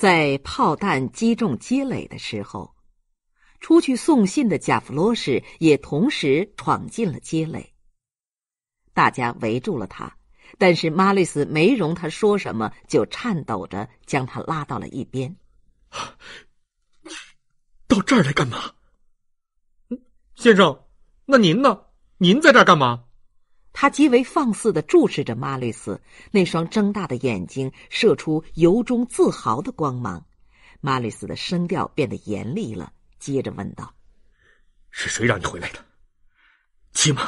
在炮弹击中街垒的时候，出去送信的贾弗洛什也同时闯进了街垒。大家围住了他，但是马丽斯没容他说什么，就颤抖着将他拉到了一边。到这儿来干嘛？先生，那您呢？您在这儿干嘛？他极为放肆的注视着马吕斯，那双睁大的眼睛射出由衷自豪的光芒。马吕斯的声调变得严厉了，接着问道：“是谁让你回来的？起码，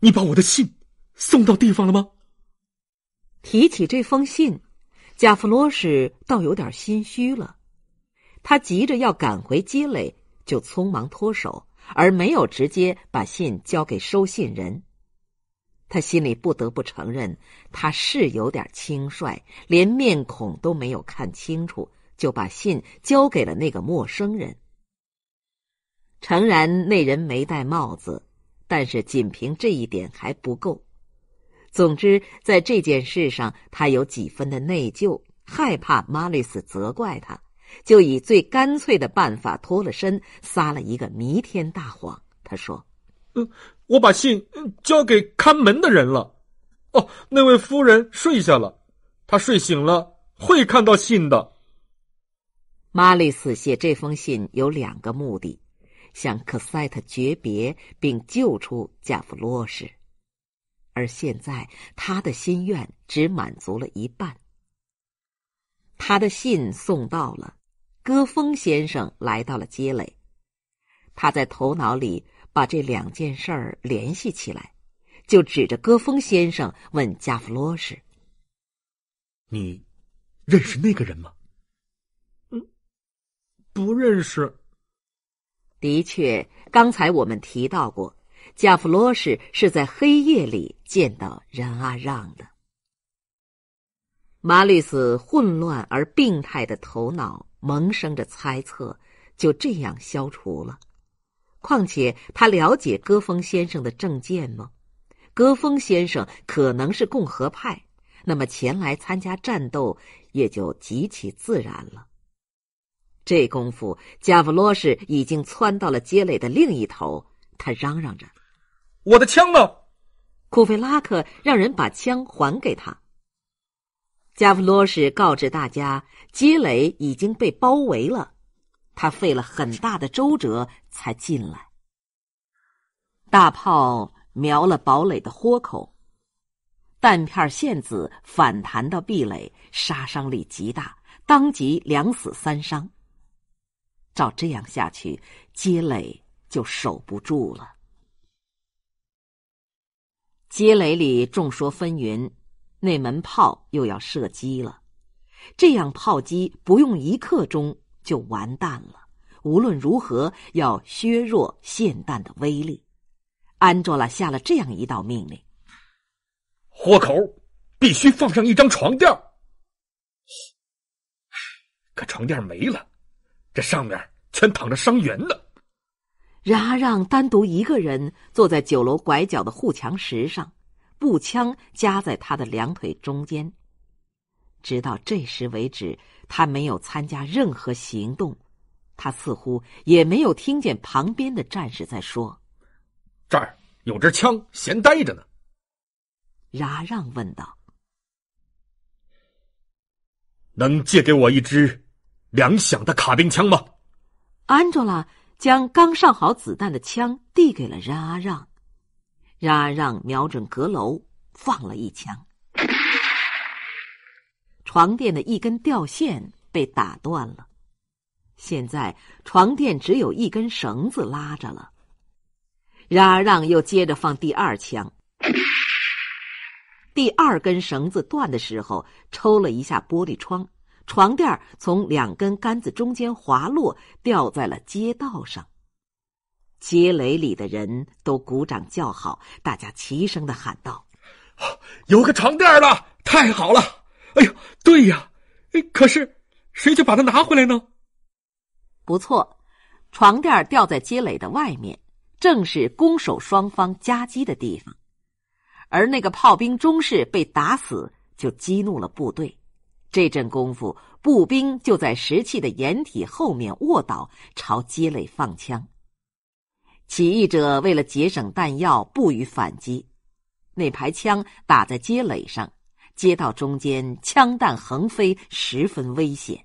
你把我的信送到地方了吗？”提起这封信，贾弗罗什倒有点心虚了。他急着要赶回基累，就匆忙脱手，而没有直接把信交给收信人。他心里不得不承认，他是有点轻率，连面孔都没有看清楚就把信交给了那个陌生人。诚然，那人没戴帽子，但是仅凭这一点还不够。总之，在这件事上，他有几分的内疚，害怕马丽斯责怪他，就以最干脆的办法脱了身，撒了一个弥天大谎。他说：“嗯。”我把信交给看门的人了。哦，那位夫人睡下了，她睡醒了会看到信的。玛丽斯写这封信有两个目的：向克塞特诀别，并救出贾弗洛什。而现在他的心愿只满足了一半。他的信送到了，戈峰先生来到了街垒，他在头脑里。把这两件事儿联系起来，就指着戈峰先生问加夫罗什：“你认识那个人吗？”“嗯，不认识。”的确，刚才我们提到过，加夫罗什是在黑夜里见到任阿让的。马吕斯混乱而病态的头脑萌生着猜测，就这样消除了。况且他了解戈峰先生的政见吗？戈峰先生可能是共和派，那么前来参加战斗也就极其自然了。这功夫，加夫洛什已经窜到了街垒的另一头，他嚷嚷着：“我的枪呢？”库菲拉克让人把枪还给他。加夫洛什告知大家，街垒已经被包围了。他费了很大的周折才进来。大炮瞄了堡垒的豁口，弹片、线子反弹到壁垒，杀伤力极大，当即两死三伤。照这样下去，街垒就守不住了。街垒里众说纷纭，那门炮又要射击了。这样炮击不用一刻钟。就完蛋了。无论如何，要削弱霰弹的威力。安卓拉下了这样一道命令：豁口必须放上一张床垫。可床垫没了，这上面全躺着伤员呢。冉阿让单独一个人坐在酒楼拐角的护墙石上，步枪夹在他的两腿中间。直到这时为止。他没有参加任何行动，他似乎也没有听见旁边的战士在说：“这儿有支枪闲待着呢。”冉阿让问道：“能借给我一支两响的卡宾枪吗？”安 l 拉将刚上好子弹的枪递给了冉阿让，冉阿让瞄准阁楼放了一枪。床垫的一根吊线被打断了，现在床垫只有一根绳子拉着了。冉阿让又接着放第二枪，第二根绳子断的时候，抽了一下玻璃窗，床垫从两根杆子中间滑落，掉在了街道上。街垒里的人都鼓掌叫好，大家齐声的喊道：“有个床垫了，太好了！”哎呀，对呀，哎，可是谁去把它拿回来呢？不错，床垫掉在街垒的外面，正是攻守双方夹击的地方。而那个炮兵中士被打死，就激怒了部队。这阵功夫，步兵就在石砌的掩体后面卧倒，朝街垒放枪。起义者为了节省弹药，不予反击。那排枪打在街垒上。街道中间，枪弹横飞，十分危险。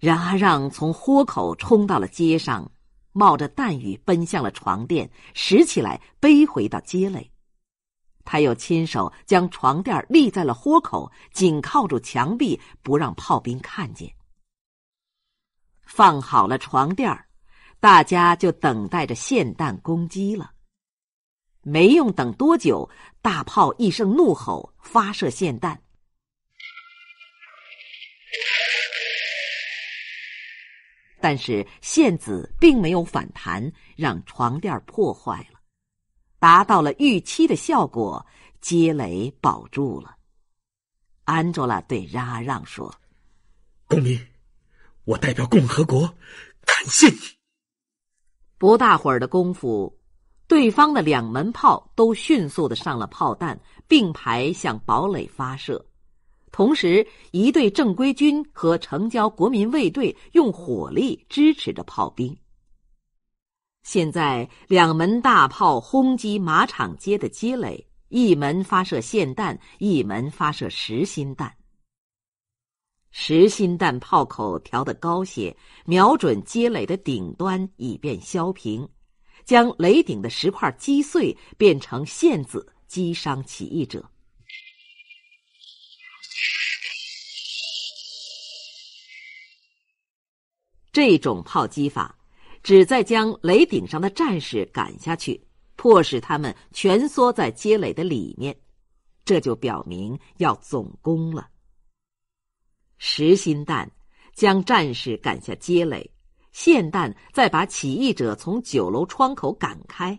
冉阿让从豁口冲到了街上，冒着弹雨奔向了床垫，拾起来背回到街内。他又亲手将床垫立在了豁口，紧靠住墙壁，不让炮兵看见。放好了床垫大家就等待着霰弹攻击了。没用，等多久？大炮一声怒吼，发射霰弹。但是线子并没有反弹，让床垫破坏了，达到了预期的效果，接雷保住了。安卓拉对让让说：“公民，我代表共和国感谢你。”不大会儿的功夫。对方的两门炮都迅速的上了炮弹，并排向堡垒发射，同时一队正规军和城郊国民卫队用火力支持着炮兵。现在，两门大炮轰击马场街的街垒，一门发射霰弹，一门发射实心弹。实心弹炮口调得高些，瞄准街垒的顶端，以便削平。将雷顶的石块击碎，变成线子击伤起义者。这种炮击法，旨在将雷顶上的战士赶下去，迫使他们蜷缩在街垒的里面。这就表明要总攻了。实心弹将战士赶下街垒。霰弹，再把起义者从酒楼窗口赶开，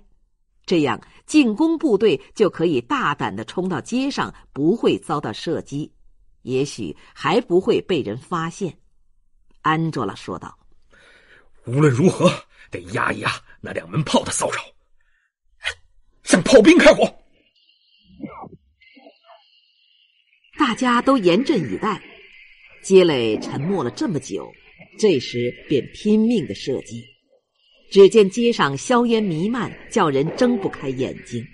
这样进攻部队就可以大胆的冲到街上，不会遭到射击，也许还不会被人发现。”安卓拉说道，“无论如何，得压一压那两门炮的骚扰，向炮兵开火。”大家都严阵以待。杰磊沉默了这么久。这时便拼命的射击，只见街上硝烟弥漫，叫人睁不开眼睛。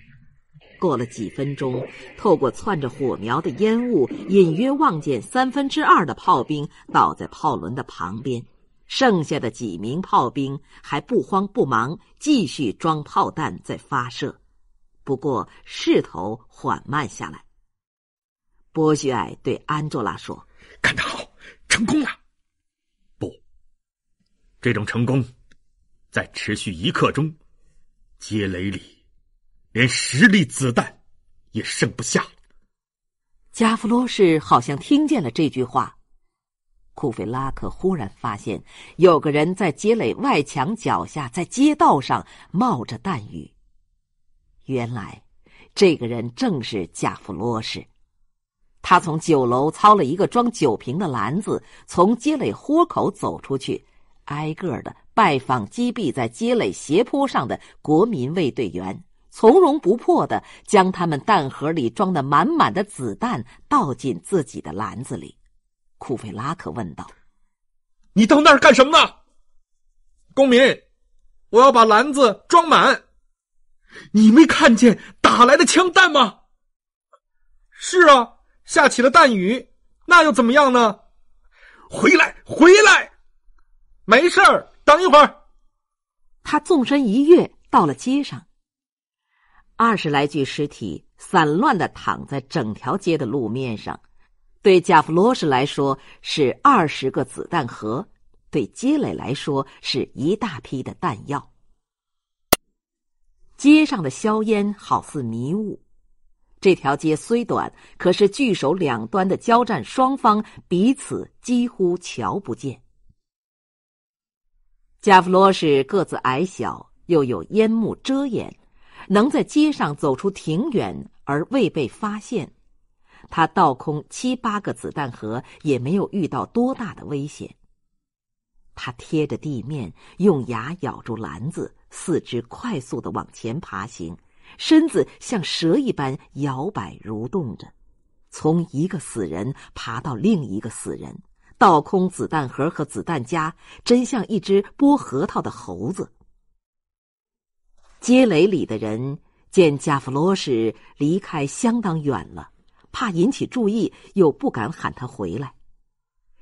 过了几分钟，透过窜着火苗的烟雾，隐约望见三分之二的炮兵倒在炮轮的旁边，剩下的几名炮兵还不慌不忙，继续装炮弹在发射，不过势头缓慢下来。波许艾对安卓拉说：“干得好，成功了。”这种成功，在持续一刻钟，街垒里连十粒子弹也剩不下了。加夫罗什好像听见了这句话，库菲拉克忽然发现有个人在街垒外墙脚下，在街道上冒着弹雨。原来，这个人正是加夫罗什。他从酒楼操了一个装酒瓶的篮子，从街垒豁口走出去。挨个的拜访击毙在街垒斜坡上的国民卫队员，从容不迫的将他们弹盒里装的满满的子弹倒进自己的篮子里。库菲拉克问道：“你到那儿干什么呢？”“公民，我要把篮子装满。”“你没看见打来的枪弹吗？”“是啊，下起了弹雨，那又怎么样呢？”“回来，回来！”没事儿，等一会儿。他纵身一跃，到了街上。二十来具尸体散乱的躺在整条街的路面上，对贾弗罗什来说是二十个子弹盒，对杰磊来说是一大批的弹药。街上的硝烟好似迷雾。这条街虽短，可是聚首两端的交战双方彼此几乎瞧不见。加弗罗什个子矮小，又有烟幕遮掩，能在街上走出挺远而未被发现。他倒空七八个子弹盒，也没有遇到多大的危险。他贴着地面，用牙咬住篮子，四肢快速的往前爬行，身子像蛇一般摇摆蠕动着，从一个死人爬到另一个死人。倒空子弹盒和子弹夹，真像一只剥核桃的猴子。街垒里的人见加弗罗什离开相当远了，怕引起注意，又不敢喊他回来。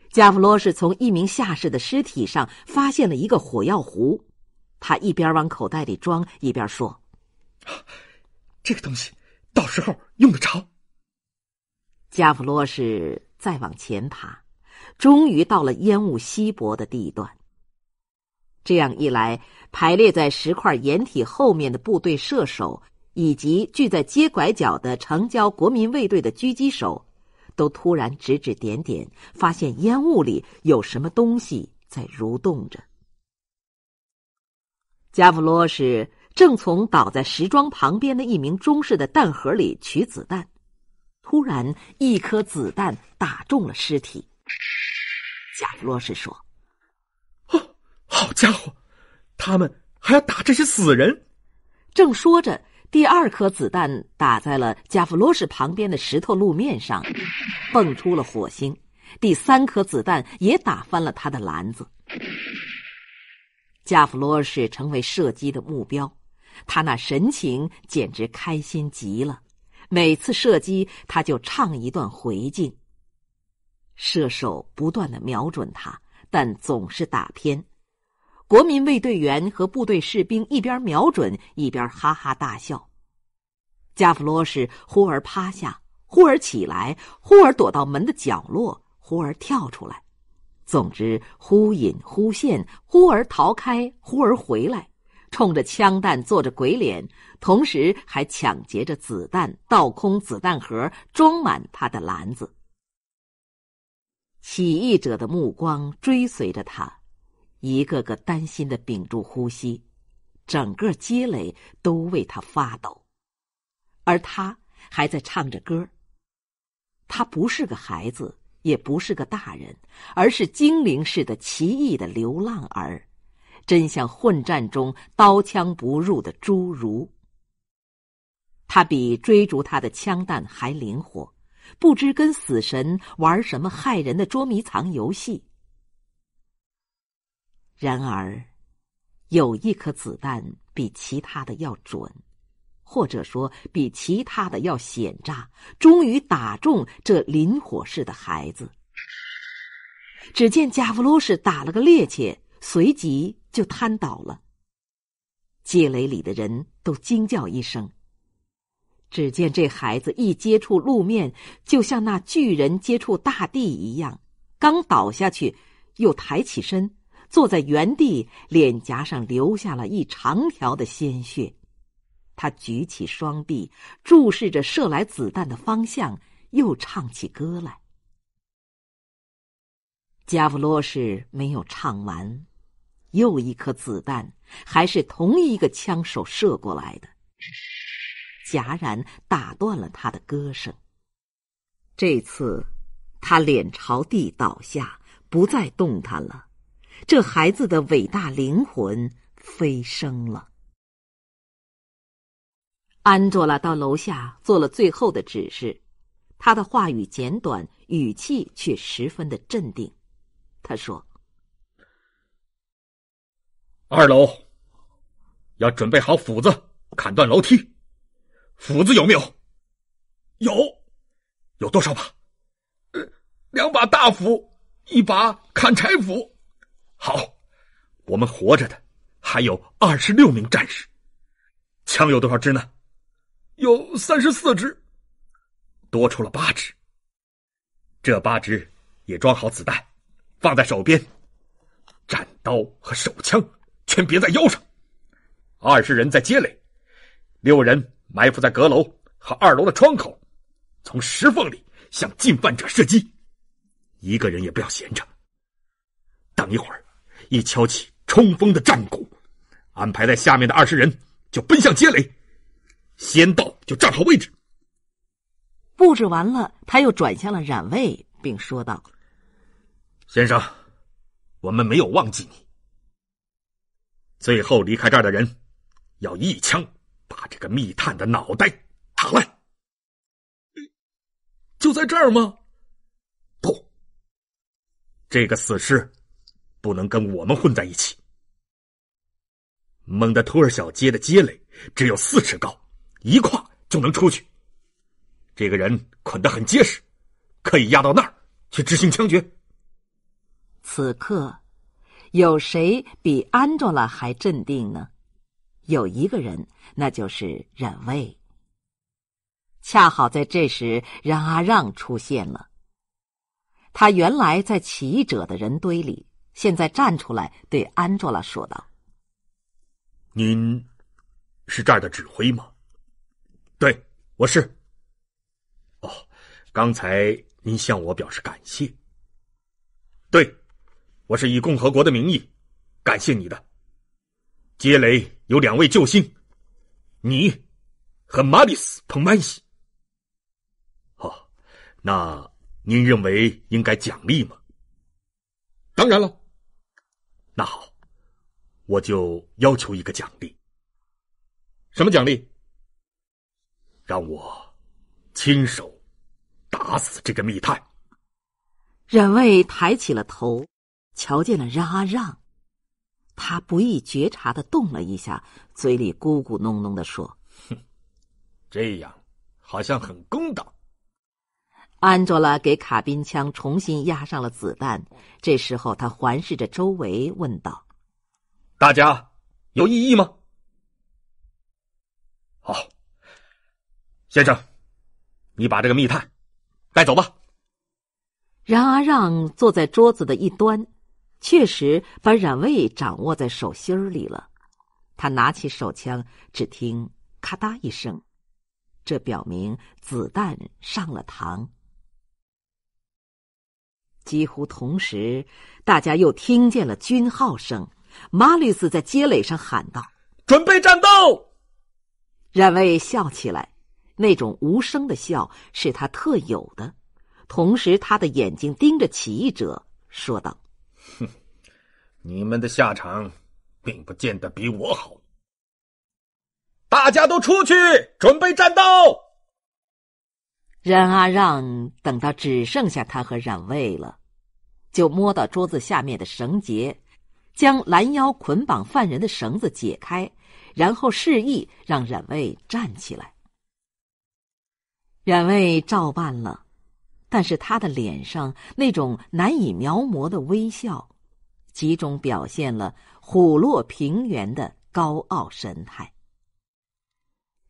加弗罗什从一名下士的尸体上发现了一个火药壶，他一边往口袋里装，一边说：“这个东西，到时候用得着。”加弗罗什再往前爬。终于到了烟雾稀薄的地段。这样一来，排列在石块掩体后面的部队射手，以及聚在街拐角的城郊国民卫队的狙击手，都突然指指点点，发现烟雾里有什么东西在蠕动着。加弗洛什正从倒在石桩旁边的一名中士的弹盒里取子弹，突然一颗子弹打中了尸体。加弗洛什说：“哦，好家伙，他们还要打这些死人！”正说着，第二颗子弹打在了加弗洛什旁边的石头路面上，蹦出了火星。第三颗子弹也打翻了他的篮子。加弗洛什成为射击的目标，他那神情简直开心极了。每次射击，他就唱一段回敬。射手不断的瞄准他，但总是打偏。国民卫队员和部队士兵一边瞄准，一边哈哈大笑。加夫罗什忽而趴下，忽而起来，忽而躲到门的角落，忽而跳出来。总之，忽隐忽现，忽而逃开，忽而回来，冲着枪弹做着鬼脸，同时还抢劫着子弹，倒空子弹盒，装满他的篮子。起义者的目光追随着他，一个个担心的屏住呼吸，整个街垒都为他发抖，而他还在唱着歌。他不是个孩子，也不是个大人，而是精灵似的奇异的流浪儿，真像混战中刀枪不入的侏儒。他比追逐他的枪弹还灵活。不知跟死神玩什么害人的捉迷藏游戏。然而，有一颗子弹比其他的要准，或者说比其他的要险诈，终于打中这林火似的孩子。只见加夫罗什打了个趔趄，随即就瘫倒了。街垒里的人都惊叫一声。只见这孩子一接触路面，就像那巨人接触大地一样，刚倒下去，又抬起身，坐在原地，脸颊上留下了一长条的鲜血。他举起双臂，注视着射来子弹的方向，又唱起歌来。加夫洛什没有唱完，又一颗子弹，还是同一个枪手射过来的。戛然打断了他的歌声。这次，他脸朝地倒下，不再动弹了。这孩子的伟大灵魂飞升了。安卓拉到楼下做了最后的指示，他的话语简短，语气却十分的镇定。他说：“二楼，要准备好斧子，砍断楼梯。”斧子有没有？有，有多少把？呃，两把大斧，一把砍柴斧。好，我们活着的还有二十六名战士。枪有多少支呢？有三十四支，多出了八支。这八支也装好子弹，放在手边。斩刀和手枪全别在腰上。二十人在街垒，六人。埋伏在阁楼和二楼的窗口，从石缝里向进犯者射击，一个人也不要闲着。等一会儿，一敲起冲锋的战鼓，安排在下面的二十人就奔向街垒，先到就站好位置。布置完了，他又转向了冉魏，并说道：“先生，我们没有忘记你。最后离开这儿的人，要一枪。”把这个密探的脑袋打来。就在这儿吗？不，这个死尸不能跟我们混在一起。蒙德托尔小街的街垒只有四尺高，一跨就能出去。这个人捆得很结实，可以压到那儿去执行枪决。此刻，有谁比安卓拉还镇定呢？有一个人，那就是忍卫。恰好在这时，让阿让出现了。他原来在起义者的人堆里，现在站出来对安卓拉说道：“您是这儿的指挥吗？”“对，我是。”“哦，刚才您向我表示感谢。”“对，我是以共和国的名义感谢你的。”街雷有两位救星，你和马里斯·彭曼西。哦，那您认为应该奖励吗？当然了。那好，我就要求一个奖励。什么奖励？让我亲手打死这个密探。冉魏抬起了头，瞧见了让阿让。他不易觉察的动了一下，嘴里咕咕哝哝的说：“哼，这样，好像很公道。”安卓拉给卡宾枪重新压上了子弹。这时候，他环视着周围，问道：“大家，有异议吗？”“好，先生，你把这个密探，带走吧。”然而，让坐在桌子的一端。确实把冉魏掌握在手心儿里了。他拿起手枪，只听咔嗒一声，这表明子弹上了膛。几乎同时，大家又听见了军号声。马吕斯在街垒上喊道：“准备战斗！”冉魏笑起来，那种无声的笑是他特有的。同时，他的眼睛盯着起义者，说道。哼，你们的下场，并不见得比我好。大家都出去准备战斗。冉阿让等到只剩下他和冉魏了，就摸到桌子下面的绳结，将拦腰捆绑犯人的绳子解开，然后示意让冉魏站起来。冉魏照办了。但是他的脸上那种难以描摹的微笑，集中表现了虎落平原的高傲神态。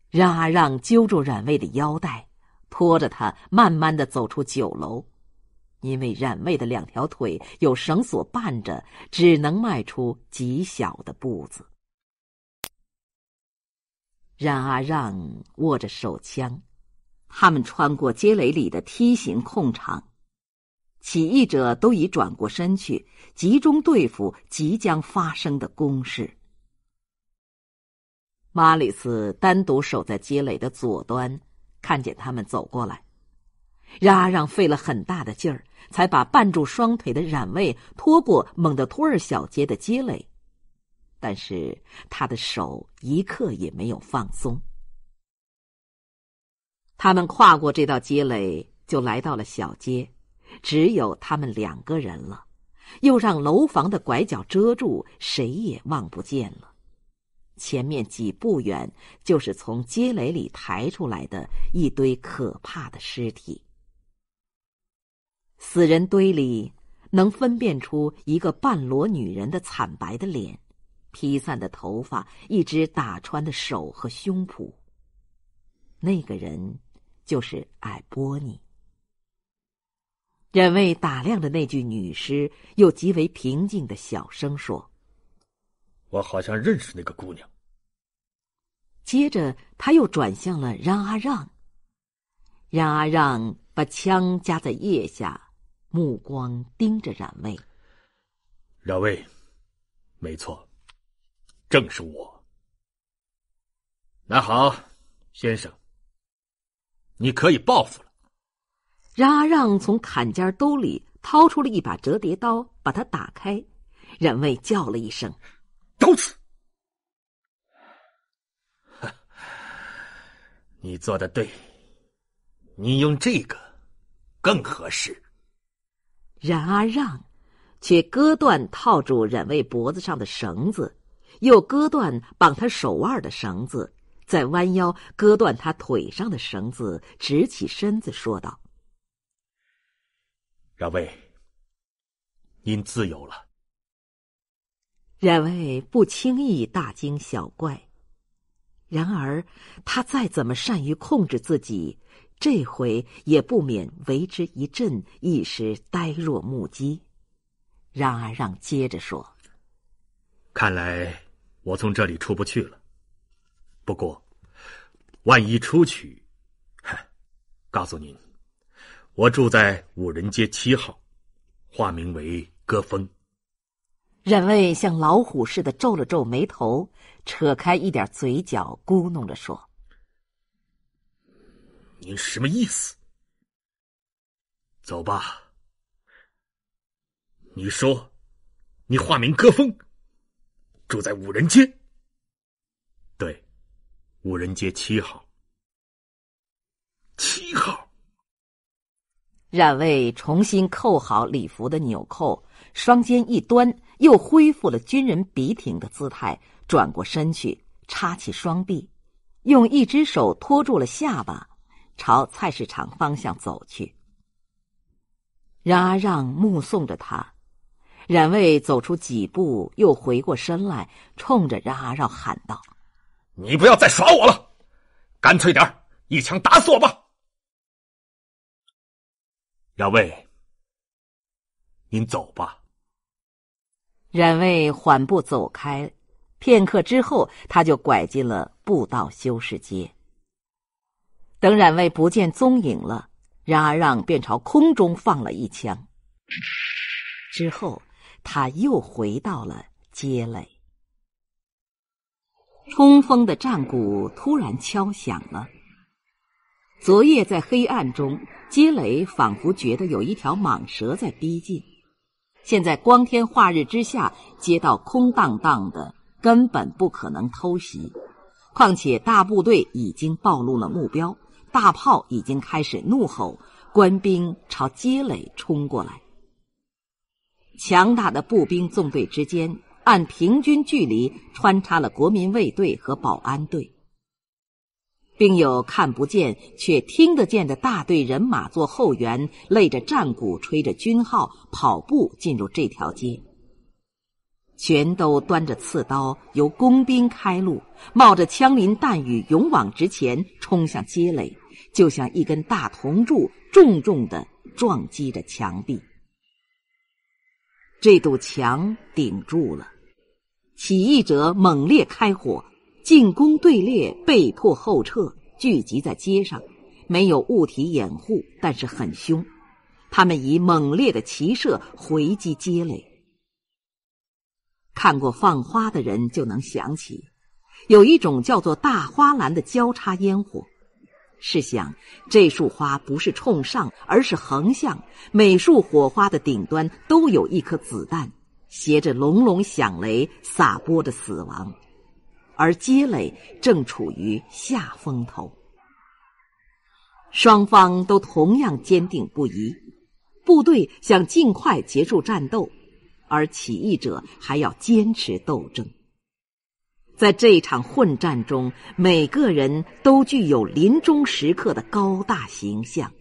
让阿让揪住冉魏的腰带，拖着他慢慢的走出酒楼，因为冉魏的两条腿有绳索绊着，只能迈出极小的步子。冉阿让握着手枪。他们穿过街垒里的梯形空场，起义者都已转过身去，集中对付即将发生的攻势。马里斯单独守在街垒的左端，看见他们走过来，让让费了很大的劲儿，才把绊住双腿的冉卫拖过蒙德托尔小街的街垒，但是他的手一刻也没有放松。他们跨过这道街垒，就来到了小街，只有他们两个人了。又让楼房的拐角遮住，谁也望不见了。前面几步远，就是从街垒里抬出来的一堆可怕的尸体。死人堆里能分辨出一个半裸女人的惨白的脸，披散的头发，一只打穿的手和胸脯。那个人。就是艾波尼。冉魏打量着那具女尸，又极为平静的小声说：“我好像认识那个姑娘。”接着，他又转向了冉阿让。冉阿让把枪夹在腋下，目光盯着冉魏。冉魏，没错，正是我。那好，先生。你可以报复了。冉阿让从坎肩兜里掏出了一把折叠刀，把它打开，冉魏叫了一声：“刀子！” 你做的对，你用这个更合适。冉阿让却割断套住冉魏脖子上的绳子，又割断绑他手腕的绳子。再弯腰割断他腿上的绳子，直起身子说道：“冉魏，您自由了。”冉魏不轻易大惊小怪，然而他再怎么善于控制自己，这回也不免为之一震，一时呆若木鸡。然而让接着说：“看来我从这里出不去了。”不过，万一出去，告诉您，我住在五人街七号，化名为歌风。冉卫像老虎似的皱了皱眉头，扯开一点嘴角，咕哝着说：“您什么意思？走吧。你说，你化名歌风，住在五人街。”五人街七号，七号。冉魏重新扣好礼服的纽扣，双肩一端，又恢复了军人笔挺的姿态，转过身去，叉起双臂，用一只手托住了下巴，朝菜市场方向走去。冉阿让目送着他，冉魏走出几步，又回过身来，冲着冉阿让喊道。你不要再耍我了，干脆点一枪打死我吧。冉位。您走吧。冉魏缓步走开，片刻之后，他就拐进了布道修士街。等冉魏不见踪影了，冉阿让便朝空中放了一枪，之后他又回到了街垒。冲锋的战鼓突然敲响了。昨夜在黑暗中，街垒仿佛觉得有一条蟒蛇在逼近。现在光天化日之下，街道空荡荡的，根本不可能偷袭。况且大部队已经暴露了目标，大炮已经开始怒吼，官兵朝街垒冲过来。强大的步兵纵队之间。按平均距离穿插了国民卫队和保安队，并有看不见却听得见的大队人马做后援，擂着战鼓，吹着军号，跑步进入这条街。全都端着刺刀，由工兵开路，冒着枪林弹雨，勇往直前，冲向街垒，就像一根大铜柱，重重的撞击着墙壁。这堵墙顶住了。起义者猛烈开火，进攻队列被迫后撤，聚集在街上，没有物体掩护，但是很凶。他们以猛烈的齐射回击街垒。看过放花的人就能想起，有一种叫做大花篮的交叉烟火。试想，这束花不是冲上，而是横向，每束火花的顶端都有一颗子弹。携着隆隆响雷撒播着死亡，而街垒正处于下风头。双方都同样坚定不移。部队想尽快结束战斗，而起义者还要坚持斗争。在这场混战中，每个人都具有临终时刻的高大形象，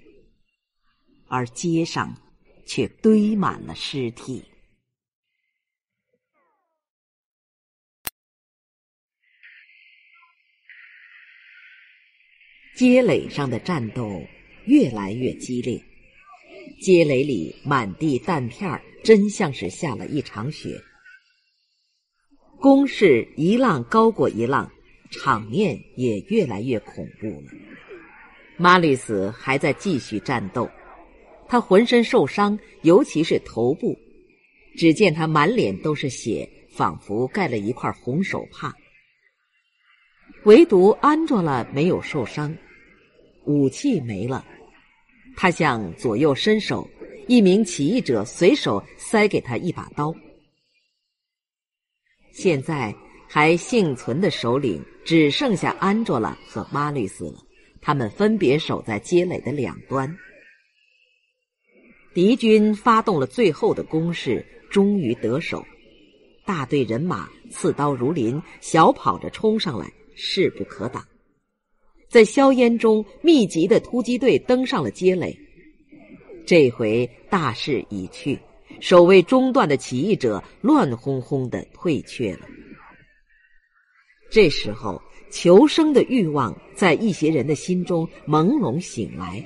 而街上却堆满了尸体。街垒上的战斗越来越激烈，街垒里满地弹片，真像是下了一场雪。攻势一浪高过一浪，场面也越来越恐怖了。马利斯还在继续战斗，他浑身受伤，尤其是头部。只见他满脸都是血，仿佛盖了一块红手帕。唯独安卓拉没有受伤。武器没了，他向左右伸手，一名起义者随手塞给他一把刀。现在还幸存的首领只剩下安卓拉和马吕斯了，他们分别守在街垒的两端。敌军发动了最后的攻势，终于得手，大队人马刺刀如林，小跑着冲上来，势不可挡。在硝烟中，密集的突击队登上了街垒。这回大势已去，守卫中段的起义者乱哄哄的退却了。这时候，求生的欲望在一些人的心中朦胧醒来。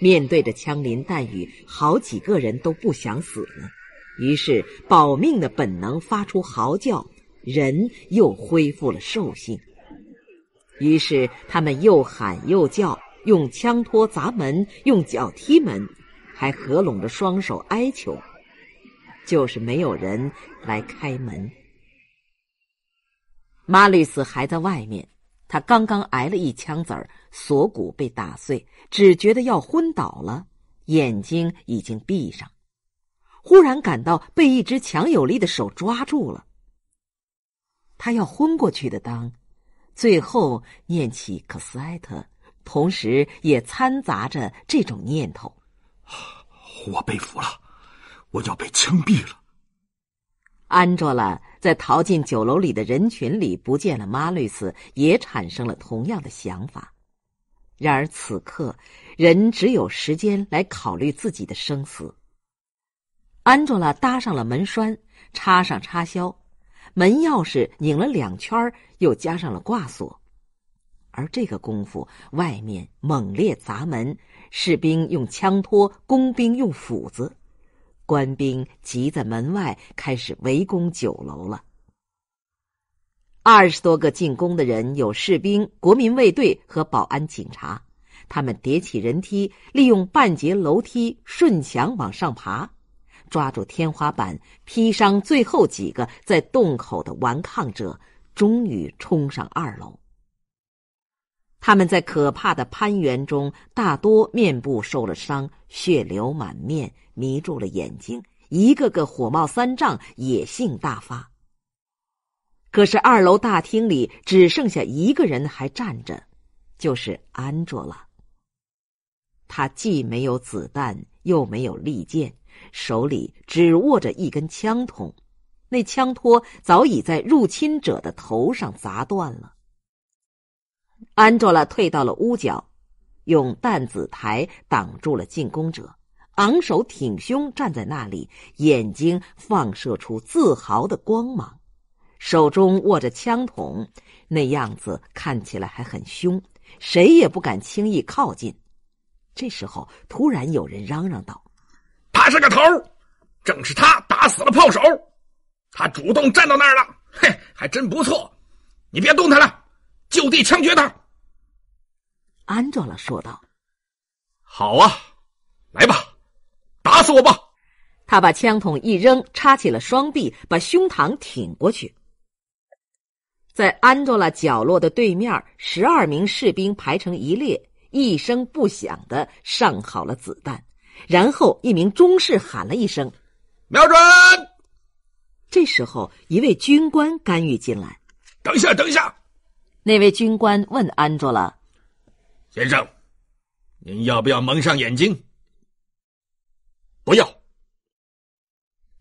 面对着枪林弹雨，好几个人都不想死了。于是，保命的本能发出嚎叫，人又恢复了兽性。于是他们又喊又叫，用枪托砸门，用脚踢门，还合拢着双手哀求，就是没有人来开门。马丽斯还在外面，他刚刚挨了一枪子儿，锁骨被打碎，只觉得要昏倒了，眼睛已经闭上，忽然感到被一只强有力的手抓住了，他要昏过去的当。最后念起科斯埃特，同时也掺杂着这种念头：“我被俘了，我要被枪毙了。”安卓拉在逃进酒楼里的人群里不见了，马律斯也产生了同样的想法。然而此刻，人只有时间来考虑自己的生死。安卓拉搭上了门栓，插上插销。门钥匙拧了两圈又加上了挂锁。而这个功夫，外面猛烈砸门，士兵用枪托，工兵用斧子，官兵急在门外开始围攻酒楼了。二十多个进攻的人有士兵、国民卫队和保安警察，他们叠起人梯，利用半截楼梯顺墙往上爬。抓住天花板，劈伤最后几个在洞口的顽抗者，终于冲上二楼。他们在可怕的攀援中，大多面部受了伤，血流满面，迷住了眼睛，一个个火冒三丈，野性大发。可是二楼大厅里只剩下一个人还站着，就是安卓拉。他既没有子弹，又没有利剑。手里只握着一根枪筒，那枪托早已在入侵者的头上砸断了。安卓拉退到了屋角，用弹子台挡住了进攻者，昂首挺胸站在那里，眼睛放射出自豪的光芒，手中握着枪筒，那样子看起来还很凶，谁也不敢轻易靠近。这时候，突然有人嚷嚷道。还是个头正是他打死了炮手，他主动站到那儿了，嘿，还真不错。你别动他了，就地枪决他。”安德拉说道。“好啊，来吧，打死我吧。”他把枪筒一扔，插起了双臂，把胸膛挺过去。在安卓拉角落的对面，十二名士兵排成一列，一声不响的上好了子弹。然后，一名中士喊了一声：“瞄准！”这时候，一位军官干预进来：“等一下，等一下！”那位军官问安卓拉：“先生，您要不要蒙上眼睛？”“不要。”“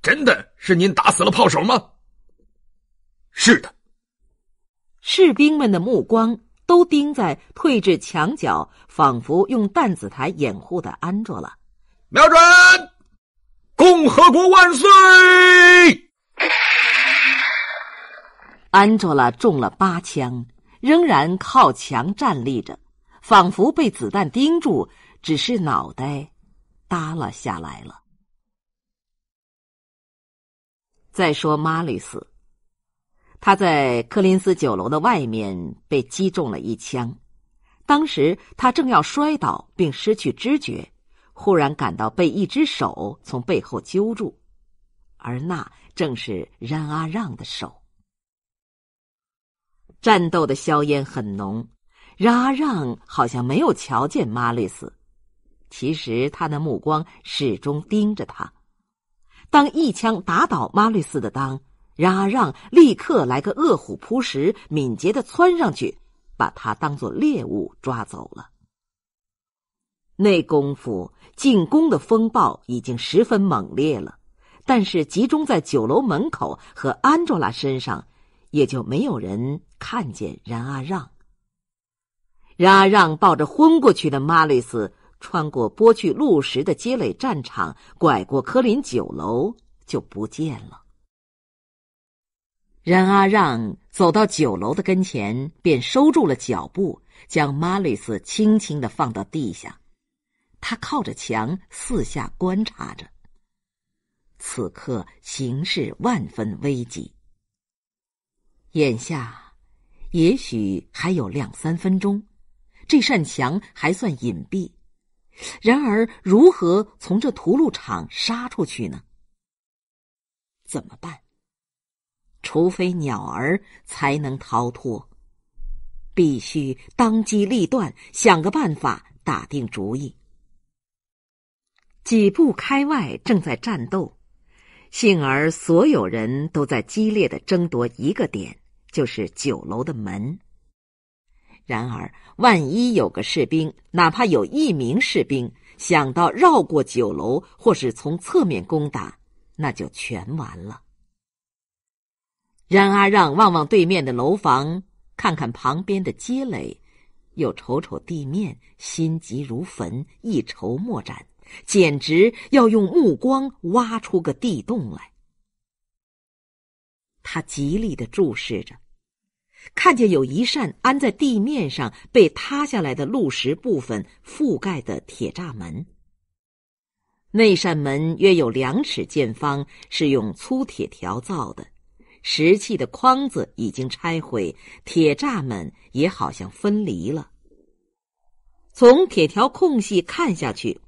真的是您打死了炮手吗？”“是的。”士兵们的目光都盯在退至墙角、仿佛用弹子台掩护的安卓拉。瞄准！共和国万岁！安卓拉中了八枪，仍然靠墙站立着，仿佛被子弹钉住，只是脑袋耷拉下来了。再说马里斯，他在柯林斯酒楼的外面被击中了一枪，当时他正要摔倒并失去知觉。忽然感到被一只手从背后揪住，而那正是冉阿让的手。战斗的硝烟很浓，冉阿让好像没有瞧见玛吕斯，其实他的目光始终盯着他。当一枪打倒玛吕斯的当，冉阿让立刻来个饿虎扑食，敏捷的窜上去，把他当做猎物抓走了。那功夫，进攻的风暴已经十分猛烈了，但是集中在酒楼门口和安卓拉身上，也就没有人看见冉阿让。冉阿让抱着昏过去的马里斯，穿过剥去路石的街垒战场，拐过科林酒楼，就不见了。冉阿让走到酒楼的跟前，便收住了脚步，将马里斯轻轻的放到地下。他靠着墙四下观察着。此刻形势万分危急。眼下，也许还有两三分钟，这扇墙还算隐蔽。然而，如何从这屠戮场杀出去呢？怎么办？除非鸟儿才能逃脱。必须当机立断，想个办法，打定主意。几步开外正在战斗，幸而所有人都在激烈的争夺一个点，就是酒楼的门。然而，万一有个士兵，哪怕有一名士兵想到绕过酒楼，或是从侧面攻打，那就全完了。冉阿让望望对面的楼房，看看旁边的街垒，又瞅瞅地面，心急如焚，一筹莫展。简直要用目光挖出个地洞来。他极力的注视着，看见有一扇安在地面上被塌下来的路石部分覆盖的铁栅门。那扇门约有两尺见方，是用粗铁条造的，石器的框子已经拆毁，铁栅门也好像分离了。从铁条空隙看下去。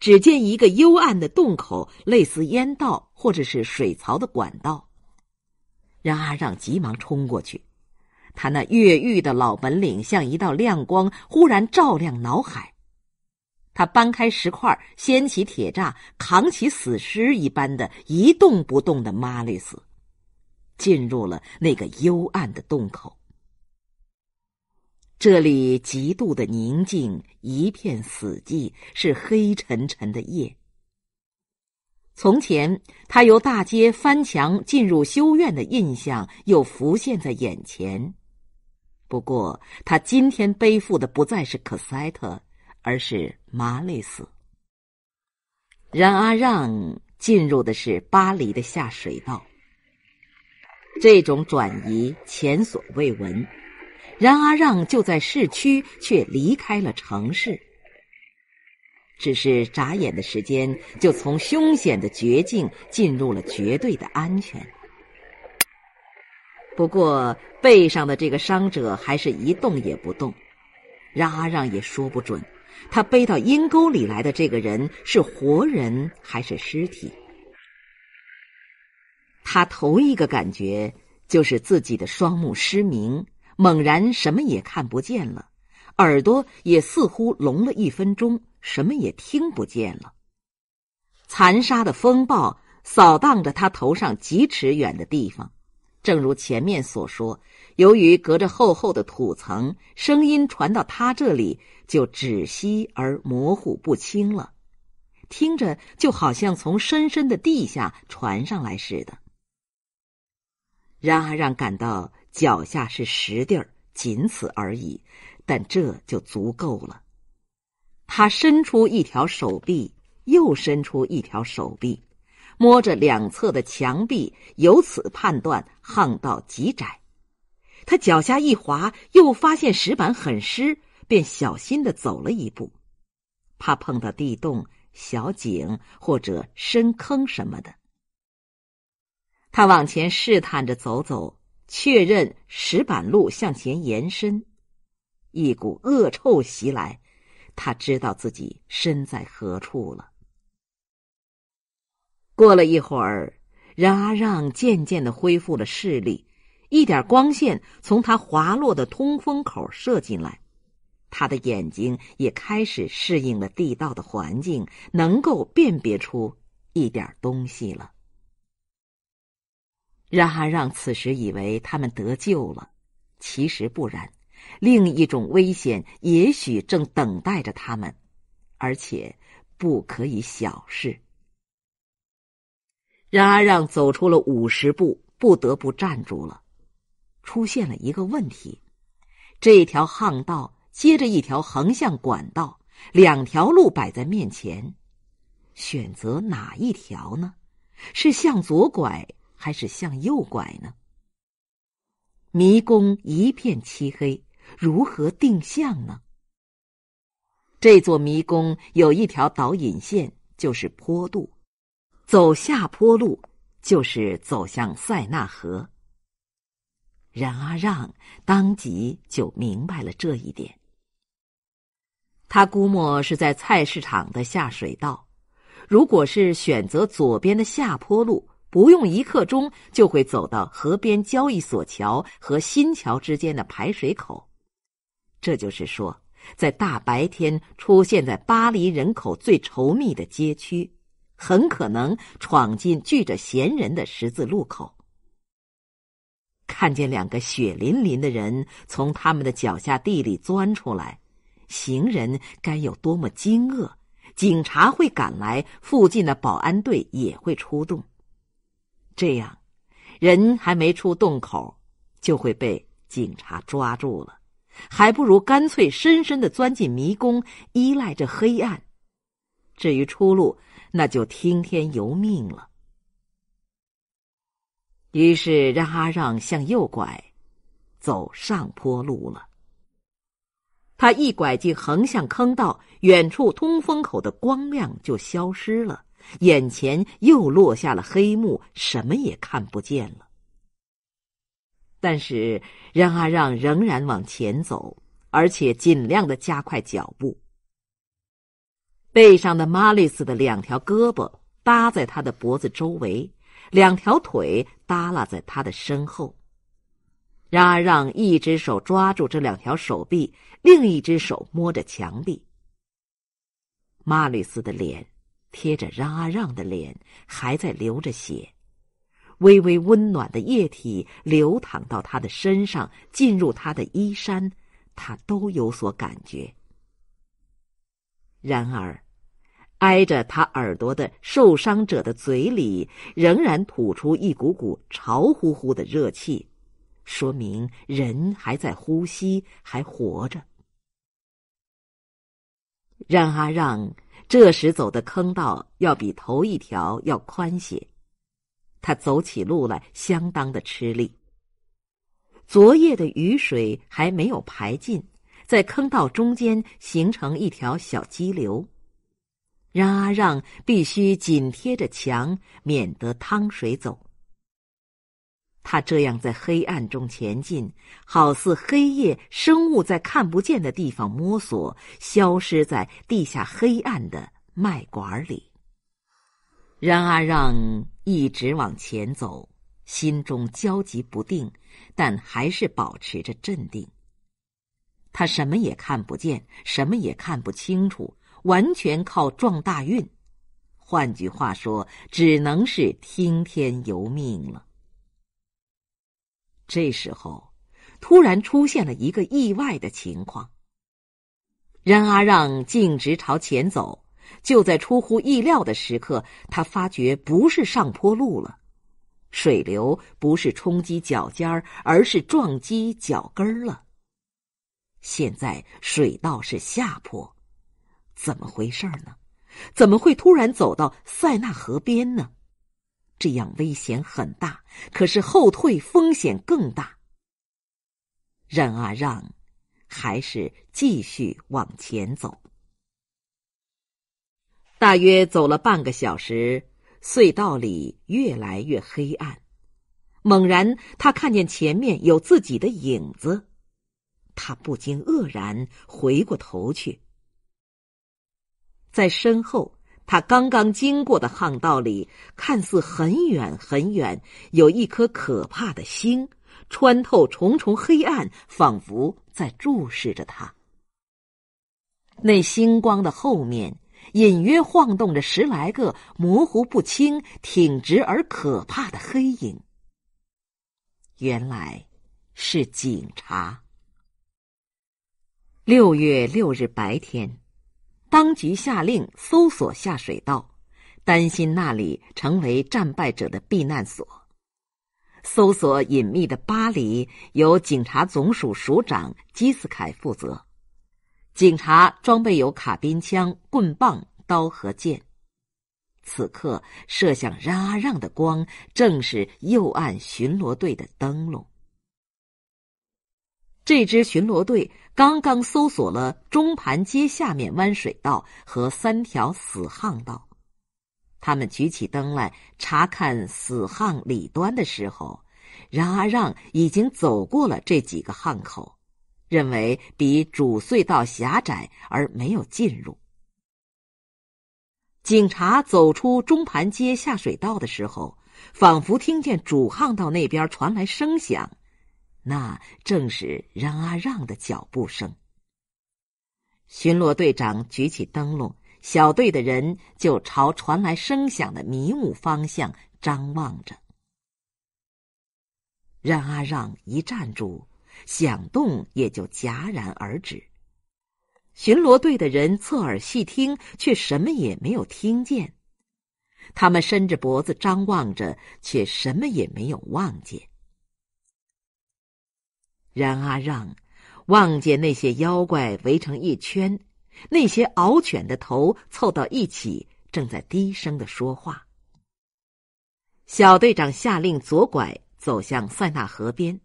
只见一个幽暗的洞口，类似烟道或者是水槽的管道。让阿让急忙冲过去，他那越狱的老本领像一道亮光，忽然照亮脑海。他搬开石块，掀起铁栅，扛起死尸一般的一动不动的玛利斯，进入了那个幽暗的洞口。这里极度的宁静，一片死寂，是黑沉沉的夜。从前，他由大街翻墙进入修院的印象又浮现在眼前。不过，他今天背负的不再是科塞特，而是麻累死。冉阿让进入的是巴黎的下水道。这种转移前所未闻。然阿让就在市区，却离开了城市。只是眨眼的时间，就从凶险的绝境进入了绝对的安全。不过背上的这个伤者还是一动也不动，然阿让也说不准，他背到阴沟里来的这个人是活人还是尸体。他头一个感觉就是自己的双目失明。猛然，什么也看不见了，耳朵也似乎聋了一分钟，什么也听不见了。残杀的风暴扫荡着他头上几尺远的地方，正如前面所说，由于隔着厚厚的土层，声音传到他这里就窒息而模糊不清了，听着就好像从深深的地下传上来似的。然而，让感到。脚下是实地儿，仅此而已，但这就足够了。他伸出一条手臂，又伸出一条手臂，摸着两侧的墙壁，由此判断巷道极窄。他脚下一滑，又发现石板很湿，便小心的走了一步，怕碰到地洞、小井或者深坑什么的。他往前试探着走走。确认石板路向前延伸，一股恶臭袭来，他知道自己身在何处了。过了一会儿，冉阿让渐渐的恢复了视力，一点光线从他滑落的通风口射进来，他的眼睛也开始适应了地道的环境，能够辨别出一点东西了。任阿让此时以为他们得救了，其实不然，另一种危险也许正等待着他们，而且不可以小视。任阿让走出了五十步，不得不站住了，出现了一个问题：这条巷道接着一条横向管道，两条路摆在面前，选择哪一条呢？是向左拐？还是向右拐呢？迷宫一片漆黑，如何定向呢？这座迷宫有一条导引线，就是坡度，走下坡路就是走向塞纳河。冉阿让当即就明白了这一点，他估摸是在菜市场的下水道。如果是选择左边的下坡路。不用一刻钟就会走到河边交易所桥和新桥之间的排水口。这就是说，在大白天出现在巴黎人口最稠密的街区，很可能闯进聚着闲人的十字路口，看见两个血淋淋的人从他们的脚下地里钻出来，行人该有多么惊愕！警察会赶来，附近的保安队也会出动。这样，人还没出洞口，就会被警察抓住了。还不如干脆深深的钻进迷宫，依赖这黑暗。至于出路，那就听天由命了。于是让阿让向右拐，走上坡路了。他一拐进横向坑道，远处通风口的光亮就消失了。眼前又落下了黑幕，什么也看不见了。但是任阿让仍然往前走，而且尽量的加快脚步。背上的马丽斯的两条胳膊搭在他的脖子周围，两条腿耷拉在他的身后。然阿让一只手抓住这两条手臂，另一只手摸着墙壁。马丽斯的脸。贴着让阿让的脸，还在流着血，微微温暖的液体流淌到他的身上，进入他的衣衫，他都有所感觉。然而，挨着他耳朵的受伤者的嘴里仍然吐出一股股潮乎乎的热气，说明人还在呼吸，还活着。让阿让。这时走的坑道要比头一条要宽些，他走起路来相当的吃力。昨夜的雨水还没有排尽，在坑道中间形成一条小激流，让阿让必须紧贴着墙，免得淌水走。他这样在黑暗中前进，好似黑夜生物在看不见的地方摸索，消失在地下黑暗的脉管里。冉阿让一直往前走，心中焦急不定，但还是保持着镇定。他什么也看不见，什么也看不清楚，完全靠撞大运，换句话说，只能是听天由命了。这时候，突然出现了一个意外的情况。任阿让径直朝前走，就在出乎意料的时刻，他发觉不是上坡路了，水流不是冲击脚尖儿，而是撞击脚跟儿了。现在水道是下坡，怎么回事儿呢？怎么会突然走到塞纳河边呢？这样危险很大，可是后退风险更大。忍啊让，还是继续往前走。大约走了半个小时，隧道里越来越黑暗。猛然，他看见前面有自己的影子，他不禁愕然，回过头去，在身后。他刚刚经过的巷道里，看似很远很远，有一颗可怕的星，穿透重重黑暗，仿佛在注视着他。那星光的后面，隐约晃动着十来个模糊不清、挺直而可怕的黑影。原来，是警察。六月六日白天。当局下令搜索下水道，担心那里成为战败者的避难所。搜索隐秘的巴黎由警察总署署长基斯凯负责，警察装备有卡宾枪、棍棒、刀和剑。此刻射向拉让的光正是右岸巡逻队的灯笼。这支巡逻队刚刚搜索了中盘街下面弯水道和三条死巷道，他们举起灯来查看死巷里端的时候，冉阿让已经走过了这几个巷口，认为比主隧道狭窄而没有进入。警察走出中盘街下水道的时候，仿佛听见主巷道那边传来声响。那正是任阿让的脚步声。巡逻队长举起灯笼，小队的人就朝传来声响的迷雾方向张望着。任阿让一站住，响动也就戛然而止。巡逻队的人侧耳细听，却什么也没有听见；他们伸着脖子张望着，却什么也没有望见。然阿让望见那些妖怪围成一圈，那些獒犬的头凑到一起，正在低声的说话。小队长下令左拐，走向塞纳河边。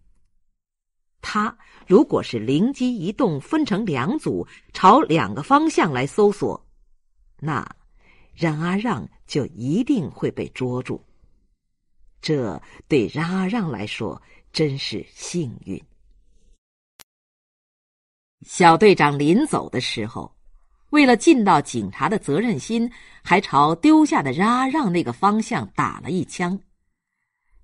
他如果是灵机一动，分成两组，朝两个方向来搜索，那，冉阿让就一定会被捉住。这对冉阿让来说真是幸运。小队长临走的时候，为了尽到警察的责任心，还朝丢下的嚷嚷那个方向打了一枪。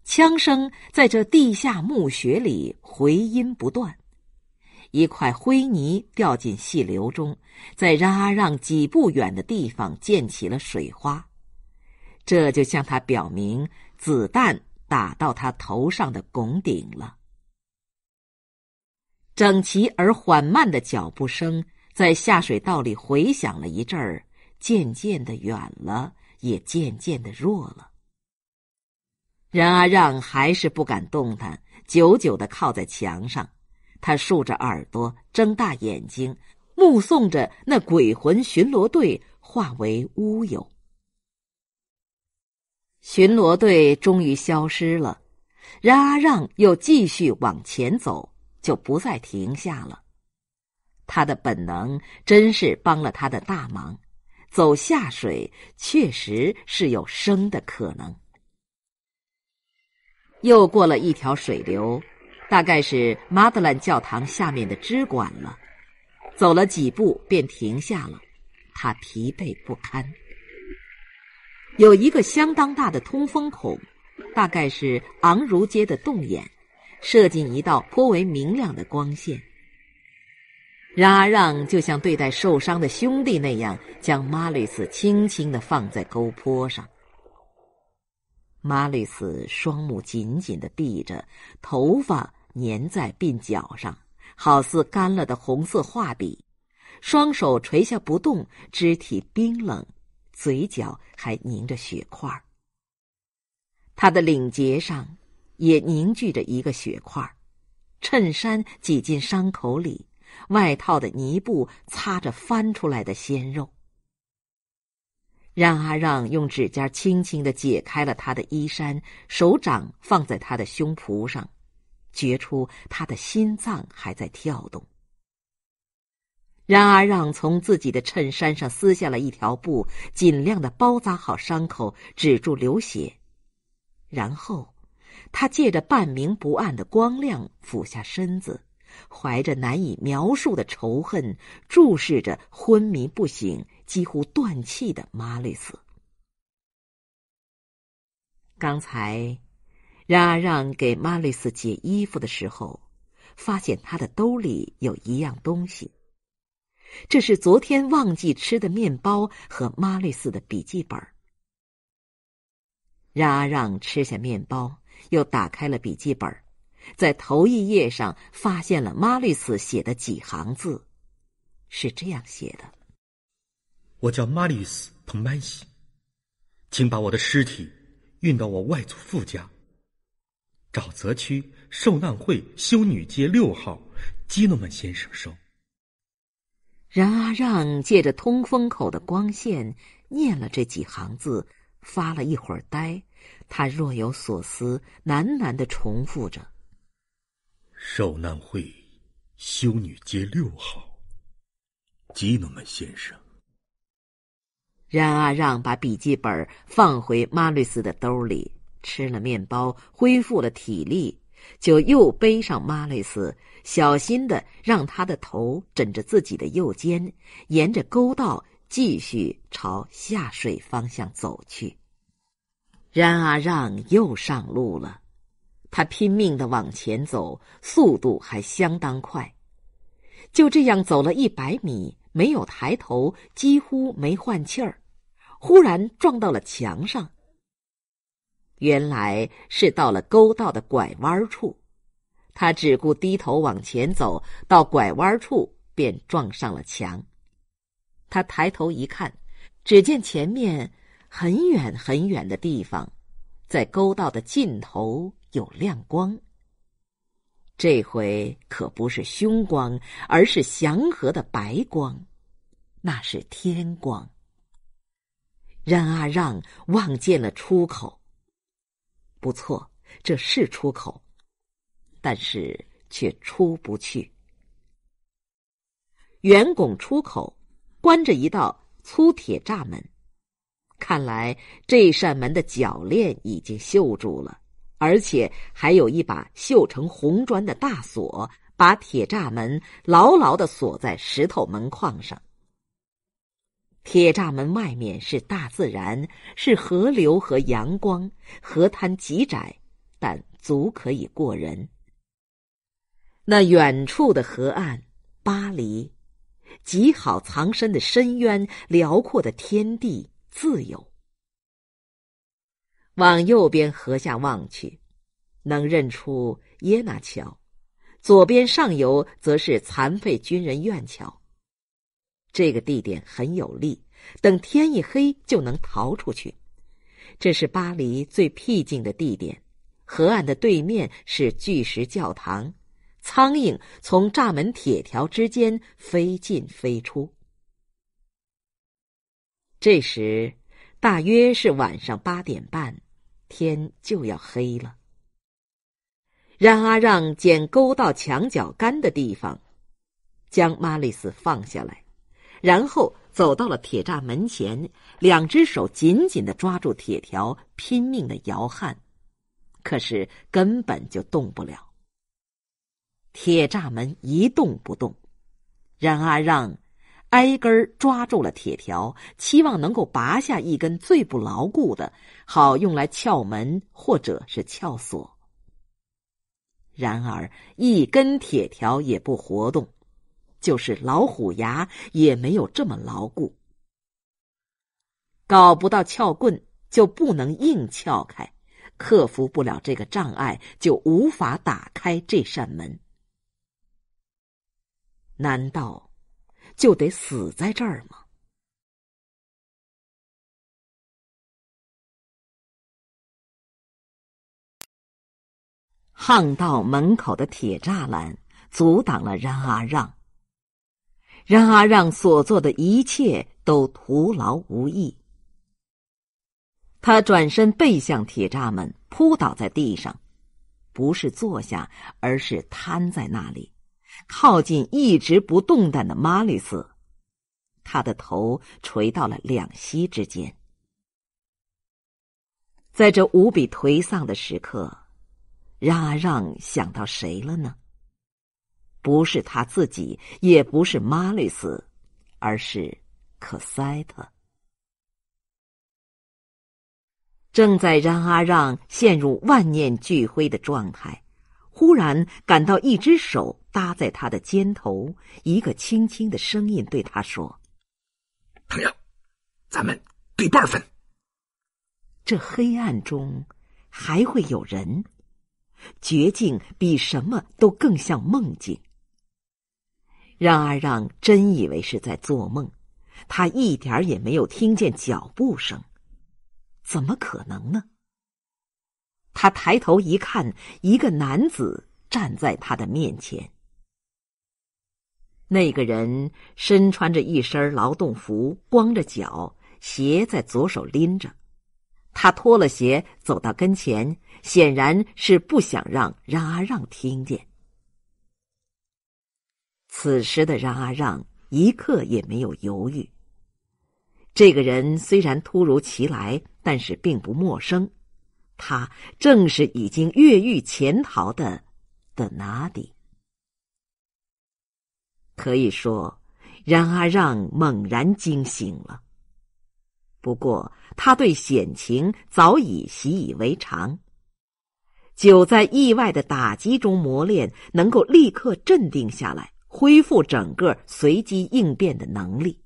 枪声在这地下墓穴里回音不断。一块灰泥掉进细流中，在嚷嚷几步远的地方溅起了水花，这就向他表明子弹打到他头上的拱顶了。整齐而缓慢的脚步声在下水道里回响了一阵儿，渐渐的远了，也渐渐的弱了。任阿让还是不敢动弹，久久的靠在墙上。他竖着耳朵，睁大眼睛，目送着那鬼魂巡逻队化为乌有。巡逻队终于消失了，任阿让又继续往前走。就不再停下了，他的本能真是帮了他的大忙。走下水确实是有生的可能。又过了一条水流，大概是马德兰教堂下面的支管了。走了几步便停下了，他疲惫不堪。有一个相当大的通风孔，大概是昂儒街的洞眼。射进一道颇为明亮的光线。让阿让就像对待受伤的兄弟那样，将马吕斯轻轻的放在沟坡上。马吕斯双目紧紧的闭着，头发粘在鬓角上，好似干了的红色画笔；双手垂下不动，肢体冰冷，嘴角还凝着血块儿。他的领结上。也凝聚着一个血块，衬衫挤进伤口里，外套的呢布擦着翻出来的鲜肉。让阿让用指甲轻轻的解开了他的衣衫，手掌放在他的胸脯上，觉出他的心脏还在跳动。让阿让从自己的衬衫上撕下了一条布，尽量的包扎好伤口，止住流血，然后。他借着半明不暗的光亮俯下身子，怀着难以描述的仇恨注视着昏迷不醒、几乎断气的玛丽斯。刚才让阿让给玛丽斯解衣服的时候，发现他的兜里有一样东西，这是昨天忘记吃的面包和玛丽斯的笔记本。让阿让吃下面包。又打开了笔记本，在头一页上发现了马利斯写的几行字，是这样写的：“我叫马利斯·彭曼西，请把我的尸体运到我外祖父家。沼泽区受难会修女街六号，基诺曼先生收。”冉阿让借着通风口的光线念了这几行字，发了一会儿呆。他若有所思，喃喃地重复着：“少难会，修女街六号，吉诺曼先生。”冉阿让把笔记本放回马律斯的兜里，吃了面包，恢复了体力，就又背上马律斯，小心的让他的头枕着自己的右肩，沿着沟道继续朝下水方向走去。冉阿让又上路了，他拼命的往前走，速度还相当快。就这样走了一百米，没有抬头，几乎没换气儿，忽然撞到了墙上。原来是到了沟道的拐弯处，他只顾低头往前走，到拐弯处便撞上了墙。他抬头一看，只见前面。很远很远的地方，在沟道的尽头有亮光。这回可不是凶光，而是祥和的白光，那是天光。让阿让望见了出口。不错，这是出口，但是却出不去。圆拱出口关着一道粗铁栅门。看来这扇门的铰链已经锈住了，而且还有一把锈成红砖的大锁，把铁栅门牢牢的锁在石头门框上。铁栅门外面是大自然，是河流和阳光。河滩极窄，但足可以过人。那远处的河岸，巴黎，极好藏身的深渊，辽阔的天地。自由。往右边河下望去，能认出耶纳桥；左边上游则是残废军人院桥。这个地点很有利，等天一黑就能逃出去。这是巴黎最僻静的地点，河岸的对面是巨石教堂。苍蝇从栅门铁条之间飞进飞出。这时，大约是晚上八点半，天就要黑了。冉阿让捡钩到墙角杆的地方，将玛丽斯放下来，然后走到了铁栅门前，两只手紧紧的抓住铁条，拼命的摇撼，可是根本就动不了。铁栅门一动不动。冉阿让。挨根抓住了铁条，期望能够拔下一根最不牢固的，好用来撬门或者是撬锁。然而一根铁条也不活动，就是老虎牙也没有这么牢固。搞不到撬棍，就不能硬撬开；克服不了这个障碍，就无法打开这扇门。难道？就得死在这儿吗？巷道门口的铁栅栏阻挡了冉阿让。冉阿让所做的一切都徒劳无益。他转身背向铁栅门，扑倒在地上，不是坐下，而是瘫在那里。靠近一直不动弹的玛丽斯，他的头垂到了两膝之间。在这无比颓丧的时刻，让阿让想到谁了呢？不是他自己，也不是玛丽斯，而是可塞特。正在让阿让陷入万念俱灰的状态，忽然感到一只手。搭在他的肩头，一个轻轻的声音对他说：“朋友，咱们对半分。”这黑暗中还会有人？绝境比什么都更像梦境。让阿让真以为是在做梦，他一点也没有听见脚步声，怎么可能呢？他抬头一看，一个男子站在他的面前。那个人身穿着一身劳动服，光着脚，鞋在左手拎着。他脱了鞋走到跟前，显然是不想让让阿让听见。此时的让阿让一刻也没有犹豫。这个人虽然突如其来，但是并不陌生，他正是已经越狱潜逃的的拿地。可以说，冉阿让猛然惊醒了。不过，他对险情早已习以为常，久在意外的打击中磨练，能够立刻镇定下来，恢复整个随机应变的能力。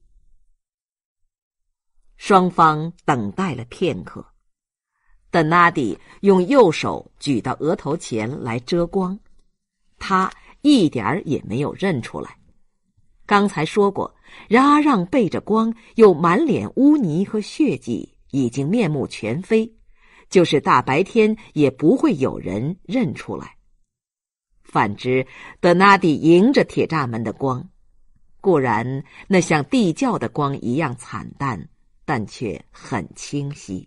双方等待了片刻，邓纳迪用右手举到额头前来遮光，他一点也没有认出来。刚才说过，冉阿让背着光，又满脸污泥和血迹，已经面目全非，就是大白天也不会有人认出来。反之，德纳迪迎着铁栅门的光，固然那像地窖的光一样惨淡，但却很清晰。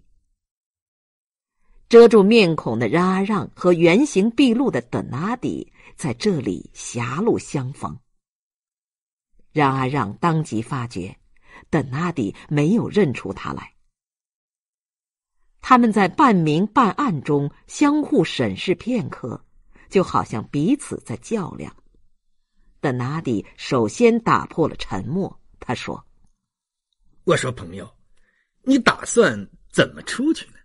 遮住面孔的冉阿让和原形毕露的德纳迪在这里狭路相逢。让阿让当即发觉，邓阿弟没有认出他来。他们在半明半暗中相互审视片刻，就好像彼此在较量。邓阿弟首先打破了沉默，他说：“我说朋友，你打算怎么出去呢？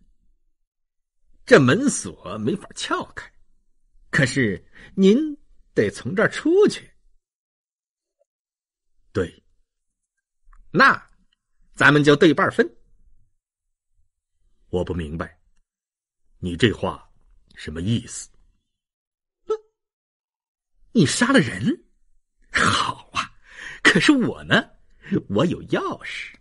这门锁没法撬开，可是您得从这儿出去。”对，那咱们就对半分。我不明白，你这话什么意思？你杀了人，好啊！可是我呢，我有钥匙。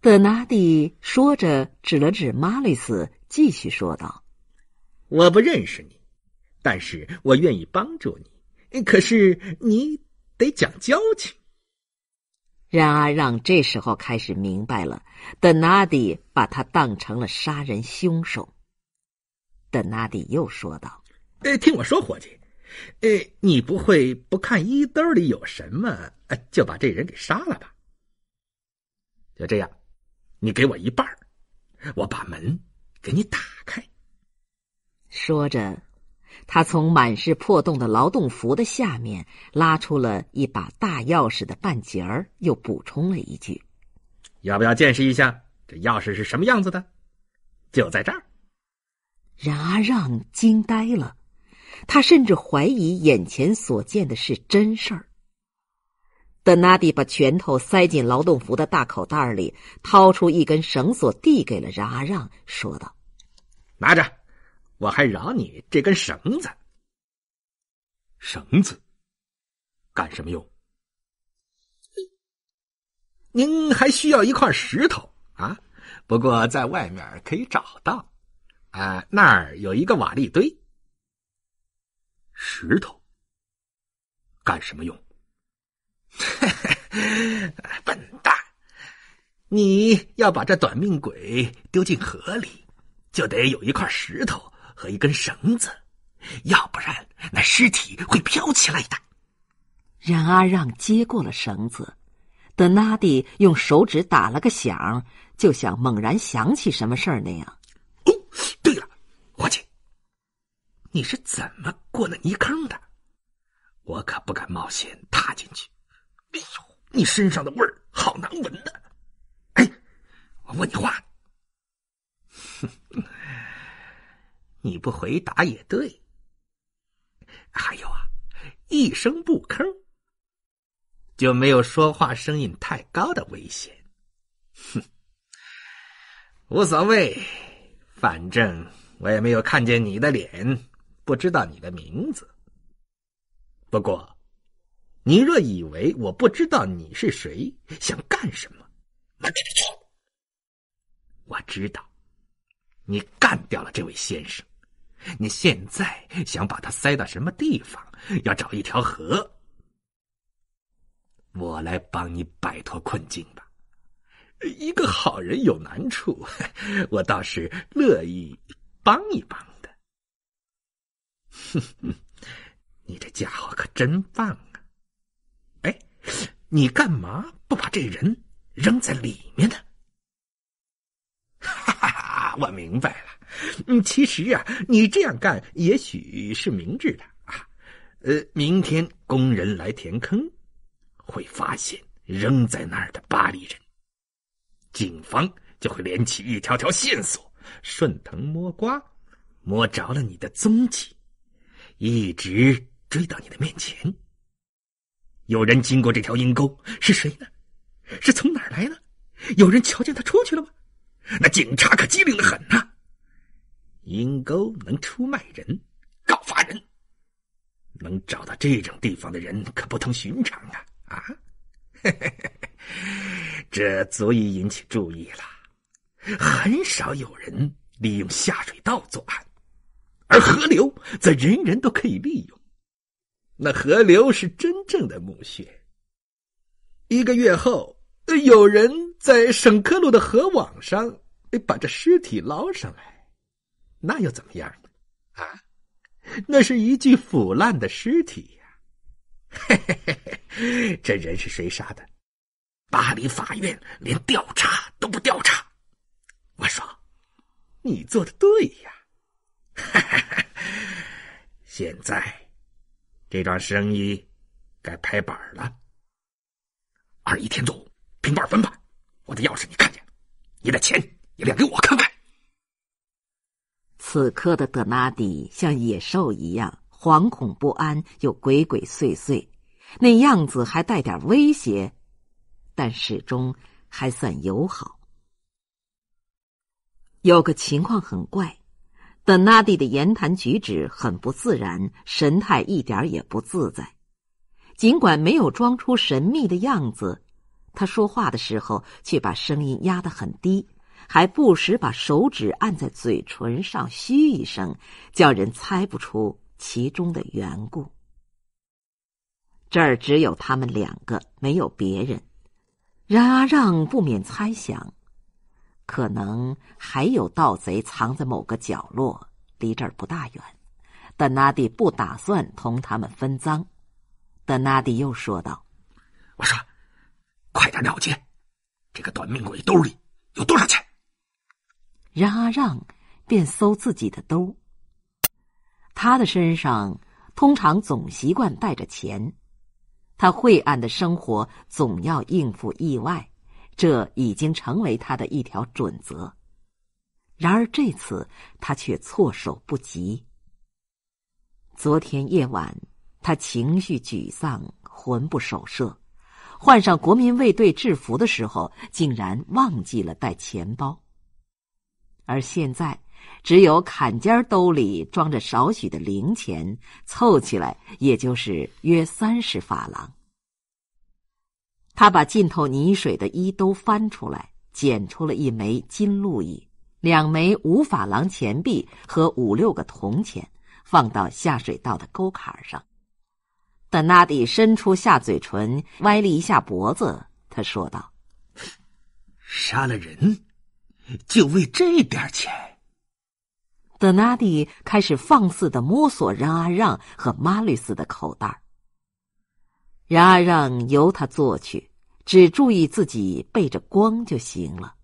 德纳第说着，指了指马利斯，继续说道：“我不认识你，但是我愿意帮助你。可是你得讲交情。”然阿让这时候开始明白了，邓纳迪把他当成了杀人凶手。邓纳迪又说道：“哎，听我说，伙计，哎，你不会不看衣兜里有什么，就把这人给杀了吧？就这样，你给我一半我把门给你打开。”说着。他从满是破洞的劳动服的下面拉出了一把大钥匙的半截儿，又补充了一句：“要不要见识一下这钥匙是什么样子的？就在这儿。”冉阿让惊呆了，他甚至怀疑眼前所见的是真事儿。德纳迪把拳头塞进劳动服的大口袋里，掏出一根绳索递给了冉阿让，说道：“拿着。”我还饶你这根绳子，绳子干什么用？您还需要一块石头啊？不过在外面可以找到，啊，那儿有一个瓦砾堆。石头干什么用？笨蛋！你要把这短命鬼丢进河里，就得有一块石头。和一根绳子，要不然那尸体会飘起来的。任阿让接过了绳子，德纳蒂用手指打了个响，就像猛然想起什么事儿那样。哦，对了，伙计，你是怎么过那泥坑的？我可不敢冒险踏进去。哎呦，你身上的味儿好难闻的。哎，我问你话。你不回答也对。还有啊，一声不吭，就没有说话声音太高的危险。哼，无所谓，反正我也没有看见你的脸，不知道你的名字。不过，你若以为我不知道你是谁，想干什么，那错了。我知道，你干掉了这位先生。你现在想把它塞到什么地方？要找一条河，我来帮你摆脱困境吧。一个好人有难处，我倒是乐意帮一帮的。哼哼，你这家伙可真棒啊！哎，你干嘛不把这人扔在里面呢？哈哈哈，我明白了。嗯，其实啊，你这样干也许是明智的啊。呃，明天工人来填坑，会发现扔在那儿的巴黎人。警方就会连起一条条线索，顺藤摸瓜，摸着了你的踪迹，一直追到你的面前。有人经过这条阴沟是谁呢？是从哪儿来的？有人瞧见他出去了吗？那警察可机灵的很呐。阴沟能出卖人、告发人，能找到这种地方的人可不同寻常啊！啊，这足以引起注意了。很少有人利用下水道作案，而河流则人人都可以利用。那河流是真正的墓穴。一个月后，有人在省科路的河网上把这尸体捞上来。那又怎么样？啊，那是一具腐烂的尸体呀！这人是谁杀的？巴黎法院连调查都不调查。我说，你做的对呀。现在，这桩生意该拍板了。二一天租，平半分吧。我的钥匙你看见了，你的钱也亮给我看看。此刻的德纳迪像野兽一样惶恐不安又鬼鬼祟祟，那样子还带点威胁，但始终还算友好。有个情况很怪，德纳迪的言谈举止很不自然，神态一点也不自在。尽管没有装出神秘的样子，他说话的时候却把声音压得很低。还不时把手指按在嘴唇上，嘘一声，叫人猜不出其中的缘故。这儿只有他们两个，没有别人。然阿让不免猜想，可能还有盗贼藏在某个角落，离这儿不大远。但那蒂不打算同他们分赃。但那蒂又说道：“我说，快点了结！这个短命鬼兜里有多少钱？”让阿让便搜自己的兜他的身上通常总习惯带着钱，他晦暗的生活总要应付意外，这已经成为他的一条准则。然而这次他却措手不及。昨天夜晚，他情绪沮丧，魂不守舍，换上国民卫队制服的时候，竟然忘记了带钱包。而现在，只有坎肩兜里装着少许的零钱，凑起来也就是约三十法郎。他把浸透泥水的衣兜翻出来，捡出了一枚金路易、两枚五法郎钱币和五六个铜钱，放到下水道的沟坎上。但纳蒂伸出下嘴唇，歪了一下脖子，他说道：“杀了人。”就为这点钱，德纳迪开始放肆的摸索让阿让和马吕斯的口袋。让阿让由他做去，只注意自己背着光就行了。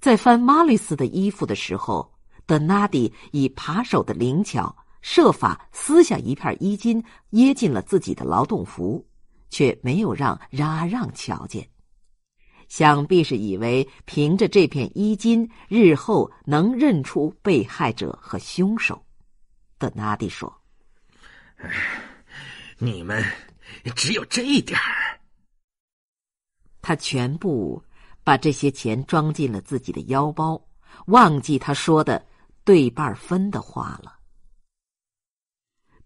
在翻马吕斯的衣服的时候，德纳迪以扒手的灵巧，设法撕下一片衣襟，掖进了自己的劳动服，却没有让让阿让瞧见。想必是以为凭着这片衣襟，日后能认出被害者和凶手。”的纳迪说，“你们只有这一点儿。”他全部把这些钱装进了自己的腰包，忘记他说的“对半分”的话了。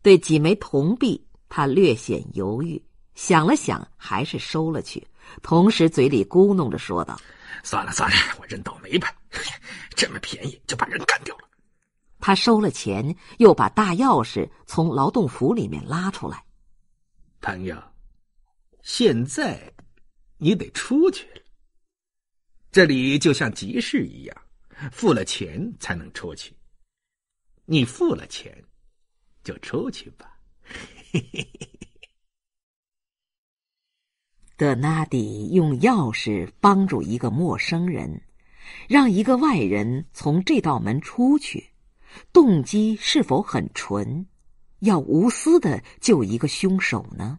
对几枚铜币，他略显犹豫，想了想，还是收了去。同时嘴里咕哝着说道：“算了算了，我认倒霉吧。这么便宜就把人干掉了。”他收了钱，又把大钥匙从劳动服里面拉出来。朋友，现在你得出去了。这里就像集市一样，付了钱才能出去。你付了钱，就出去吧。德纳迪用钥匙帮助一个陌生人，让一个外人从这道门出去，动机是否很纯？要无私的救一个凶手呢？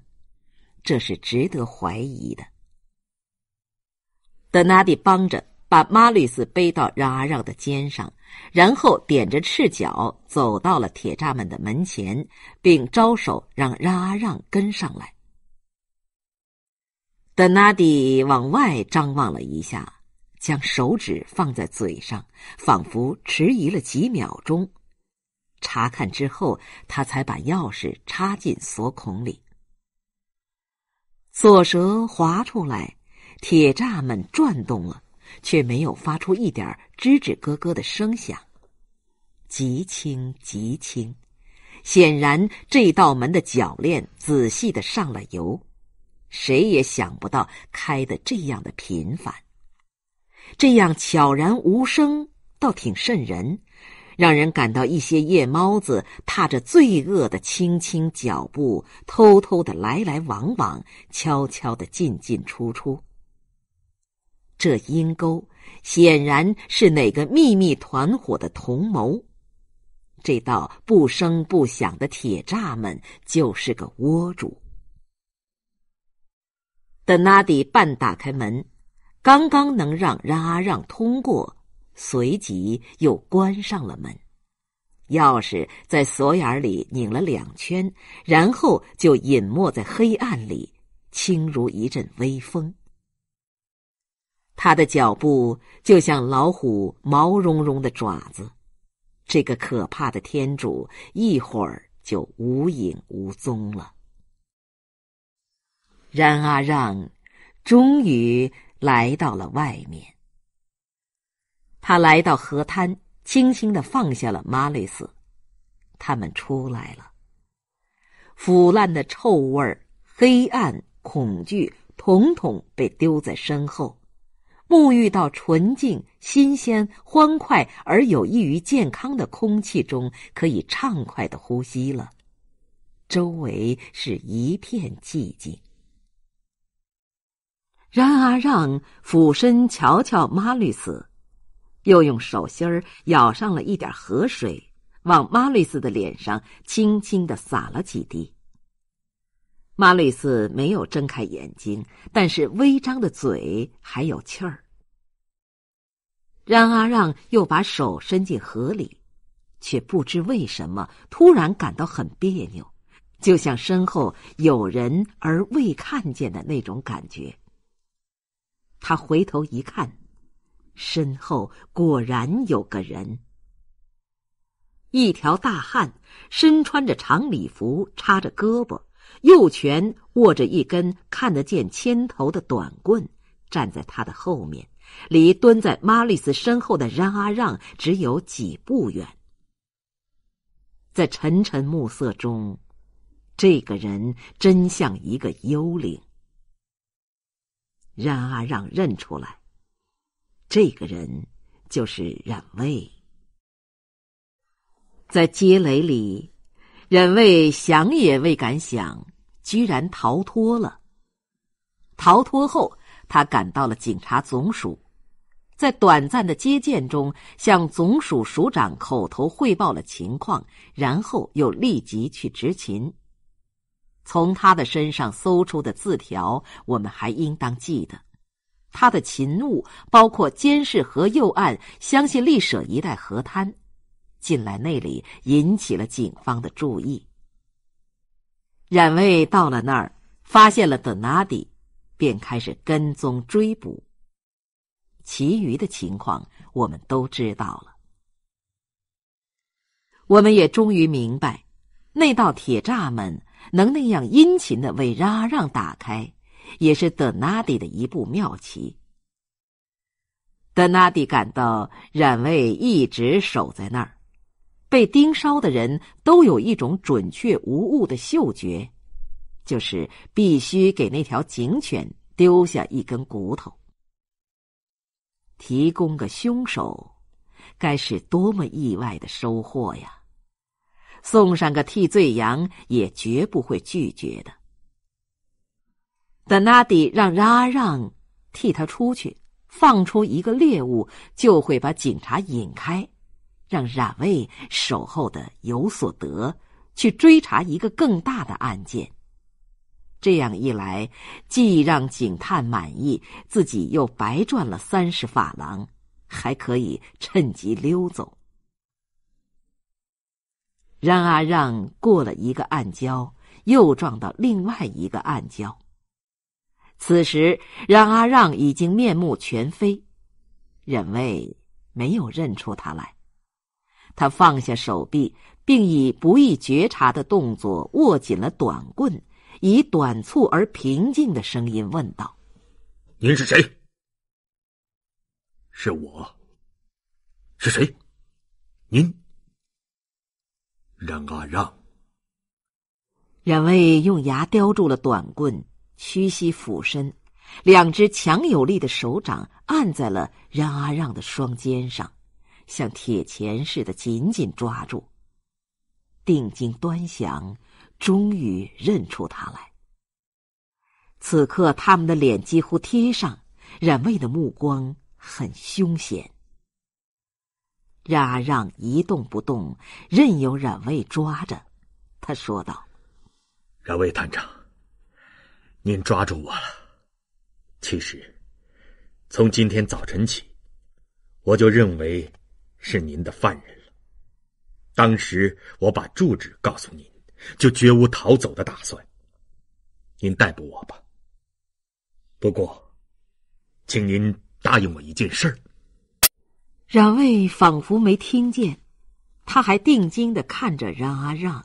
这是值得怀疑的。德纳迪帮着把马吕斯背到让阿让的肩上，然后点着赤脚走到了铁栅门的门前，并招手让让阿让跟上来。纳迪往外张望了一下，将手指放在嘴上，仿佛迟疑了几秒钟。查看之后，他才把钥匙插进锁孔里。锁舌滑出来，铁栅门转动了，却没有发出一点吱吱咯咯的声响，极轻极轻。显然，这道门的铰链仔细的上了油。谁也想不到开的这样的频繁，这样悄然无声，倒挺渗人，让人感到一些夜猫子踏着罪恶的轻轻脚步，偷偷的来来往往，悄悄的进进出出。这阴沟显然是哪个秘密团伙的同谋，这道不声不响的铁栅门就是个窝主。德纳第半打开门，刚刚能让让阿让通过，随即又关上了门。钥匙在锁眼里拧了两圈，然后就隐没在黑暗里，轻如一阵微风。他的脚步就像老虎毛茸茸的爪子，这个可怕的天主一会儿就无影无踪了。冉阿让终于来到了外面。他来到河滩，轻轻的放下了马蕾丝，他们出来了。腐烂的臭味、黑暗、恐惧，统统被丢在身后，沐浴到纯净、新鲜、欢快而有益于健康的空气中，可以畅快的呼吸了。周围是一片寂静。冉阿让俯身瞧瞧马吕斯，又用手心儿舀上了一点河水，往马吕斯的脸上轻轻的洒了几滴。马吕斯没有睁开眼睛，但是微张的嘴还有气儿。让阿让又把手伸进河里，却不知为什么突然感到很别扭，就像身后有人而未看见的那种感觉。他回头一看，身后果然有个人。一条大汉身穿着长礼服，叉着胳膊，右拳握着一根看得见铅头的短棍，站在他的后面，离蹲在玛丽斯身后的冉阿让只有几步远。在沉沉暮色中，这个人真像一个幽灵。让阿让认出来，这个人就是冉魏。在街垒里，冉魏想也未敢想，居然逃脱了。逃脱后，他赶到了警察总署，在短暂的接见中，向总署署长口头汇报了情况，然后又立即去执勤。从他的身上搜出的字条，我们还应当记得。他的勤务包括监视河右岸香榭丽舍一带河滩，近来那里引起了警方的注意。冉卫到了那儿，发现了德纳迪，便开始跟踪追捕。其余的情况我们都知道了，我们也终于明白，那道铁栅门。能那样殷勤的为嚷让打开，也是德纳迪的一步妙棋。德纳迪感到冉魏一直守在那儿，被盯梢的人都有一种准确无误的嗅觉，就是必须给那条警犬丢下一根骨头，提供个凶手，该是多么意外的收获呀！送上个替罪羊，也绝不会拒绝的。但纳迪让冉让替他出去，放出一个猎物，就会把警察引开，让冉魏守候的有所得，去追查一个更大的案件。这样一来，既让警探满意，自己又白赚了三十法郎，还可以趁机溜走。让阿让过了一个暗礁，又撞到另外一个暗礁。此时，让阿让已经面目全非，忍卫没有认出他来。他放下手臂，并以不易觉察的动作握紧了短棍，以短促而平静的声音问道：“您是谁？”“是我。”“是谁？”“您。”让阿让，冉魏用牙叼住了短棍，屈膝俯身，两只强有力的手掌按在了让阿让的双肩上，像铁钳似的紧紧抓住。定睛端详，终于认出他来。此刻他们的脸几乎贴上，冉魏的目光很凶险。让让一动不动，任由冉卫抓着。他说道：“冉卫探长，您抓住我了。其实，从今天早晨起，我就认为是您的犯人了。当时我把住址告诉您，就绝无逃走的打算。您逮捕我吧。不过，请您答应我一件事儿。”冉魏仿佛没听见，他还定睛的看着冉阿让，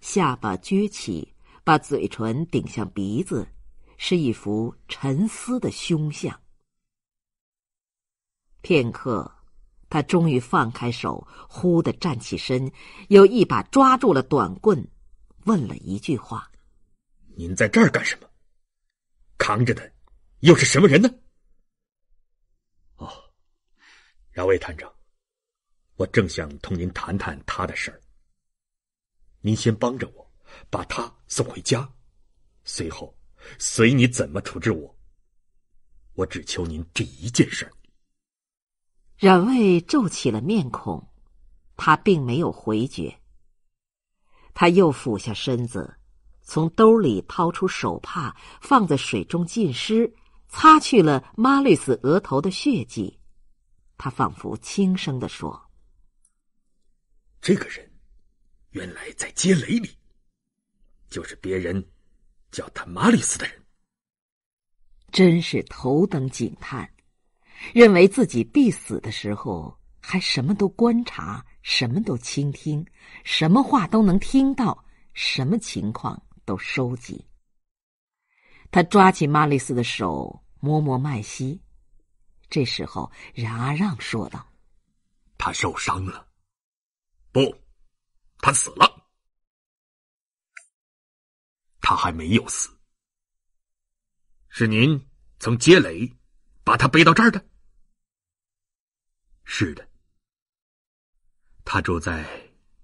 下巴撅起，把嘴唇顶向鼻子，是一副沉思的凶相。片刻，他终于放开手，忽的站起身，又一把抓住了短棍，问了一句话：“您在这儿干什么？扛着的又是什么人呢？”冉魏探长，我正想同您谈谈他的事儿。您先帮着我把他送回家，随后随你怎么处置我。我只求您这一件事儿。冉魏皱起了面孔，他并没有回绝。他又俯下身子，从兜里掏出手帕，放在水中浸湿，擦去了马律斯额头的血迹。他仿佛轻声地说：“这个人原来在街垒里，就是别人叫他马里斯的人。真是头等警探，认为自己必死的时候，还什么都观察，什么都倾听，什么话都能听到，什么情况都收集。”他抓起马里斯的手，摸摸麦西。这时候，冉阿让说道：“他受伤了，不，他死了。他还没有死，是您从街垒把他背到这儿的？是的，他住在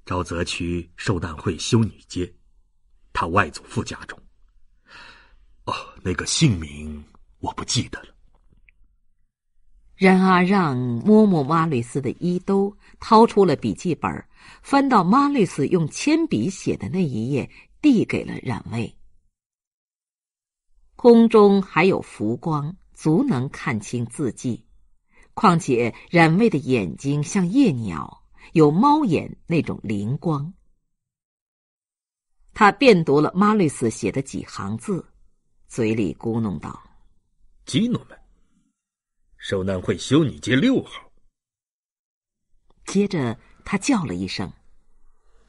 沼泽区寿诞会修女街，他外祖父家中。哦，那个姓名我不记得了。”冉阿让摸摸马吕斯的衣兜，掏出了笔记本翻到马吕斯用铅笔写的那一页，递给了冉魏。空中还有浮光，足能看清字迹。况且冉魏的眼睛像夜鸟，有猫眼那种灵光。他便读了马吕斯写的几行字，嘴里咕哝道：“吉诺们。”受难会修女街六号。接着，他叫了一声：“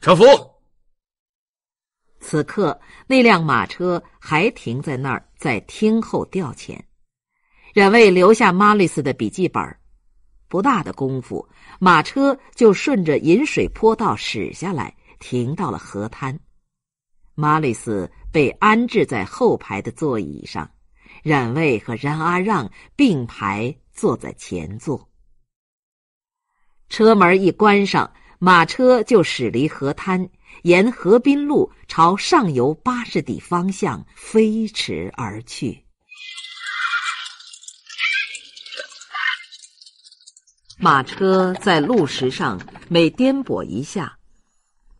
车夫！”此刻，那辆马车还停在那儿，在听候调遣。冉魏留下马里斯的笔记本不大的功夫，马车就顺着引水坡道驶下来，停到了河滩。马里斯被安置在后排的座椅上，冉魏和冉阿让并排。坐在前座，车门一关上，马车就驶离河滩，沿河滨路朝上游八十里方向飞驰而去。马车在路石上每颠簸一下，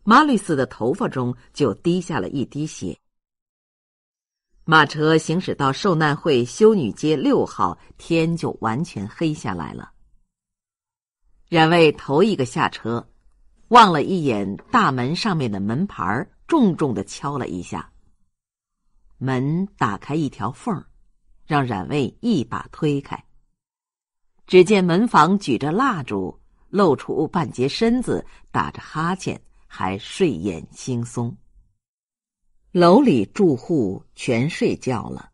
马吕斯的头发中就滴下了一滴血。马车行驶到受难会修女街六号，天就完全黑下来了。冉魏头一个下车，望了一眼大门上面的门牌，重重的敲了一下。门打开一条缝儿，让冉魏一把推开。只见门房举着蜡烛，露出半截身子，打着哈欠，还睡眼惺忪。楼里住户全睡觉了。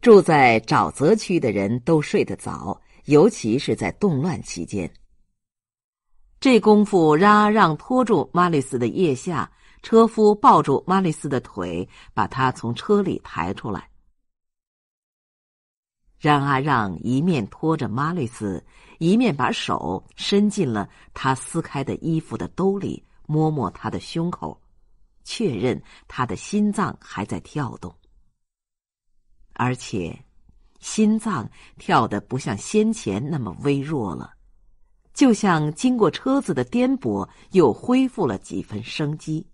住在沼泽区的人都睡得早，尤其是在动乱期间。这功夫，让阿让拖住玛丽斯的腋下，车夫抱住玛丽斯的腿，把她从车里抬出来。让阿让一面拖着玛丽斯，一面把手伸进了她撕开的衣服的兜里，摸摸她的胸口。确认他的心脏还在跳动，而且心脏跳得不像先前那么微弱了，就像经过车子的颠簸，又恢复了几分生机。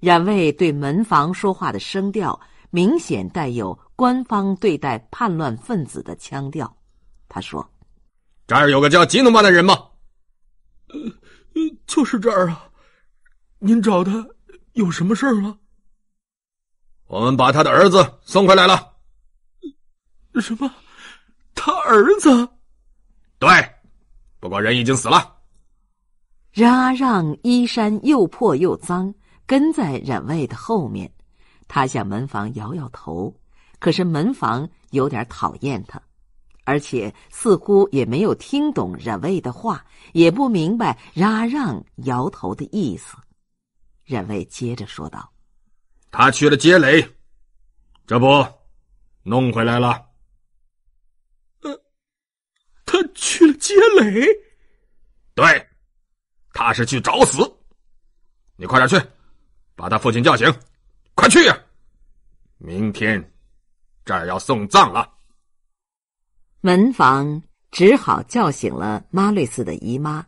冉魏对门房说话的声调明显带有官方对待叛乱分子的腔调，他说：“这儿有个叫吉诺曼的人吗？”“呃，就是这儿啊。”您找他有什么事儿吗？我们把他的儿子送回来了。什么？他儿子？对，不过人已经死了。冉阿让衣衫又破又脏，跟在冉魏的后面。他向门房摇摇头，可是门房有点讨厌他，而且似乎也没有听懂冉魏的话，也不明白冉阿让摇头的意思。任卫接着说道：“他去了接垒，这不，弄回来了。他去了接垒，对，他是去找死。你快点去，把他父亲叫醒，快去呀！明天这儿要送葬了。”门房只好叫醒了马瑞斯的姨妈。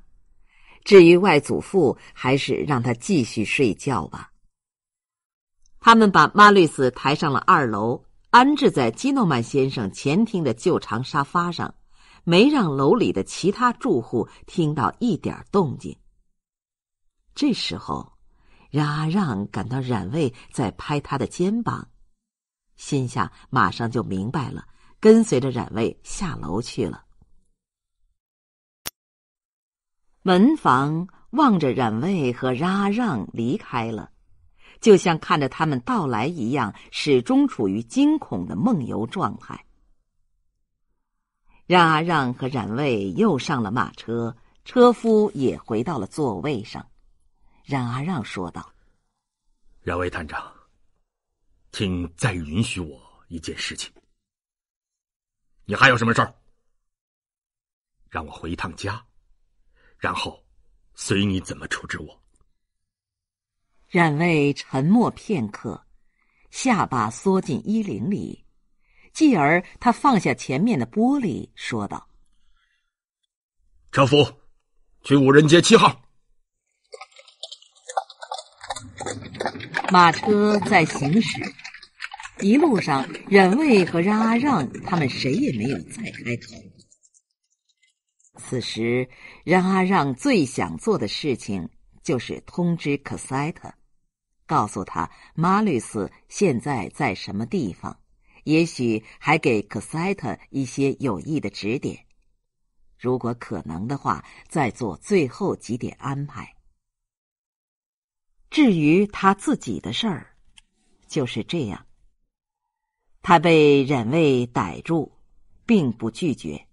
至于外祖父，还是让他继续睡觉吧。他们把马律斯抬上了二楼，安置在基诺曼先生前厅的旧长沙发上，没让楼里的其他住户听到一点动静。这时候，让阿让感到冉魏在拍他的肩膀，心下马上就明白了，跟随着冉魏下楼去了。门房望着冉魏和冉阿让离开了，就像看着他们到来一样，始终处于惊恐的梦游状态。冉阿让和冉魏又上了马车，车夫也回到了座位上。让阿让说道：“冉卫探长，请再允许我一件事情。你还有什么事儿？让我回一趟家。”然后，随你怎么处置我。冉魏沉默片刻，下巴缩进衣领里，继而他放下前面的玻璃，说道：“车夫，去五人街七号。”马车在行驶，一路上，冉魏和让阿让他们谁也没有再开口。此时。让阿让最想做的事情就是通知可塞特，告诉他马吕斯现在在什么地方，也许还给可塞特一些有益的指点。如果可能的话，再做最后几点安排。至于他自己的事儿，就是这样。他被忍卫逮住，并不拒绝。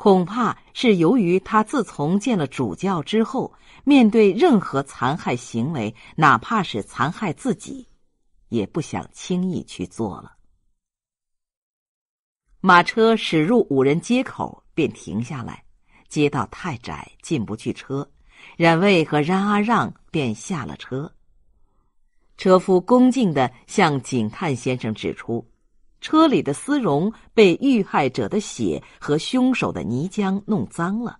恐怕是由于他自从见了主教之后，面对任何残害行为，哪怕是残害自己，也不想轻易去做了。马车驶入五人街口，便停下来。街道太窄，进不去车。冉魏和冉阿让便下了车。车夫恭敬的向警探先生指出。车里的丝绒被遇害者的血和凶手的泥浆弄脏了，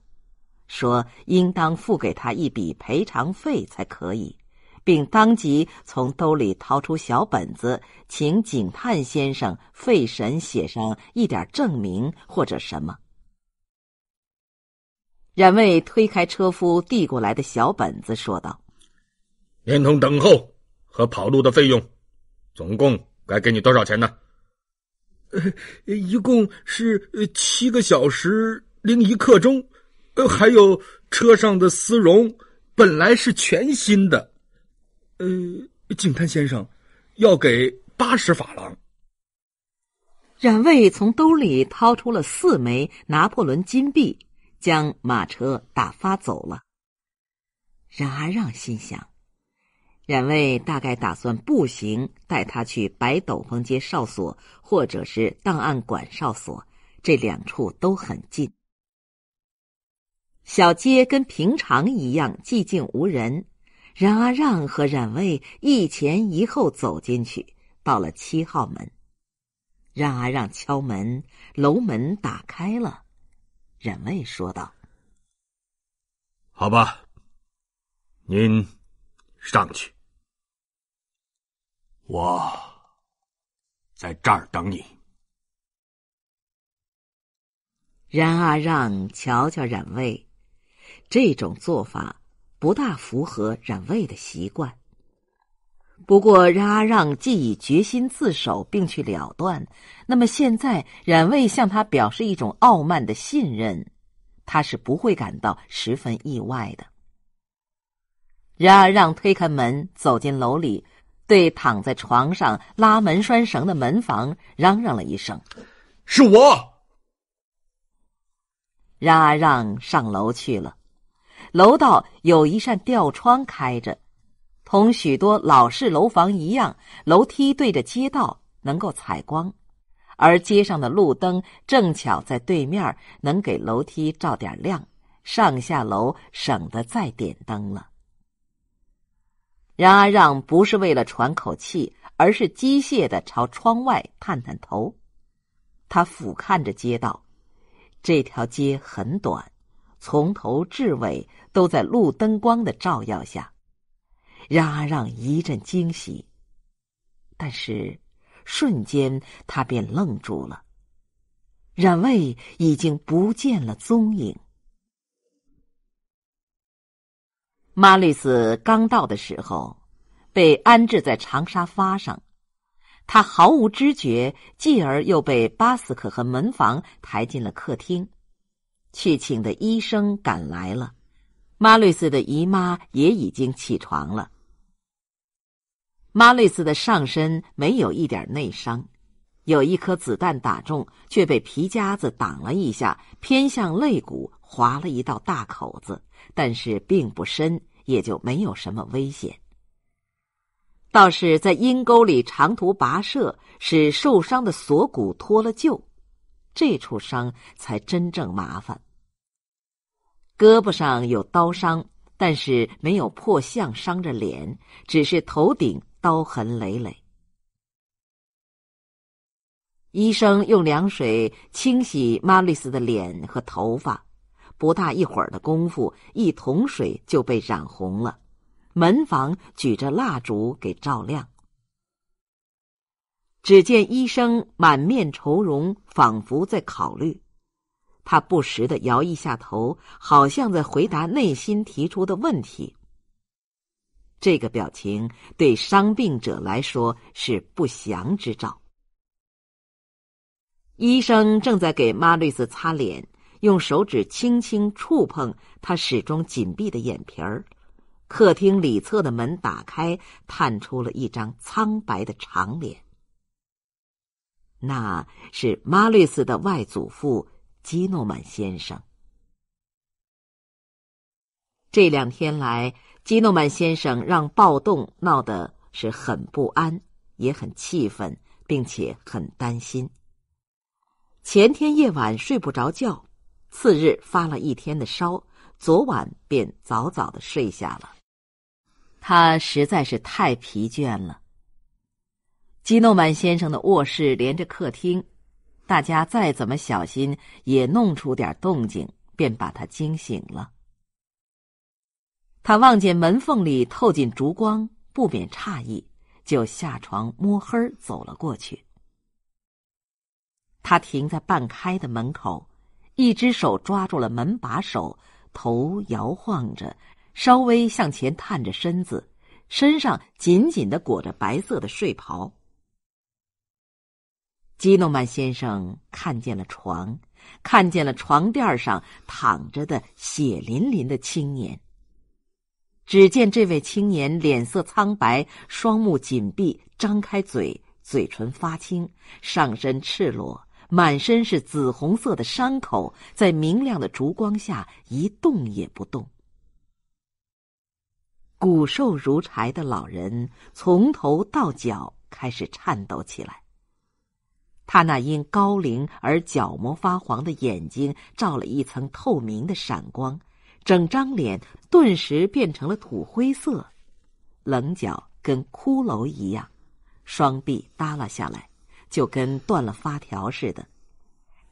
说应当付给他一笔赔偿费才可以，并当即从兜里掏出小本子，请警探先生费神写上一点证明或者什么。冉魏推开车夫递过来的小本子，说道：“连同等候和跑路的费用，总共该给你多少钱呢？”呃，一共是七个小时零一刻钟，呃，还有车上的丝绒本来是全新的，呃，警探先生，要给八十法郎。冉卫从兜里掏出了四枚拿破仑金币，将马车打发走了。冉阿让心想。冉魏大概打算步行带他去白斗方街哨所，或者是档案馆哨所，这两处都很近。小街跟平常一样寂静无人，冉阿让和冉魏一前一后走进去，到了七号门，冉阿让敲门，楼门打开了，冉魏说道：“好吧，您上去。”我在这儿等你。冉阿让瞧瞧冉魏，这种做法不大符合冉魏的习惯。不过，冉阿让既已决心自首并去了断，那么现在冉魏向他表示一种傲慢的信任，他是不会感到十分意外的。冉阿让推开门走进楼里。对躺在床上拉门栓绳的门房嚷嚷了一声：“是我。”让啊让上楼去了。楼道有一扇吊窗开着，同许多老式楼房一样，楼梯对着街道，能够采光，而街上的路灯正巧在对面，能给楼梯照点亮，上下楼省得再点灯了。冉阿让不是为了喘口气，而是机械的朝窗外探探头。他俯瞰着街道，这条街很短，从头至尾都在路灯光的照耀下。冉阿让一阵惊喜，但是，瞬间他便愣住了。冉魏已经不见了踪影。马瑞斯刚到的时候，被安置在长沙发上，他毫无知觉，继而又被巴斯克和门房抬进了客厅。去请的医生赶来了，马瑞斯的姨妈也已经起床了。马瑞斯的上身没有一点内伤，有一颗子弹打中，却被皮夹子挡了一下，偏向肋骨划了一道大口子，但是并不深。也就没有什么危险，倒是在阴沟里长途跋涉，使受伤的锁骨脱了臼，这处伤才真正麻烦。胳膊上有刀伤，但是没有破相，伤着脸，只是头顶刀痕累累。医生用凉水清洗玛丽斯的脸和头发。不大一会儿的功夫，一桶水就被染红了。门房举着蜡烛给照亮。只见医生满面愁容，仿佛在考虑。他不时的摇一下头，好像在回答内心提出的问题。这个表情对伤病者来说是不祥之兆。医生正在给玛丽斯擦脸。用手指轻轻触碰他始终紧闭的眼皮儿，客厅里侧的门打开，探出了一张苍白的长脸。那是马律斯的外祖父基诺曼先生。这两天来，基诺曼先生让暴动闹得是很不安，也很气愤，并且很担心。前天夜晚睡不着觉。次日发了一天的烧，昨晚便早早的睡下了。他实在是太疲倦了。基诺曼先生的卧室连着客厅，大家再怎么小心也弄出点动静，便把他惊醒了。他望见门缝里透进烛光，不免诧异，就下床摸黑儿走了过去。他停在半开的门口。一只手抓住了门把手，头摇晃着，稍微向前探着身子，身上紧紧的裹着白色的睡袍。基诺曼先生看见了床，看见了床垫上躺着的血淋淋的青年。只见这位青年脸色苍白，双目紧闭，张开嘴，嘴唇发青，上身赤裸。满身是紫红色的伤口，在明亮的烛光下一动也不动。骨瘦如柴的老人从头到脚开始颤抖起来。他那因高龄而角膜发黄的眼睛照了一层透明的闪光，整张脸顿时变成了土灰色，棱角跟骷髅一样，双臂耷拉下来。就跟断了发条似的，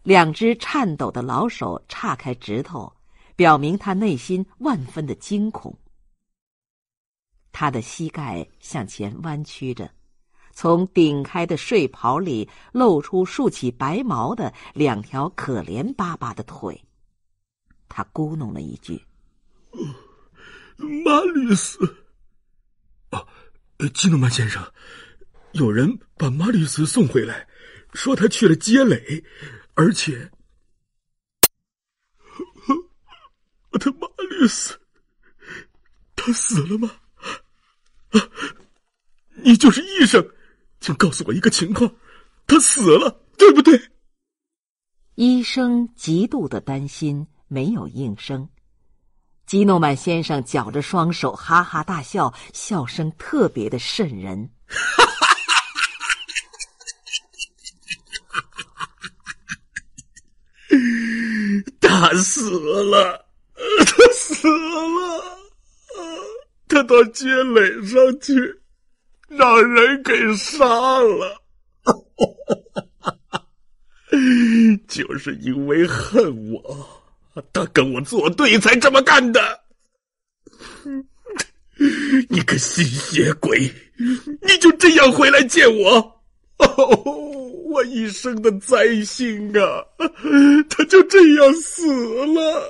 两只颤抖的老手岔开指头，表明他内心万分的惊恐。他的膝盖向前弯曲着，从顶开的睡袍里露出竖起白毛的两条可怜巴巴的腿。他咕哝了一句：“马里斯，啊，基诺曼先生。”有人把马吕斯送回来，说他去了街垒，而且，我的马吕斯，他死了吗？啊，你就是医生，请告诉我一个情况，他死了，对不对？医生极度的担心，没有应声。基诺曼先生绞着双手，哈哈大笑，笑声特别的渗人。他死了，他死了，他到街垒上去，让人给杀了。就是因为恨我，他跟我作对才这么干的。你个吸血鬼，你就这样回来见我？我一生的灾星啊，他就这样死了。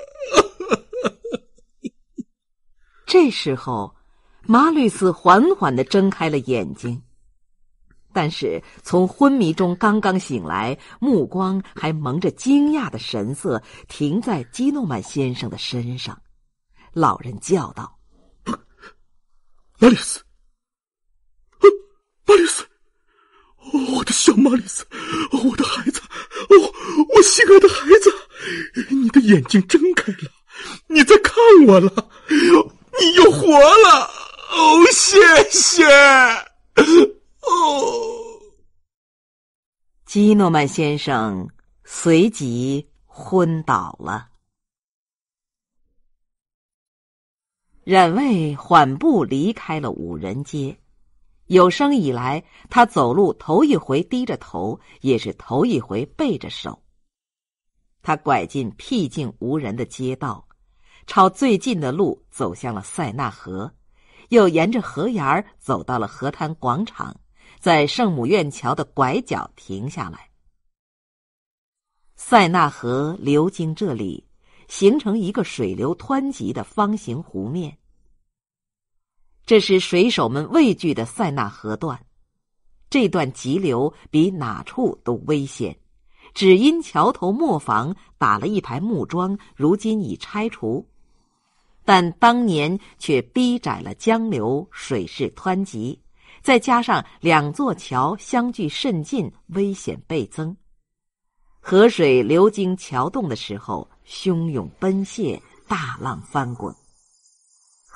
这时候，马吕斯缓缓的睁开了眼睛，但是从昏迷中刚刚醒来，目光还蒙着惊讶的神色，停在基诺曼先生的身上。老人叫道：“马 吕斯，马吕斯。”我的小玛丽斯，我的孩子，我我心爱的孩子，你的眼睛睁开了，你在看我了，你又活了！哦，谢谢！哦，基诺曼先生随即昏倒了，冉魏缓步离开了五人街。有生以来，他走路头一回低着头，也是头一回背着手。他拐进僻静无人的街道，朝最近的路走向了塞纳河，又沿着河沿儿走到了河滩广场，在圣母院桥的拐角停下来。塞纳河流经这里，形成一个水流湍急的方形湖面。这是水手们畏惧的塞纳河段，这段急流比哪处都危险，只因桥头磨坊打了一排木桩，如今已拆除，但当年却逼窄了江流，水势湍急，再加上两座桥相距甚近，危险倍增。河水流经桥洞的时候，汹涌奔泻，大浪翻滚。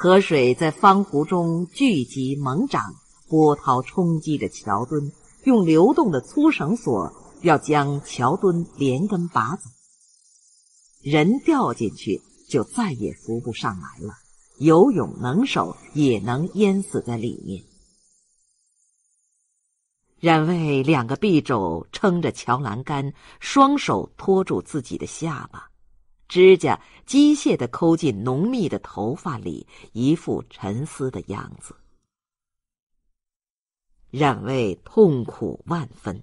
河水在方湖中聚集猛涨，波涛冲击着桥墩，用流动的粗绳索要将桥墩连根拔走。人掉进去就再也浮不上来了，游泳能手也能淹死在里面。冉魏两个臂肘撑着桥栏杆，双手托住自己的下巴。指甲机械的抠进浓密的头发里，一副沉思的样子。冉魏痛苦万分。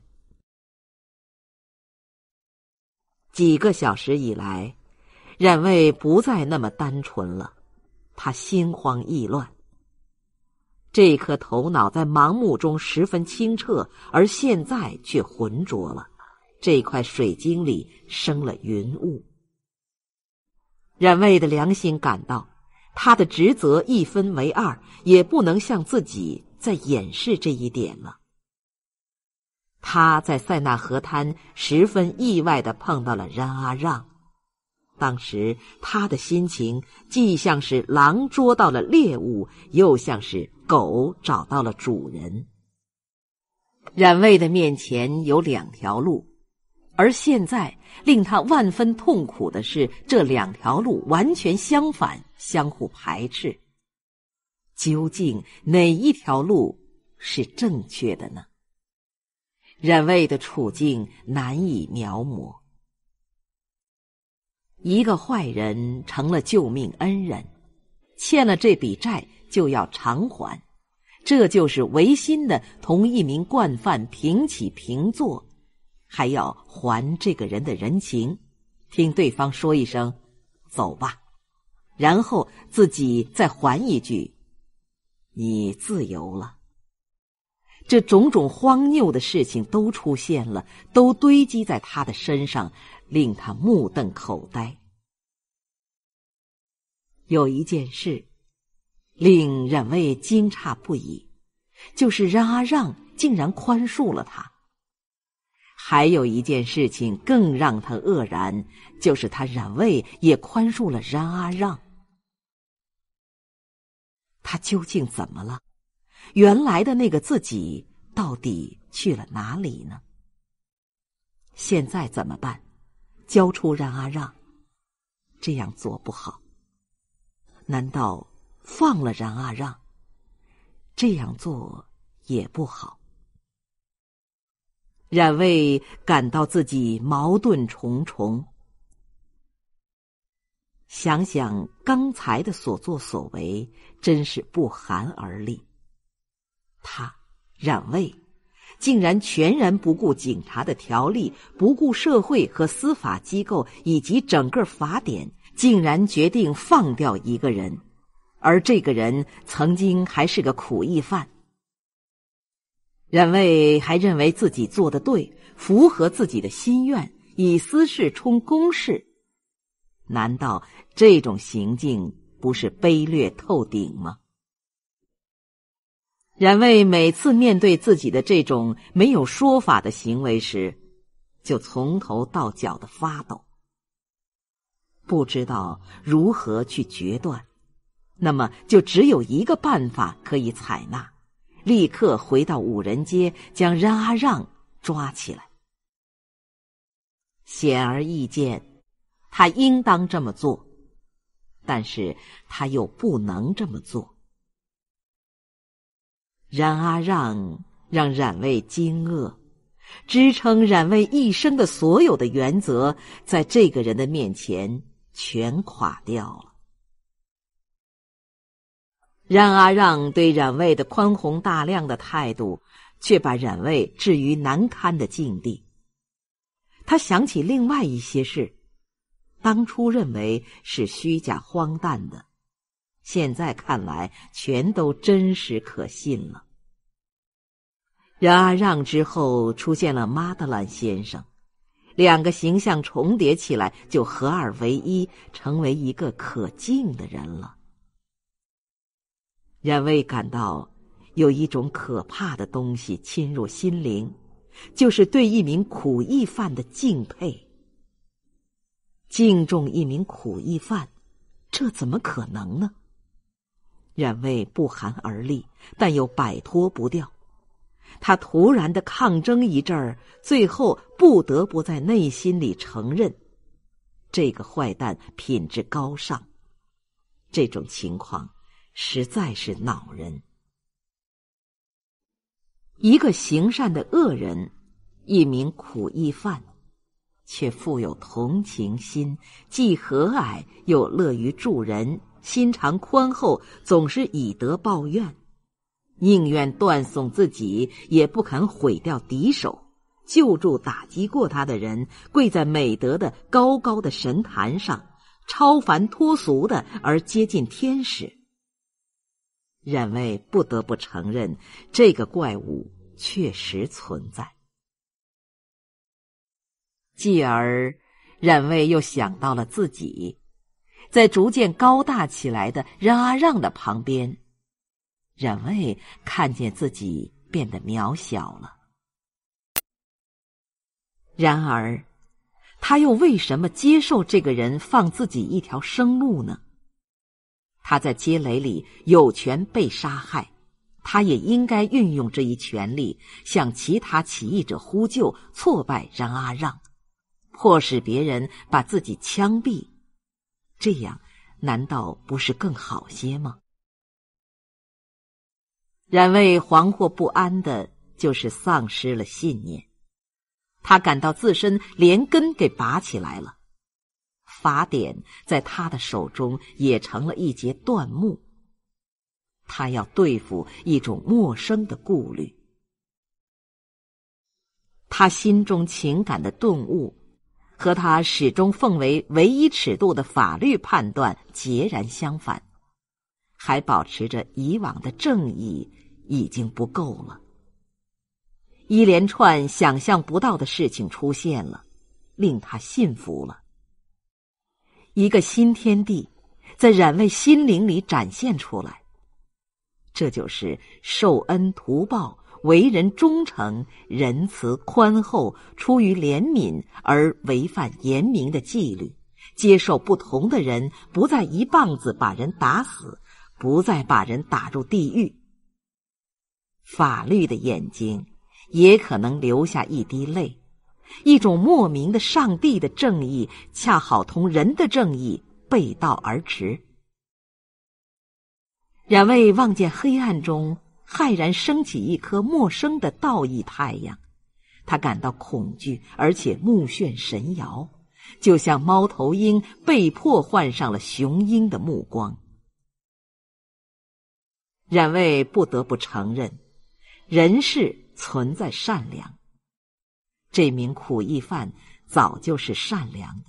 几个小时以来，冉魏不再那么单纯了，他心慌意乱。这颗头脑在盲目中十分清澈，而现在却浑浊了。这块水晶里生了云雾。冉魏的良心感到，他的职责一分为二，也不能向自己再掩饰这一点了。他在塞纳河滩十分意外的碰到了冉阿让，当时他的心情既像是狼捉到了猎物，又像是狗找到了主人。冉魏的面前有两条路，而现在。令他万分痛苦的是，这两条路完全相反，相互排斥。究竟哪一条路是正确的呢？人类的处境难以描摹。一个坏人成了救命恩人，欠了这笔债就要偿还，这就是违心的同一名惯犯平起平坐。还要还这个人的人情，听对方说一声“走吧”，然后自己再还一句“你自由了”。这种种荒谬的事情都出现了，都堆积在他的身上，令他目瞪口呆。有一件事令冉魏惊诧不已，就是冉阿让竟然宽恕了他。还有一件事情更让他愕然，就是他冉位也宽恕了冉阿让。他究竟怎么了？原来的那个自己到底去了哪里呢？现在怎么办？交出冉阿让，这样做不好。难道放了冉阿让？这样做也不好。冉魏感到自己矛盾重重，想想刚才的所作所为，真是不寒而栗。他，冉魏，竟然全然不顾警察的条例，不顾社会和司法机构以及整个法典，竟然决定放掉一个人，而这个人曾经还是个苦役犯。冉魏还认为自己做的对，符合自己的心愿，以私事充公事，难道这种行径不是卑劣透顶吗？冉魏每次面对自己的这种没有说法的行为时，就从头到脚的发抖，不知道如何去决断。那么就只有一个办法可以采纳。立刻回到五人街，将冉阿让抓起来。显而易见，他应当这么做，但是他又不能这么做。冉阿让让冉魏惊愕，支撑冉魏一生的所有的原则，在这个人的面前全垮掉了。冉阿让对冉魏的宽宏大量的态度，却把冉魏置于难堪的境地。他想起另外一些事，当初认为是虚假荒诞的，现在看来全都真实可信了。冉阿让之后出现了马德兰先生，两个形象重叠起来，就合二为一，成为一个可敬的人了。冉魏感到有一种可怕的东西侵入心灵，就是对一名苦役犯的敬佩。敬重一名苦役犯，这怎么可能呢？冉魏不寒而栗，但又摆脱不掉。他突然的抗争一阵儿，最后不得不在内心里承认，这个坏蛋品质高尚。这种情况。实在是恼人。一个行善的恶人，一名苦役犯，却富有同情心，既和蔼又乐于助人，心肠宽厚，总是以德报怨，宁愿断送自己，也不肯毁掉敌手。救助打击过他的人，跪在美德的高高的神坛上，超凡脱俗的，而接近天使。冉魏不得不承认，这个怪物确实存在。继而，冉魏又想到了自己，在逐渐高大起来的任阿让的旁边，冉魏看见自己变得渺小了。然而，他又为什么接受这个人放自己一条生路呢？他在街垒里有权被杀害，他也应该运用这一权利向其他起义者呼救，挫败冉阿让，迫使别人把自己枪毙，这样难道不是更好些吗？冉魏惶惑不安的，就是丧失了信念，他感到自身连根给拔起来了。法典在他的手中也成了一截断木。他要对付一种陌生的顾虑，他心中情感的顿悟，和他始终奉为唯一尺度的法律判断截然相反，还保持着以往的正义已经不够了。一连串想象不到的事情出现了，令他信服了。一个新天地，在冉魏心灵里展现出来。这就是受恩图报、为人忠诚、仁慈宽厚、出于怜悯而违反严明的纪律，接受不同的人，不再一棒子把人打死，不再把人打入地狱。法律的眼睛也可能流下一滴泪。一种莫名的上帝的正义，恰好同人的正义背道而驰。冉魏望见黑暗中骇然升起一颗陌生的道义太阳，他感到恐惧，而且目眩神摇，就像猫头鹰被迫换上了雄鹰的目光。冉魏不得不承认，人世存在善良。这名苦役犯早就是善良的，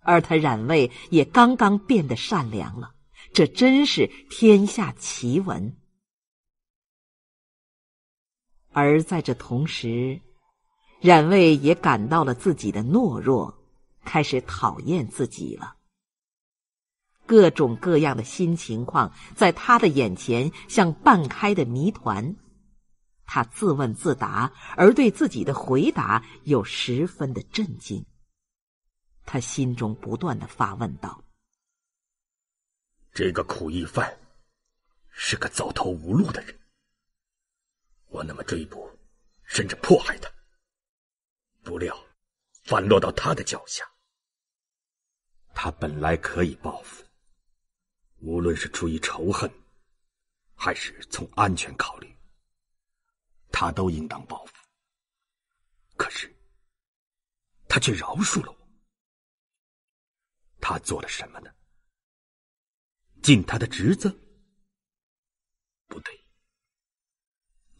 而他冉魏也刚刚变得善良了，这真是天下奇闻。而在这同时，冉魏也感到了自己的懦弱，开始讨厌自己了。各种各样的新情况在他的眼前，像半开的谜团。他自问自答，而对自己的回答又十分的震惊。他心中不断的发问道：“这个苦役犯是个走投无路的人，我那么追捕，甚至迫害他，不料反落到他的脚下。他本来可以报复，无论是出于仇恨，还是从安全考虑。”他都应当报复，可是他却饶恕了我。他做了什么呢？尽他的职责？不对，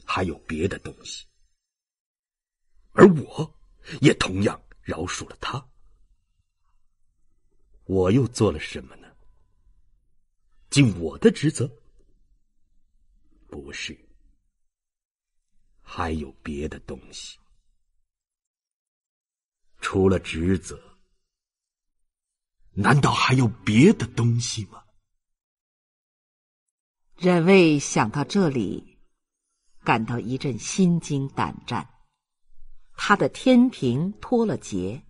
还有别的东西。而我也同样饶恕了他。我又做了什么呢？尽我的职责？不是。还有别的东西？除了职责，难道还有别的东西吗？忍卫想到这里，感到一阵心惊胆战。他的天平脱了节，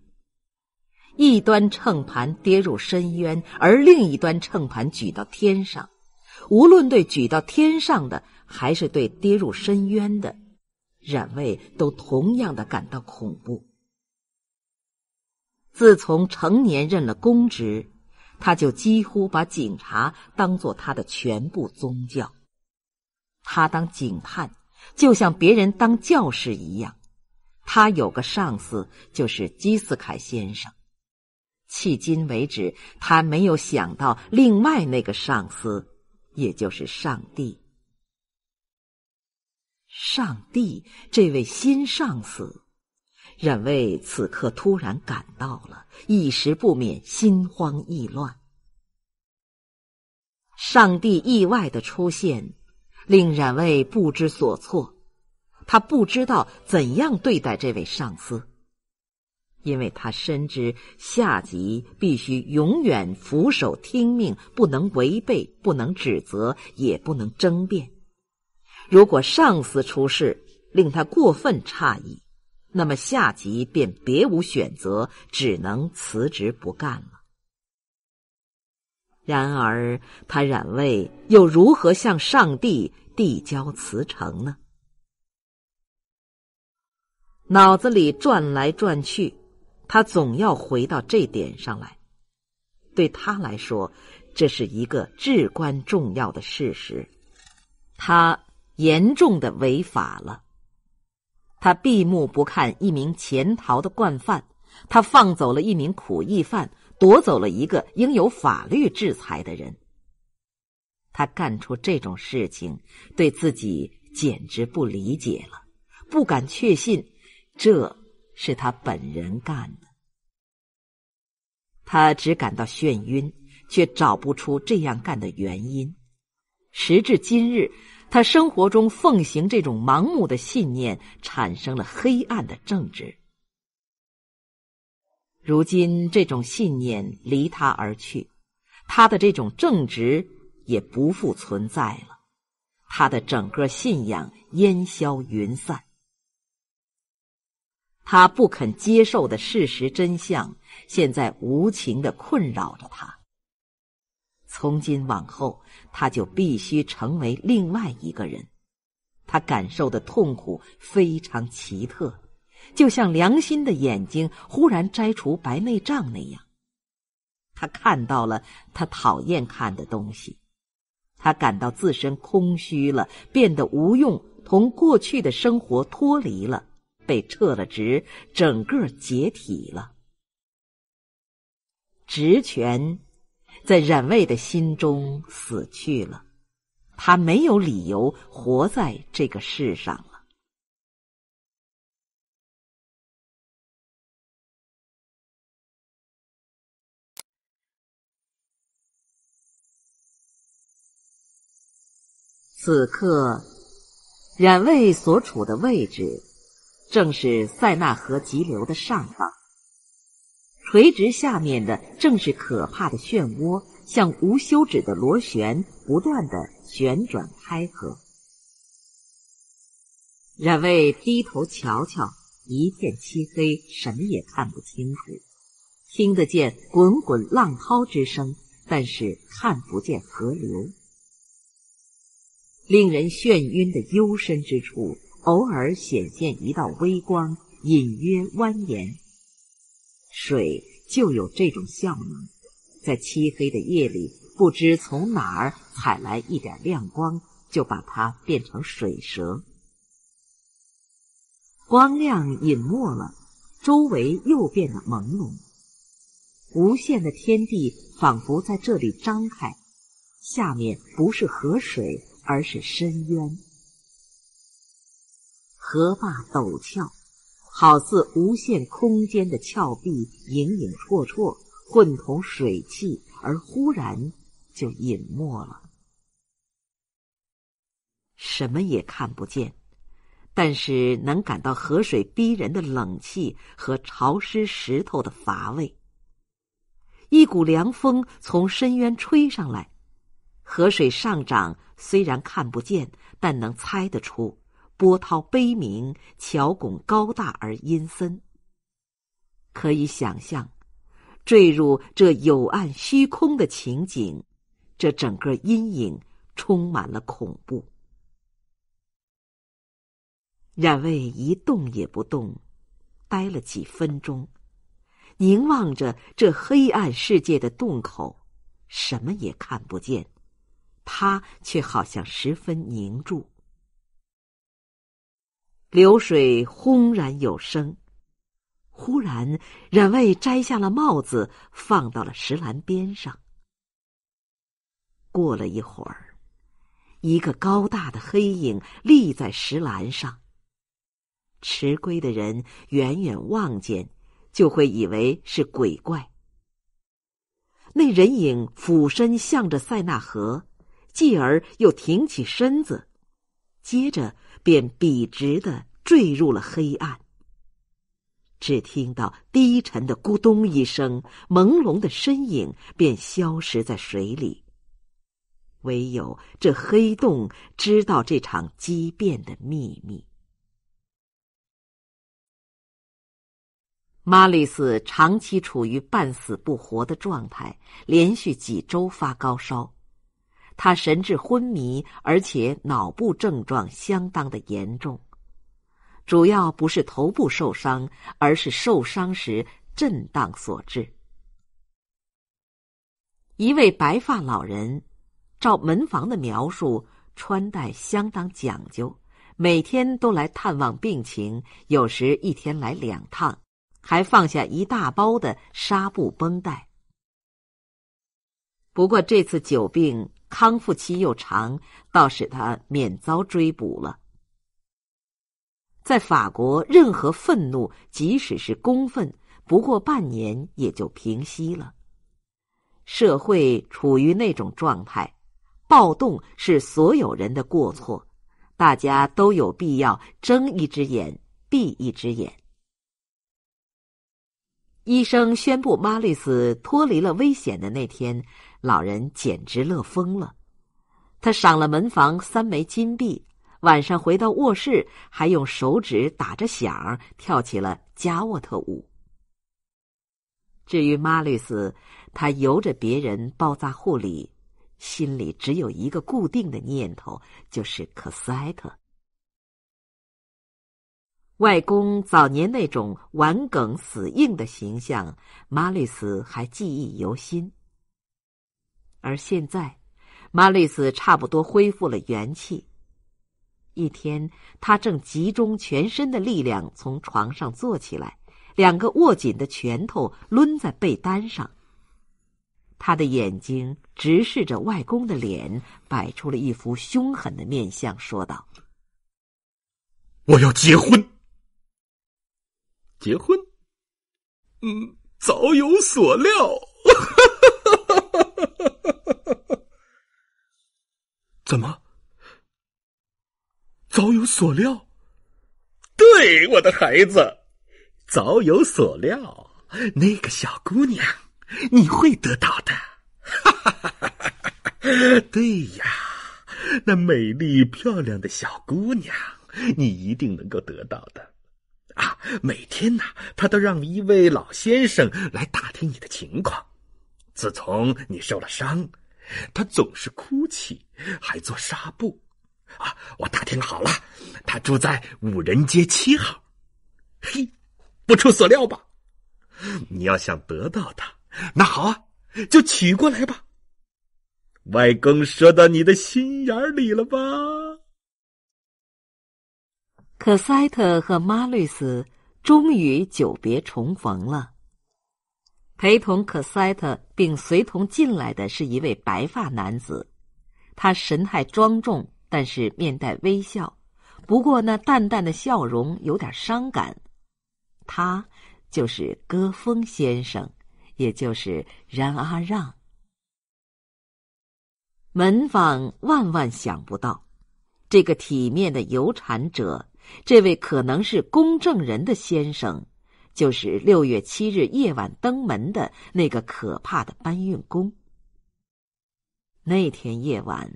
一端秤盘跌入深渊，而另一端秤盘举到天上。无论对举到天上的，还是对跌入深渊的。冉魏都同样的感到恐怖。自从成年任了公职，他就几乎把警察当做他的全部宗教。他当警探，就像别人当教士一样。他有个上司，就是基斯凯先生。迄今为止，他没有想到另外那个上司，也就是上帝。上帝这位新上司，冉魏此刻突然感到了一时不免心慌意乱。上帝意外的出现，令冉魏不知所措。他不知道怎样对待这位上司，因为他深知下级必须永远俯首听命，不能违背，不能指责，也不能争辩。如果上司出事令他过分诧异，那么下级便别无选择，只能辞职不干了。然而，他染泪又如何向上帝递交辞呈呢？脑子里转来转去，他总要回到这点上来。对他来说，这是一个至关重要的事实。他。严重的违法了。他闭目不看一名潜逃的惯犯，他放走了一名苦役犯，夺走了一个应有法律制裁的人。他干出这种事情，对自己简直不理解了，不敢确信这是他本人干的。他只感到眩晕，却找不出这样干的原因。时至今日。他生活中奉行这种盲目的信念，产生了黑暗的政治。如今这种信念离他而去，他的这种正直也不复存在了，他的整个信仰烟消云散。他不肯接受的事实真相，现在无情的困扰着他。从今往后，他就必须成为另外一个人。他感受的痛苦非常奇特，就像良心的眼睛忽然摘除白内障那样，他看到了他讨厌看的东西。他感到自身空虚了，变得无用，同过去的生活脱离了，被撤了职，整个解体了，职权。在冉魏的心中，死去了。他没有理由活在这个世上了。此刻，冉魏所处的位置，正是塞纳河急流的上方。垂直下面的正是可怕的漩涡，像无休止的螺旋，不断的旋转开合。冉魏低头瞧瞧，一片漆黑，什么也看不清楚，听得见滚滚浪涛之声，但是看不见河流。令人眩晕的幽深之处，偶尔显现一道微光，隐约蜿蜒。水就有这种效能，在漆黑的夜里，不知从哪儿采来一点亮光，就把它变成水蛇。光亮隐没了，周围又变得朦胧，无限的天地仿佛在这里张开，下面不是河水，而是深渊，河坝陡峭。好似无限空间的峭壁，影影绰绰，混同水汽，而忽然就隐没了，什么也看不见，但是能感到河水逼人的冷气和潮湿石头的乏味。一股凉风从深渊吹上来，河水上涨，虽然看不见，但能猜得出。波涛悲鸣，桥拱高大而阴森。可以想象，坠入这幽暗虚空的情景，这整个阴影充满了恐怖。冉魏一动也不动，呆了几分钟，凝望着这黑暗世界的洞口，什么也看不见，他却好像十分凝住。流水轰然有声，忽然，冉魏摘下了帽子，放到了石栏边上。过了一会儿，一个高大的黑影立在石栏上。迟归的人远远望见，就会以为是鬼怪。那人影俯身向着塞纳河，继而又挺起身子，接着。便笔直的坠入了黑暗。只听到低沉的“咕咚”一声，朦胧的身影便消失在水里。唯有这黑洞知道这场畸变的秘密。玛丽斯长期处于半死不活的状态，连续几周发高烧。他神志昏迷，而且脑部症状相当的严重，主要不是头部受伤，而是受伤时震荡所致。一位白发老人，照门房的描述，穿戴相当讲究，每天都来探望病情，有时一天来两趟，还放下一大包的纱布绷带。不过这次久病。康复期又长，倒使他免遭追捕了。在法国，任何愤怒，即使是公愤，不过半年也就平息了。社会处于那种状态，暴动是所有人的过错，大家都有必要睁一只眼闭一只眼。医生宣布玛丽斯脱离了危险的那天，老人简直乐疯了。他赏了门房三枚金币，晚上回到卧室，还用手指打着响儿跳起了加沃特舞。至于玛丽斯，他由着别人包扎护理，心里只有一个固定的念头，就是可塞特。外公早年那种顽梗死硬的形象，马丽斯还记忆犹新。而现在，马丽斯差不多恢复了元气。一天，他正集中全身的力量从床上坐起来，两个握紧的拳头抡在被单上。他的眼睛直视着外公的脸，摆出了一副凶狠的面相，说道：“我要结婚。”结婚？嗯，早有所料。怎么？早有所料？对，我的孩子，早有所料。那个小姑娘，你会得到的。对呀，那美丽漂亮的小姑娘，你一定能够得到的。啊，每天呐，他都让一位老先生来打听你的情况。自从你受了伤，他总是哭泣，还做纱布。啊，我打听好了，他住在五人街七号。嘿，不出所料吧？你要想得到他，那好啊，就娶过来吧。外公说到你的心眼里了吧？可塞特和马律斯终于久别重逢了。陪同可塞特并随同进来的是一位白发男子，他神态庄重，但是面带微笑，不过那淡淡的笑容有点伤感。他就是戈峰先生，也就是冉阿让。门房万万想不到，这个体面的有产者。这位可能是公证人的先生，就是六月七日夜晚登门的那个可怕的搬运工。那天夜晚，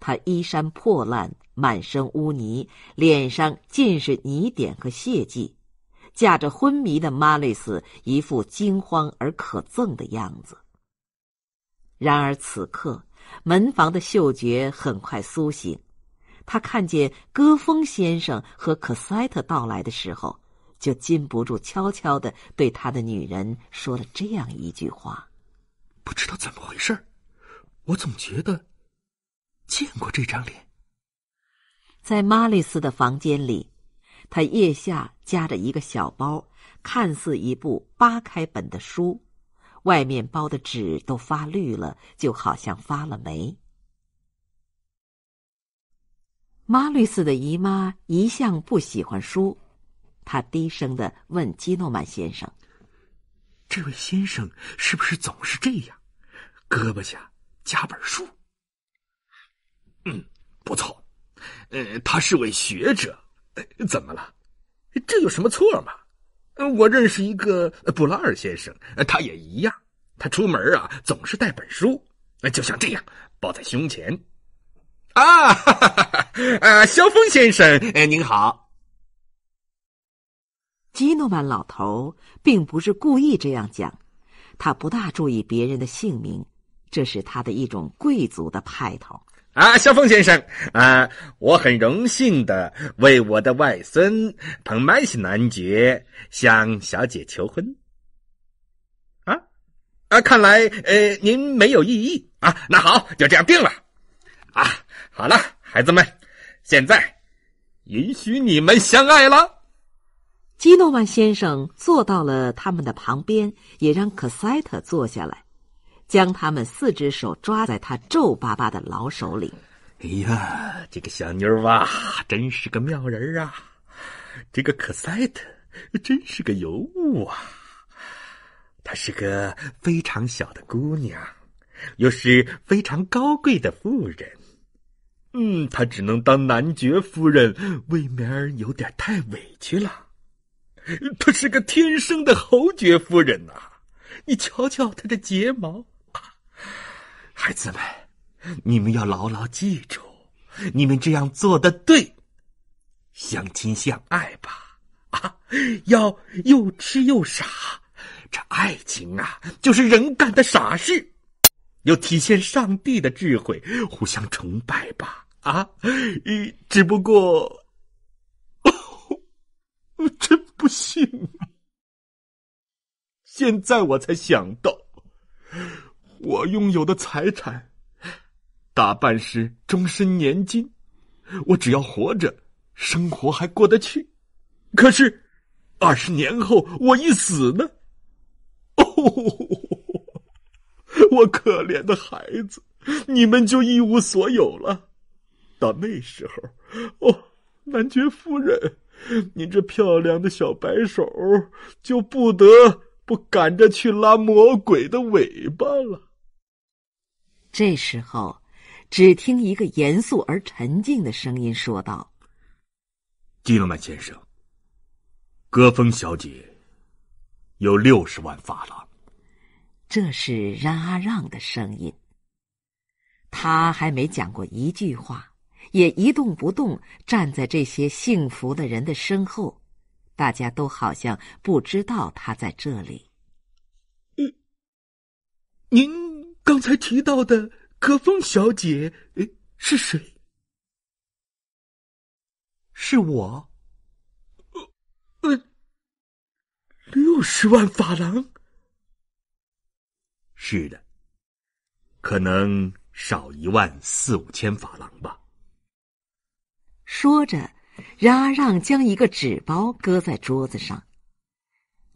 他衣衫破烂，满身污泥，脸上尽是泥点和血迹，驾着昏迷的马雷斯，一副惊慌而可憎的样子。然而此刻，门房的嗅觉很快苏醒。他看见戈峰先生和可塞特到来的时候，就禁不住悄悄的对他的女人说了这样一句话：“不知道怎么回事我总觉得见过这张脸。”在玛丽斯的房间里，他腋下夹着一个小包，看似一部八开本的书，外面包的纸都发绿了，就好像发了霉。马律师的姨妈一向不喜欢书，她低声的问基诺曼先生：“这位先生是不是总是这样，胳膊下夹本书？”“嗯，不错，呃，他是位学者，怎么了？这有什么错吗？我认识一个布拉尔先生，他也一样，他出门啊总是带本书，就像这样抱在胸前。”啊，呃，萧峰先生，哎，您好。基诺曼老头并不是故意这样讲，他不大注意别人的姓名，这是他的一种贵族的派头。啊，萧峰先生，啊，我很荣幸的为我的外孙彭麦西男爵向小姐求婚。啊，啊，看来，呃，您没有异议啊，那好，就这样定了，啊。好了，孩子们，现在允许你们相爱了。基诺万先生坐到了他们的旁边，也让可塞特坐下来，将他们四只手抓在他皱巴巴的老手里。哎呀，这个小妞儿哇，真是个妙人啊！这个可塞特真是个尤物啊！她是个非常小的姑娘，又是非常高贵的妇人。嗯，他只能当男爵夫人，未免有点太委屈了。他是个天生的侯爵夫人呐！你瞧瞧他的睫毛，孩子们，你们要牢牢记住，你们这样做的对，相亲相爱吧！啊，要又痴又傻，这爱情啊，就是人干的傻事，要体现上帝的智慧，互相崇拜吧。啊，一只不过，我 真不幸。现在我才想到，我拥有的财产，大半是终身年金。我只要活着，生活还过得去。可是，二十年后我一死呢？哦，我可怜的孩子，你们就一无所有了。到那时候，哦，男爵夫人，您这漂亮的小白手就不得不赶着去拉魔鬼的尾巴了。这时候，只听一个严肃而沉静的声音说道：“基勒曼先生，戈峰小姐有六十万法郎。”这是让阿让的声音。他还没讲过一句话。也一动不动站在这些幸福的人的身后，大家都好像不知道他在这里。您刚才提到的可风小姐，是谁？是我。呃，六十万法郎。是的，可能少一万四五千法郎吧。说着，让阿让将一个纸包搁在桌子上。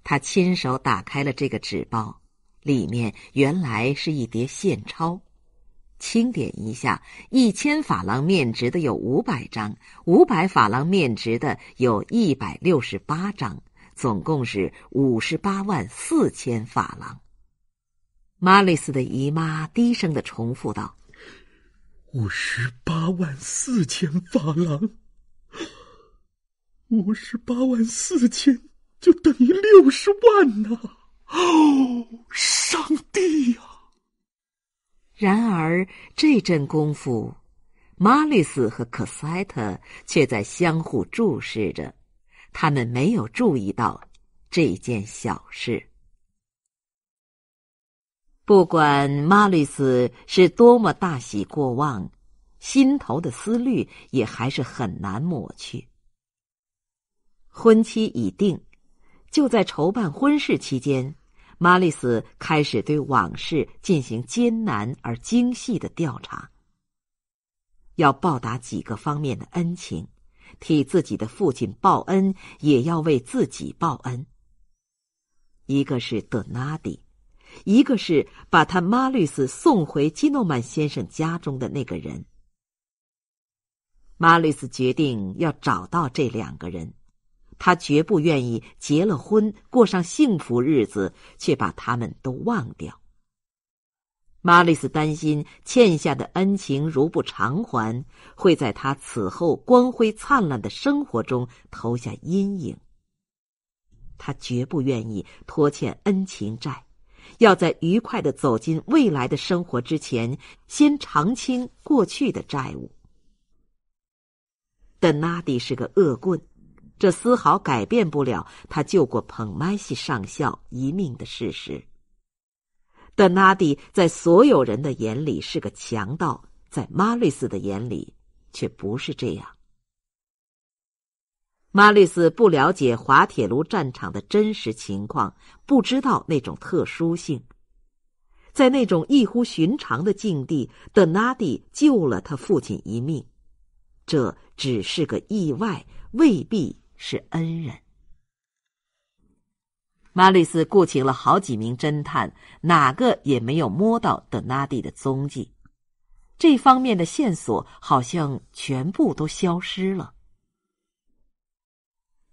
他亲手打开了这个纸包，里面原来是一叠现钞。清点一下，一千法郎面值的有五百张，五百法郎面值的有一百六十八张，总共是五十八万四千法郎。马丽斯的姨妈低声的重复道。五十八万四千法郎，五十八万四千就等于六十万呢！哦，上帝呀！然而这阵功夫，马丽斯和可赛特却在相互注视着，他们没有注意到这件小事。不管玛丽斯是多么大喜过望，心头的思虑也还是很难抹去。婚期已定，就在筹办婚事期间，玛丽斯开始对往事进行艰难而精细的调查。要报答几个方面的恩情，替自己的父亲报恩，也要为自己报恩。一个是德纳迪。一个是把他妈·律斯送回基诺曼先生家中的那个人。马律斯决定要找到这两个人，他绝不愿意结了婚过上幸福日子，却把他们都忘掉。马丽斯担心欠下的恩情如不偿还，会在他此后光辉灿烂的生活中投下阴影。他绝不愿意拖欠恩情债。要在愉快的走进未来的生活之前，先偿清过去的债务。但纳迪是个恶棍，这丝毫改变不了他救过彭麦西上校一命的事实。但纳迪在所有人的眼里是个强盗，在马瑞斯的眼里却不是这样。马利斯不了解滑铁卢战场的真实情况，不知道那种特殊性。在那种异乎寻常的境地，德纳迪救了他父亲一命，这只是个意外，未必是恩人。马里斯雇请了好几名侦探，哪个也没有摸到德纳迪的踪迹，这方面的线索好像全部都消失了。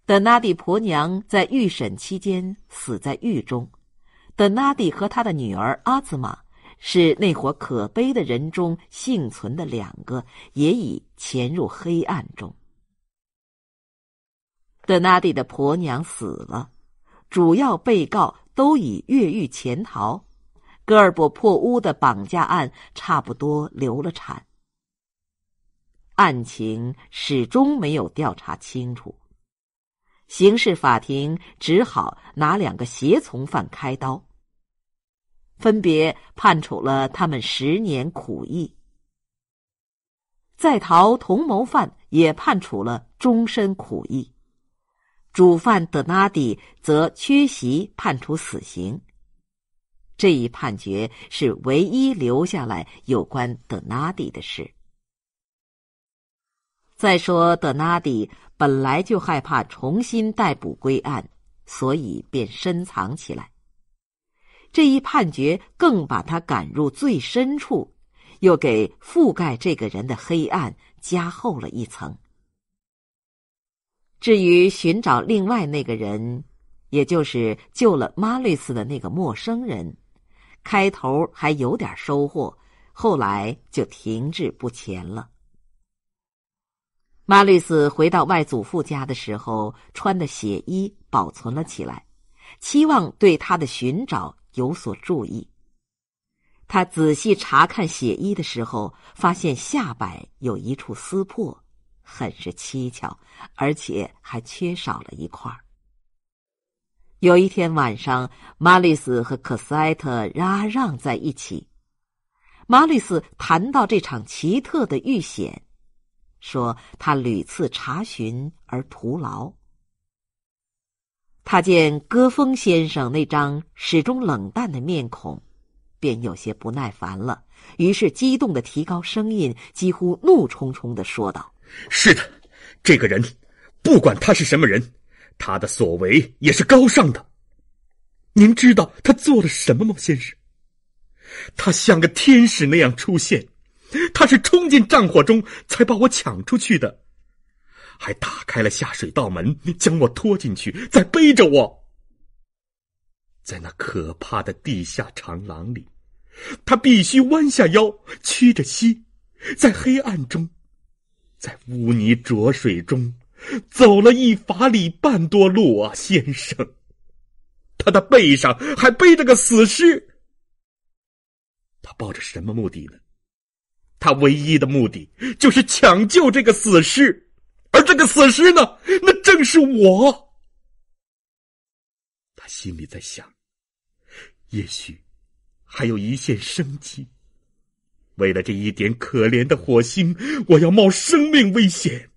德纳蒂婆娘在预审期间死在狱中，德纳蒂和他的女儿阿兹玛是那伙可悲的人中幸存的两个，也已潜入黑暗中。德纳蒂的婆娘死了，主要被告都已越狱潜逃，戈尔伯破屋的绑架案差不多流了产，案情始终没有调查清楚。刑事法庭只好拿两个胁从犯开刀，分别判处了他们十年苦役。在逃同谋犯也判处了终身苦役，主犯德纳蒂则缺席判处死刑。这一判决是唯一留下来有关德纳蒂的事。再说，德纳迪本来就害怕重新逮捕归案，所以便深藏起来。这一判决更把他赶入最深处，又给覆盖这个人的黑暗加厚了一层。至于寻找另外那个人，也就是救了马瑞斯的那个陌生人，开头还有点收获，后来就停滞不前了。马吕斯回到外祖父家的时候，穿的血衣保存了起来，期望对他的寻找有所注意。他仔细查看血衣的时候，发现下摆有一处撕破，很是蹊跷，而且还缺少了一块儿。有一天晚上，马吕斯和科斯埃特·拉让在一起，马吕斯谈到这场奇特的遇险。说他屡次查询而徒劳。他见戈峰先生那张始终冷淡的面孔，便有些不耐烦了，于是激动地提高声音，几乎怒冲冲地说道：“是的，这个人，不管他是什么人，他的所为也是高尚的。您知道他做了什么吗，先生？他像个天使那样出现。”他是冲进战火中才把我抢出去的，还打开了下水道门，将我拖进去，再背着我。在那可怕的地下长廊里，他必须弯下腰，屈着膝，在黑暗中，在污泥浊水中，走了一法里半多路啊，先生。他的背上还背着个死尸。他抱着什么目的呢？他唯一的目的就是抢救这个死尸，而这个死尸呢，那正是我。他心里在想：也许还有一线生机。为了这一点可怜的火星，我要冒生命危险。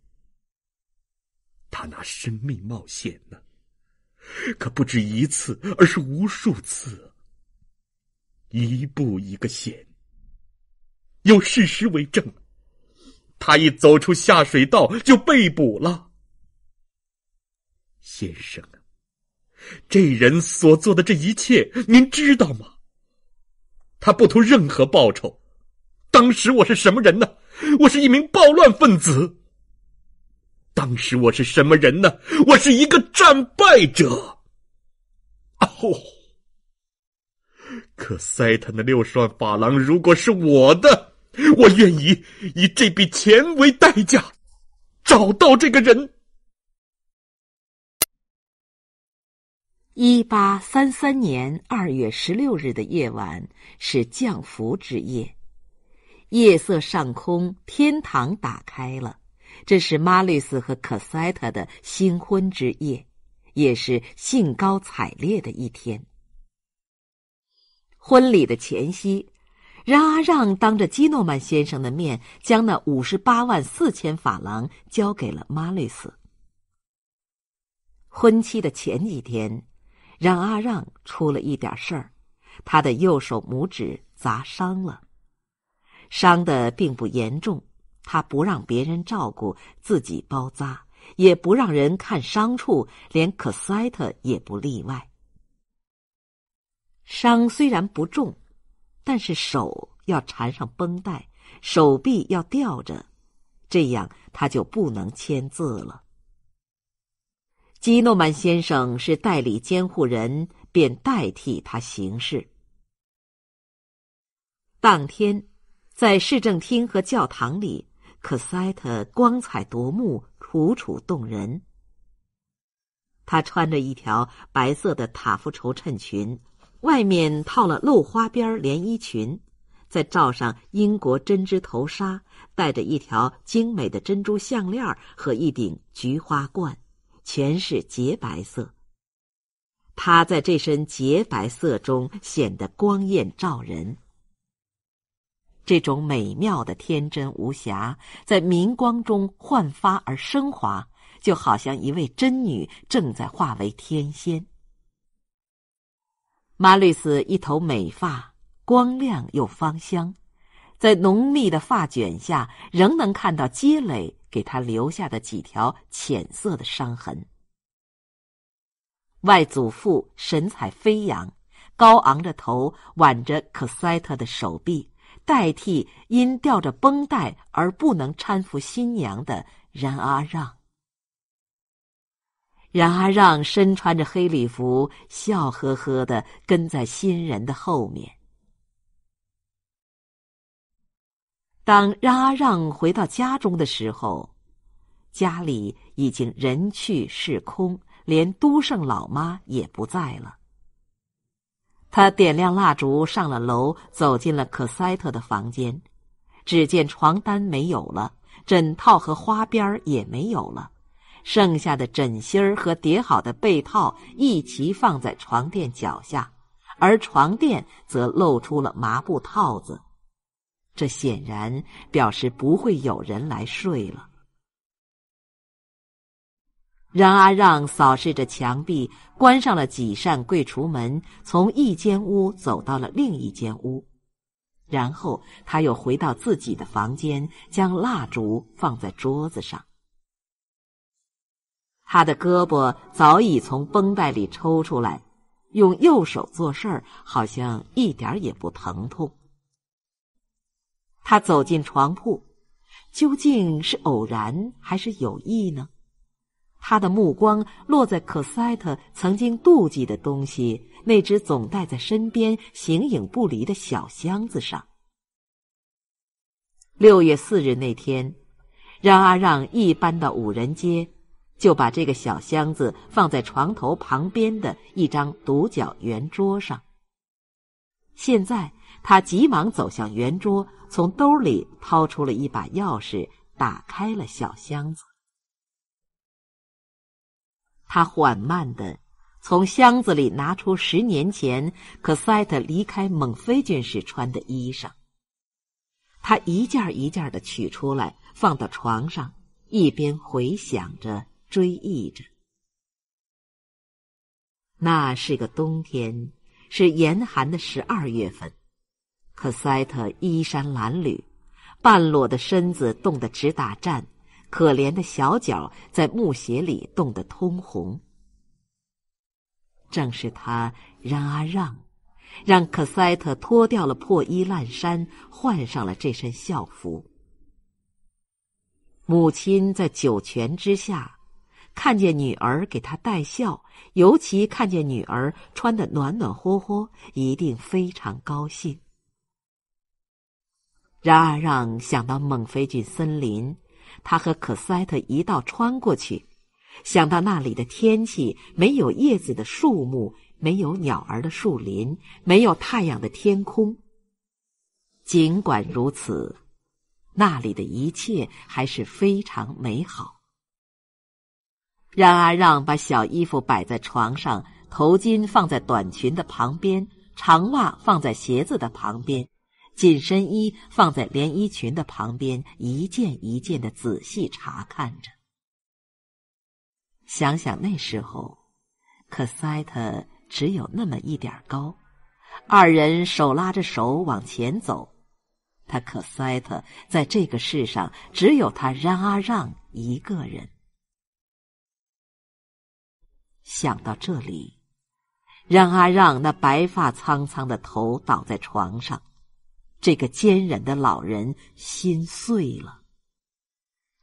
他拿生命冒险呢，可不止一次，而是无数次。一步一个险。有事实为证，他一走出下水道就被捕了。先生，这人所做的这一切，您知道吗？他不图任何报酬。当时我是什么人呢？我是一名暴乱分子。当时我是什么人呢？我是一个战败者。哦，可塞特那六十万法郎，如果是我的？我愿意以这笔钱为代价，找到这个人。一八三三年二月十六日的夜晚是降伏之夜，夜色上空天堂打开了，这是马律斯和科塞特的新婚之夜，也是兴高采烈的一天。婚礼的前夕。让阿让当着基诺曼先生的面，将那五十八万四千法郎交给了马吕斯。婚期的前几天，让阿让出了一点事儿，他的右手拇指砸伤了，伤的并不严重。他不让别人照顾，自己包扎，也不让人看伤处，连可塞特也不例外。伤虽然不重。但是手要缠上绷带，手臂要吊着，这样他就不能签字了。基诺曼先生是代理监护人，便代替他行事。当天，在市政厅和教堂里，可塞特光彩夺目，楚楚动人。他穿着一条白色的塔夫绸衬裙。外面套了露花边连衣裙，再罩上英国针织头纱，戴着一条精美的珍珠项链和一顶菊花冠，全是洁白色。他在这身洁白色中显得光艳照人。这种美妙的天真无瑕在明光中焕发而升华，就好像一位真女正在化为天仙。马吕斯一头美发，光亮又芳香，在浓密的发卷下，仍能看到积累给他留下的几条浅色的伤痕。外祖父神采飞扬，高昂着头，挽着可塞特的手臂，代替因吊着绷带而不能搀扶新娘的冉阿让。冉阿让身穿着黑礼服，笑呵呵的跟在新人的后面。当冉阿让回到家中的时候，家里已经人去室空，连都圣老妈也不在了。他点亮蜡烛，上了楼，走进了可塞特的房间，只见床单没有了，枕套和花边也没有了。剩下的枕芯儿和叠好的被套一齐放在床垫脚下，而床垫则露出了麻布套子。这显然表示不会有人来睡了。冉阿让扫视着墙壁，关上了几扇柜橱门，从一间屋走到了另一间屋，然后他又回到自己的房间，将蜡烛放在桌子上。他的胳膊早已从绷带里抽出来，用右手做事儿，好像一点也不疼痛。他走进床铺，究竟是偶然还是有意呢？他的目光落在可塞特曾经妒忌的东西——那只总带在身边、形影不离的小箱子上。六月四日那天，让阿让一搬到五人街。就把这个小箱子放在床头旁边的一张独角圆桌上。现在他急忙走向圆桌，从兜里掏出了一把钥匙，打开了小箱子。他缓慢地从箱子里拿出十年前可塞特离开孟菲郡时穿的衣裳。他一件一件地取出来，放到床上，一边回想着。追忆着，那是个冬天，是严寒的十二月份。可塞特衣衫褴褛，半裸的身子冻得直打颤，可怜的小脚在木鞋里冻得通红。正是他让阿让，让可塞特脱掉了破衣烂衫，换上了这身校服。母亲在九泉之下。看见女儿给他带孝，尤其看见女儿穿得暖暖和和，一定非常高兴。然而，让想到孟菲俊森林，他和可塞特一道穿过去，想到那里的天气，没有叶子的树木，没有鸟儿的树林，没有太阳的天空。尽管如此，那里的一切还是非常美好。让阿让把小衣服摆在床上，头巾放在短裙的旁边，长袜放在鞋子的旁边，紧身衣放在连衣裙的旁边，一件一件的仔细查看着。想想那时候，可塞特只有那么一点高，二人手拉着手往前走。他可塞特在这个世上只有他让阿让一个人。想到这里，冉阿让那白发苍苍的头倒在床上，这个坚忍的老人心碎了。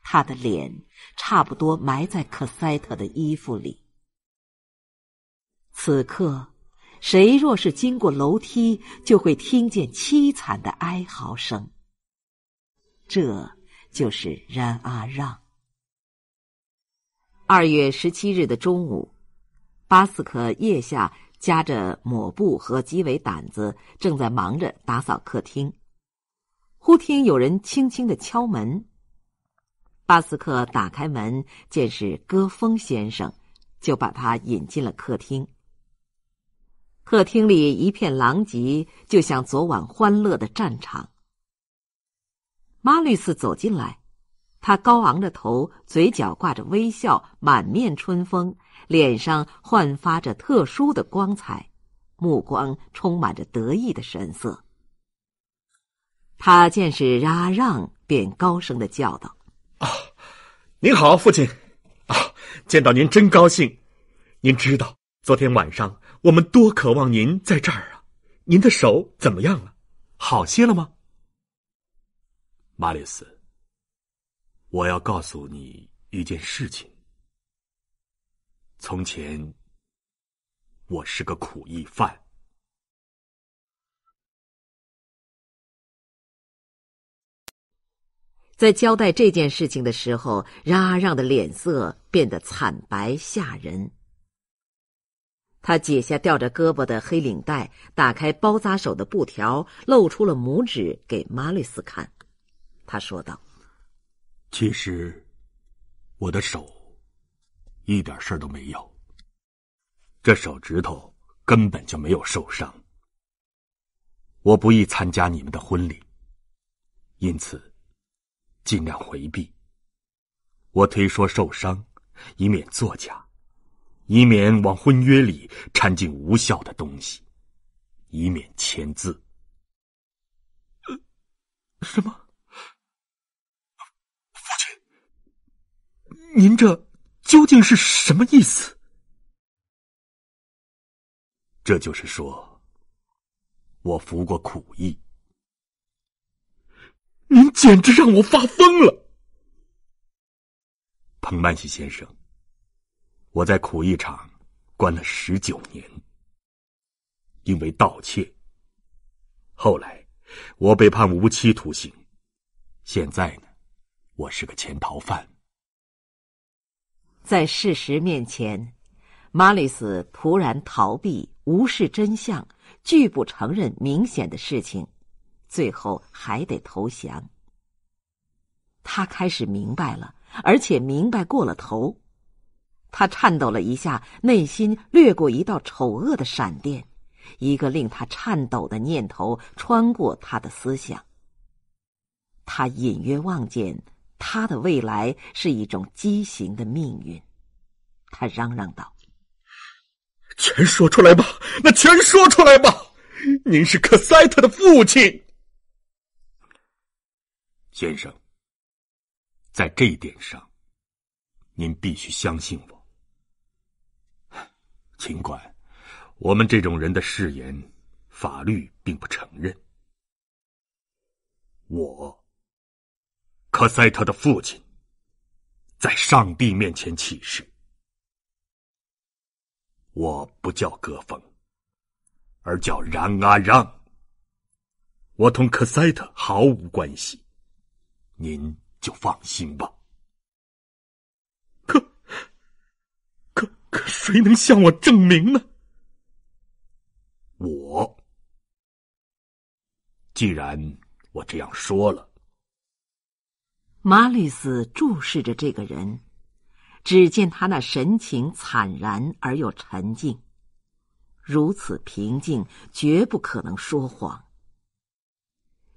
他的脸差不多埋在可塞特的衣服里。此刻，谁若是经过楼梯，就会听见凄惨的哀嚎声。这就是冉阿让。二月十七日的中午。巴斯克腋下夹着抹布和鸡尾掸子，正在忙着打扫客厅。忽听有人轻轻的敲门。巴斯克打开门，见是戈风先生，就把他引进了客厅。客厅里一片狼藉，就像昨晚欢乐的战场。马律斯走进来，他高昂着头，嘴角挂着微笑，满面春风。脸上焕发着特殊的光彩，目光充满着得意的神色。他见是阿让，便高声的叫道：“啊，您好，父亲！啊，见到您真高兴！您知道，昨天晚上我们多渴望您在这儿啊！您的手怎么样了？好些了吗？”马里斯，我要告诉你一件事情。从前，我是个苦役犯。在交代这件事情的时候，让阿让的脸色变得惨白吓人。他解下吊着胳膊的黑领带，打开包扎手的布条，露出了拇指给马丽斯看。他说道：“其实，我的手。”一点事儿都没有，这手指头根本就没有受伤。我不宜参加你们的婚礼，因此尽量回避。我推说受伤，以免作假，以免往婚约里掺进无效的东西，以免签字。呃，什么？父亲，您这……究竟是什么意思？这就是说，我服过苦役，您简直让我发疯了，彭曼西先生。我在苦役场关了十九年，因为盗窃。后来我被判无期徒刑，现在呢，我是个潜逃犯。在事实面前，马里斯突然逃避、无视真相、拒不承认明显的事情，最后还得投降。他开始明白了，而且明白过了头。他颤抖了一下，内心掠过一道丑恶的闪电，一个令他颤抖的念头穿过他的思想。他隐约望见。他的未来是一种畸形的命运，他嚷嚷道：“全说出来吧，那全说出来吧！您是克塞特的父亲，先生，在这一点上，您必须相信我。尽管我们这种人的誓言，法律并不承认。”我。克塞特的父亲在上帝面前起誓：“我不叫戈峰，而叫然阿让。我同克塞特毫无关系，您就放心吧。”可可可，谁能向我证明呢？我既然我这样说了。马吕斯注视着这个人，只见他那神情惨然而又沉静，如此平静，绝不可能说谎。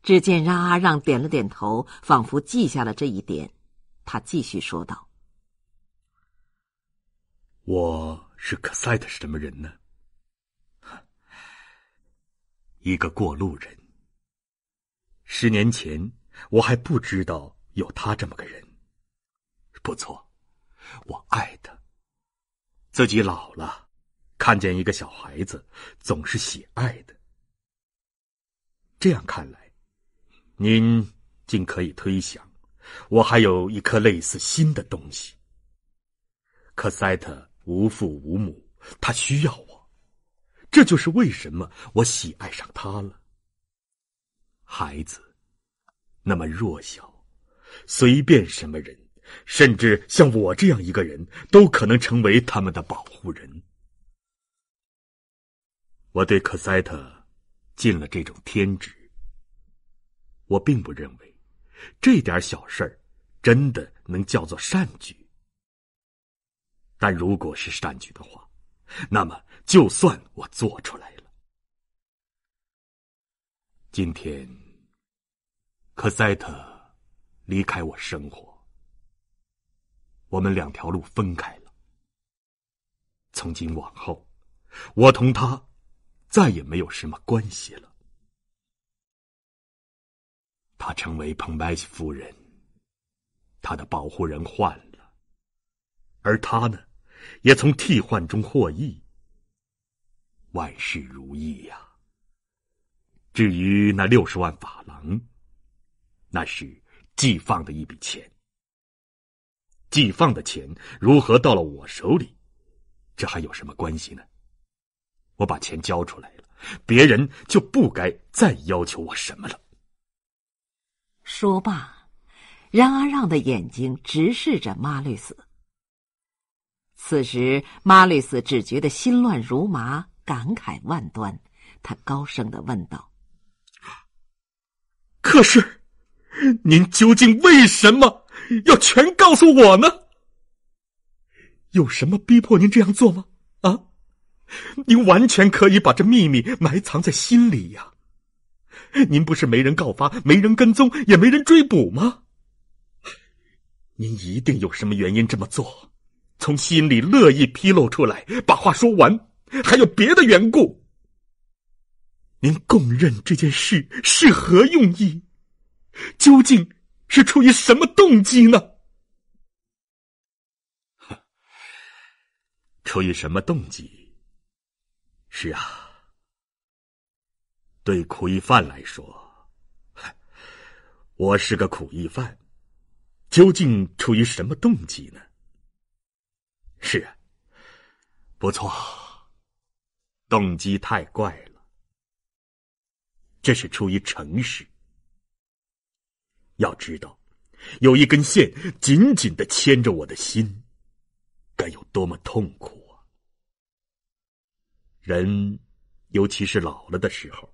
只见让阿让点了点头，仿佛记下了这一点。他继续说道：“我是克赛特什么人呢？一个过路人。十年前，我还不知道。”有他这么个人，不错，我爱他。自己老了，看见一个小孩子，总是喜爱的。这样看来，您竟可以推想，我还有一颗类似心的东西。克塞特无父无母，他需要我，这就是为什么我喜爱上他了。孩子，那么弱小。随便什么人，甚至像我这样一个人都可能成为他们的保护人。我对可塞特，尽了这种天职。我并不认为，这点小事儿，真的能叫做善举。但如果是善举的话，那么就算我做出来了。今天，可塞特。离开我生活，我们两条路分开了。从今往后，我同他再也没有什么关系了。他成为蓬白西夫人，他的保护人换了，而他呢，也从替换中获益，万事如意呀。至于那六十万法郎，那是。寄放的一笔钱，寄放的钱如何到了我手里？这还有什么关系呢？我把钱交出来了，别人就不该再要求我什么了。说罢，冉阿让的眼睛直视着马律斯。此时，马律斯只觉得心乱如麻，感慨万端。他高声的问道：“可是？”您究竟为什么要全告诉我呢？有什么逼迫您这样做吗？啊，您完全可以把这秘密埋藏在心里呀。您不是没人告发、没人跟踪、也没人追捕吗？您一定有什么原因这么做，从心里乐意披露出来，把话说完。还有别的缘故？您供认这件事是何用意？究竟是出于什么动机呢？出于什么动机？是啊，对苦役犯来说，我是个苦役犯。究竟出于什么动机呢？是啊，不错，动机太怪了。这是出于诚实。要知道，有一根线紧紧的牵着我的心，该有多么痛苦啊！人，尤其是老了的时候，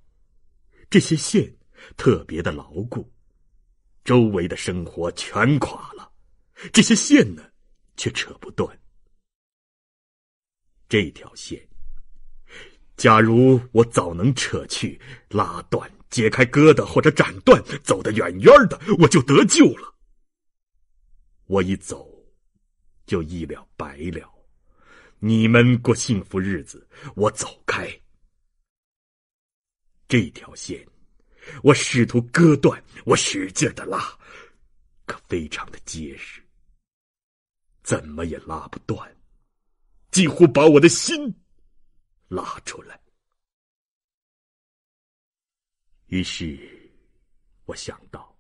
这些线特别的牢固。周围的生活全垮了，这些线呢，却扯不断。这条线，假如我早能扯去、拉断。解开疙瘩或者斩断，走得远远的，我就得救了。我一走，就一了百了。你们过幸福日子，我走开。这条线，我试图割断，我使劲的拉，可非常的结实，怎么也拉不断，几乎把我的心拉出来。于是，我想到，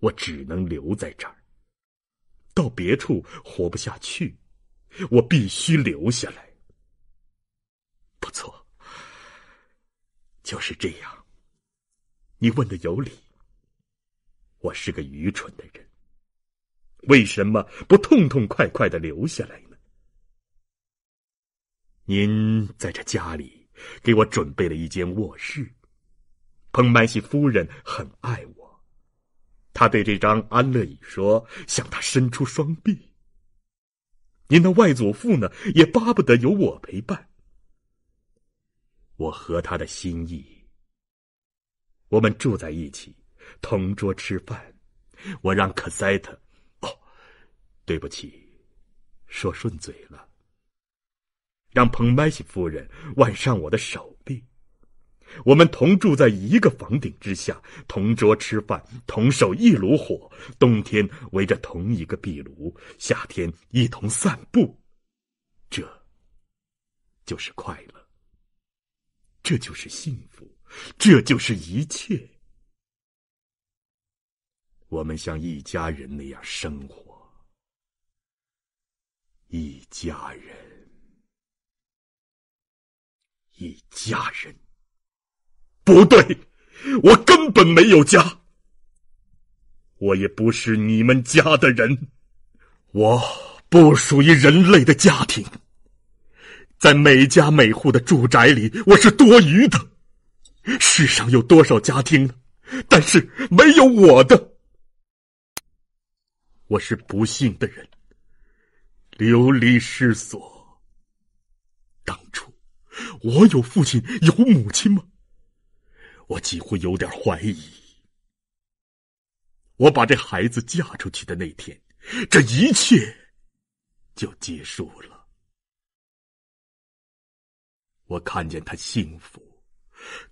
我只能留在这儿，到别处活不下去，我必须留下来。不错，就是这样。你问的有理，我是个愚蠢的人，为什么不痛痛快快的留下来呢？您在这家里给我准备了一间卧室。彭麦西夫人很爱我，他对这张安乐椅说：“向他伸出双臂。”您的外祖父呢，也巴不得有我陪伴。我和他的心意，我们住在一起，同桌吃饭。我让克塞特，哦，对不起，说顺嘴了，让彭麦西夫人挽上我的手。我们同住在一个房顶之下，同桌吃饭，同守一炉火；冬天围着同一个壁炉，夏天一同散步。这，就是快乐。这就是幸福。这就是一切。我们像一家人那样生活。一家人，一家人。不对，我根本没有家。我也不是你们家的人，我不属于人类的家庭。在每家每户的住宅里，我是多余的。世上有多少家庭呢？但是没有我的，我是不幸的人。流离失所。当初，我有父亲，有母亲吗？我几乎有点怀疑，我把这孩子嫁出去的那天，这一切就结束了。我看见她幸福，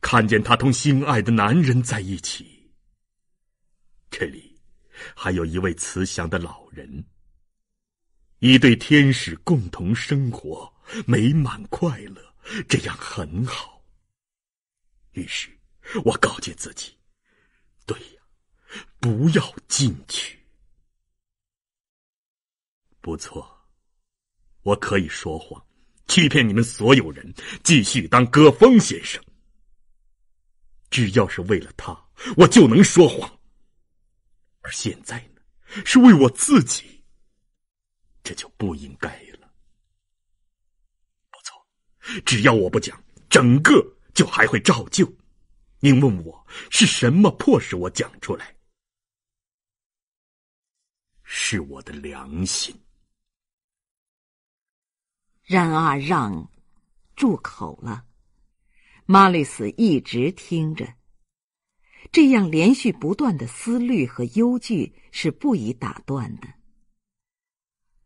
看见她同心爱的男人在一起。这里还有一位慈祥的老人，一对天使共同生活，美满快乐，这样很好。于是。我告诫自己，对呀，不要进去。不错，我可以说谎，欺骗你们所有人，继续当戈风先生。只要是为了他，我就能说谎。而现在呢，是为我自己，这就不应该了。不错，只要我不讲，整个就还会照旧。您问我是什么迫使我讲出来？是我的良心。让啊让，住口了！玛丽斯一直听着。这样连续不断的思虑和忧惧是不宜打断的。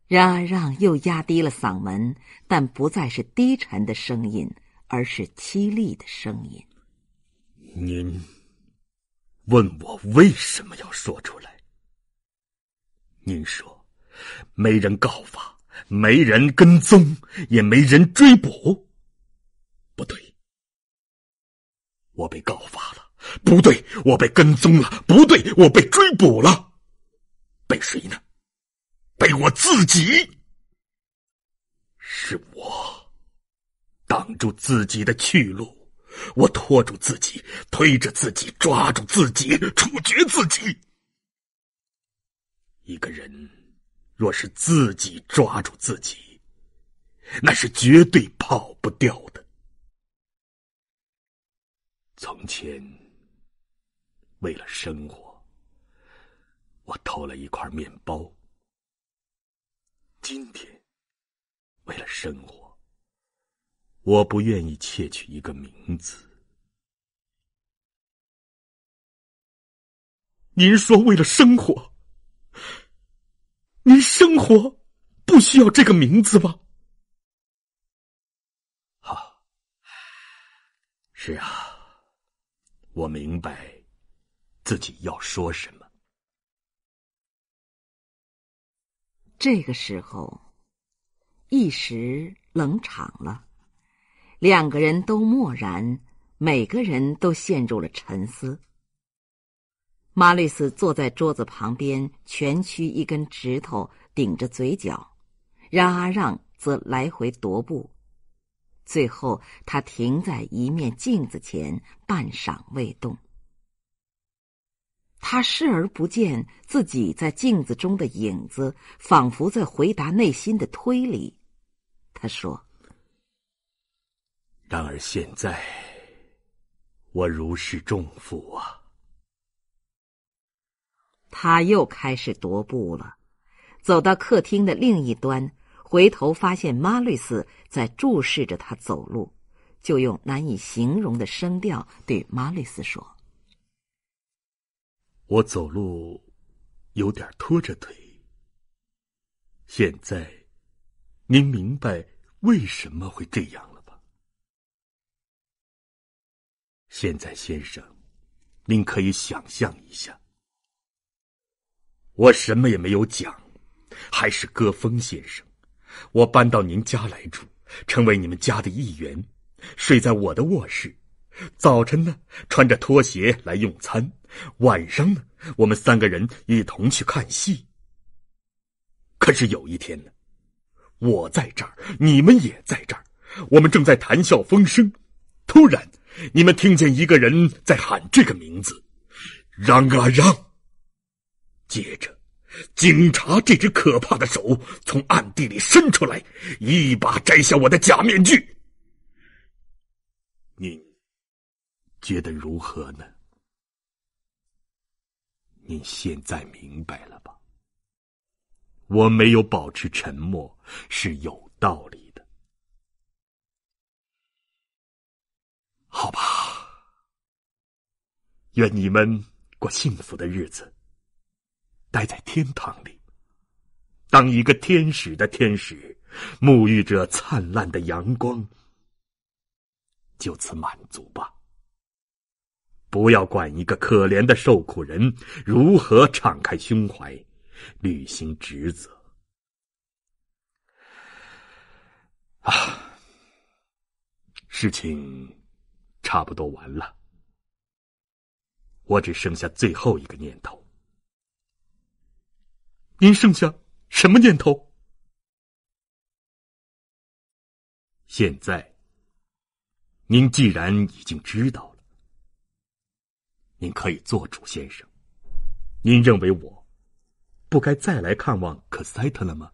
冉阿让又压低了嗓门，但不再是低沉的声音，而是凄厉的声音。您问我为什么要说出来？您说没人告发，没人跟踪，也没人追捕？不对，我被告发了；不对，我被跟踪了；不对，我被追捕了。被谁呢？被我自己。是我挡住自己的去路。我拖住自己，推着自己，抓住自己，处决自己。一个人，若是自己抓住自己，那是绝对跑不掉的。从前，为了生活，我偷了一块面包；今天，为了生活。我不愿意窃取一个名字。您说，为了生活，您生活不需要这个名字吗？啊，是啊，我明白自己要说什么。这个时候，一时冷场了。两个人都默然，每个人都陷入了沉思。马丽斯坐在桌子旁边，蜷曲一根指头顶着嘴角；让阿让则来回踱步，最后他停在一面镜子前，半晌未动。他视而不见自己在镜子中的影子，仿佛在回答内心的推理。他说。然而现在，我如释重负啊！他又开始踱步了，走到客厅的另一端，回头发现马律斯在注视着他走路，就用难以形容的声调对马律斯说：“我走路有点拖着腿。现在，您明白为什么会这样。”现在，先生，您可以想象一下，我什么也没有讲，还是歌风先生。我搬到您家来住，成为你们家的一员，睡在我的卧室，早晨呢穿着拖鞋来用餐，晚上呢我们三个人一同去看戏。可是有一天呢，我在这儿，你们也在这儿，我们正在谈笑风生，突然。你们听见一个人在喊这个名字，让啊让。接着，警察这只可怕的手从暗地里伸出来，一把摘下我的假面具。你觉得如何呢？你现在明白了吧？我没有保持沉默是有道理。好吧，愿你们过幸福的日子，待在天堂里，当一个天使的天使，沐浴着灿烂的阳光。就此满足吧，不要管一个可怜的受苦人如何敞开胸怀，履行职责。啊，事情。差不多完了，我只剩下最后一个念头。您剩下什么念头？现在，您既然已经知道了，您可以做主，先生。您认为我不该再来看望可塞特了吗？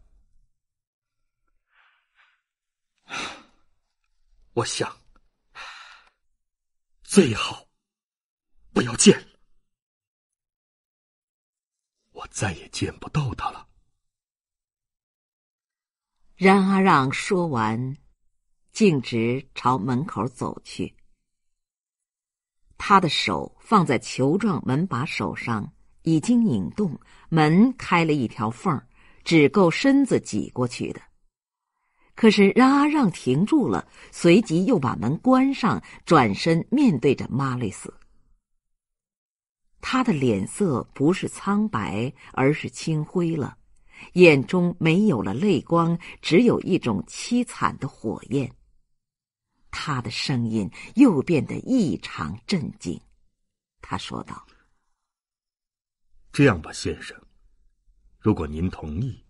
我想。最好不要见了，我再也见不到他了。冉阿让说完，径直朝门口走去。他的手放在球状门把手上，已经拧动，门开了一条缝儿，只够身子挤过去的。可是让阿让停住了，随即又把门关上，转身面对着玛丽斯。他的脸色不是苍白，而是青灰了，眼中没有了泪光，只有一种凄惨的火焰。他的声音又变得异常镇静，他说道：“这样吧，先生，如果您同意，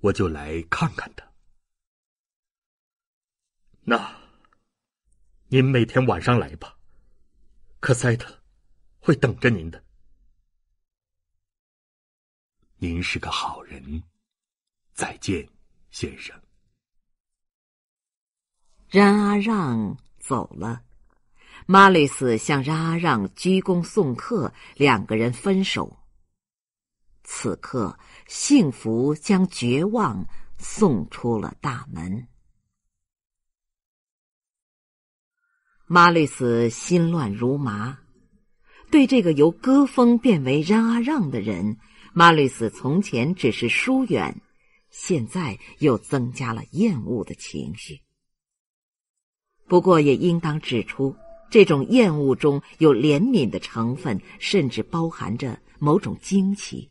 我就来看看他。”那，您每天晚上来吧，克塞特会等着您的。您是个好人，再见，先生。冉阿让走了，马吕斯向冉阿让鞠躬送客，两个人分手。此刻，幸福将绝望送出了大门。马吕斯心乱如麻，对这个由歌风变为嚷啊嚷的人，马吕斯从前只是疏远，现在又增加了厌恶的情绪。不过也应当指出，这种厌恶中有怜悯的成分，甚至包含着某种惊奇。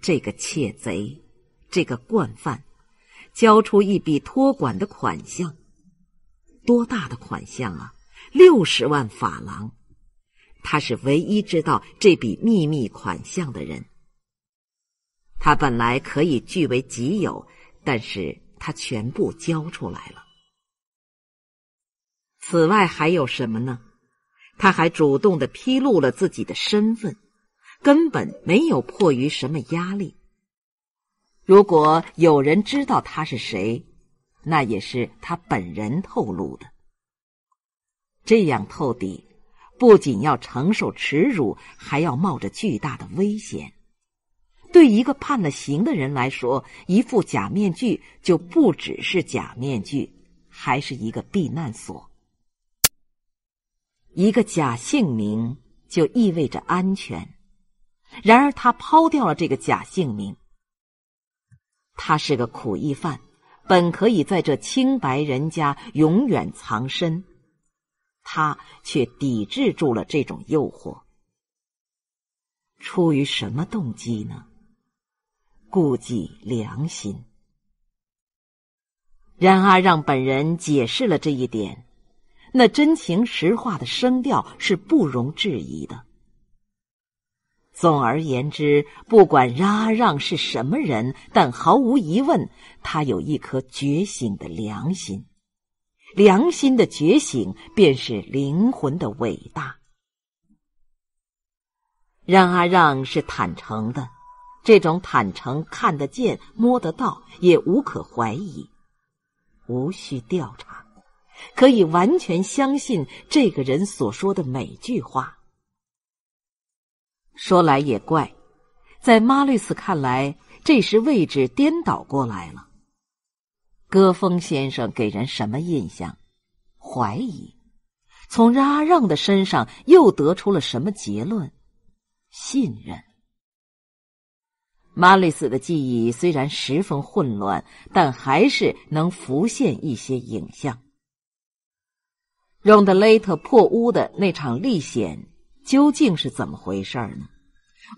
这个窃贼，这个惯犯，交出一笔托管的款项。多大的款项啊！六十万法郎，他是唯一知道这笔秘密款项的人。他本来可以据为己有，但是他全部交出来了。此外还有什么呢？他还主动的披露了自己的身份，根本没有迫于什么压力。如果有人知道他是谁？那也是他本人透露的。这样透底，不仅要承受耻辱，还要冒着巨大的危险。对一个判了刑的人来说，一副假面具就不只是假面具，还是一个避难所。一个假姓名就意味着安全。然而，他抛掉了这个假姓名。他是个苦役犯。本可以在这清白人家永远藏身，他却抵制住了这种诱惑。出于什么动机呢？顾忌良心。然而，让本人解释了这一点，那真情实话的声调是不容置疑的。总而言之，不管让阿让是什么人，但毫无疑问，他有一颗觉醒的良心。良心的觉醒，便是灵魂的伟大。让阿让是坦诚的，这种坦诚看得见、摸得到，也无可怀疑，无需调查，可以完全相信这个人所说的每句话。说来也怪，在马利斯看来，这时位置颠倒过来了。戈峰先生给人什么印象？怀疑。从阿让的身上又得出了什么结论？信任。马利斯的记忆虽然十分混乱，但还是能浮现一些影像：隆德雷特破屋的那场历险。究竟是怎么回事儿呢？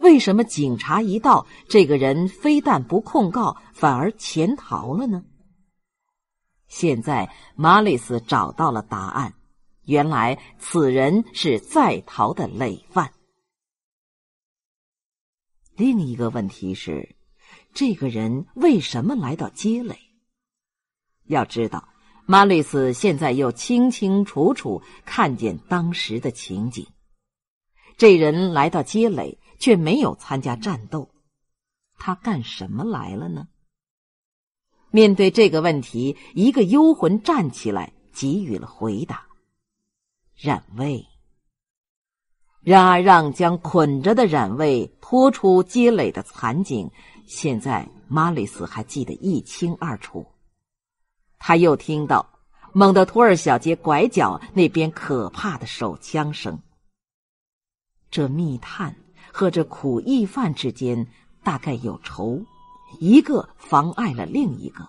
为什么警察一到，这个人非但不控告，反而潜逃了呢？现在马里斯找到了答案：原来此人是在逃的累犯。另一个问题是，这个人为什么来到街垒？要知道，马里斯现在又清清楚楚看见当时的情景。这人来到街垒，却没有参加战斗。他干什么来了呢？面对这个问题，一个幽魂站起来给予了回答：冉魏。冉阿让将捆着的冉魏拖出街垒的残景，现在马里斯还记得一清二楚。他又听到蒙德托尔小街拐角那边可怕的手枪声。这密探和这苦役犯之间大概有仇，一个妨碍了另一个。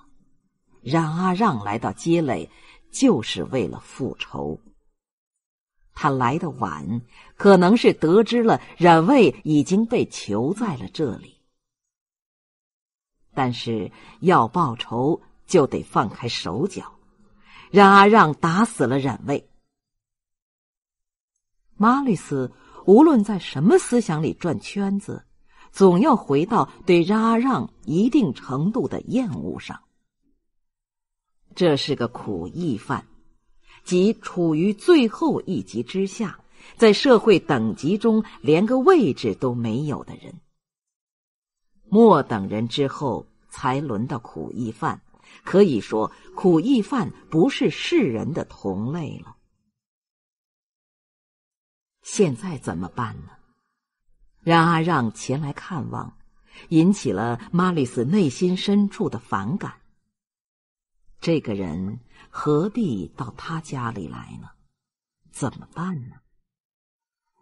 冉阿让来到街垒，就是为了复仇。他来的晚，可能是得知了冉魏已经被囚在了这里。但是要报仇，就得放开手脚。冉阿让打死了冉魏，马吕斯。无论在什么思想里转圈子，总要回到对嚷让一定程度的厌恶上。这是个苦役犯，即处于最后一级之下，在社会等级中连个位置都没有的人。末等人之后才轮到苦役犯，可以说苦役犯不是世人的同类了。现在怎么办呢？让阿让前来看望，引起了玛丽斯内心深处的反感。这个人何必到他家里来呢？怎么办呢？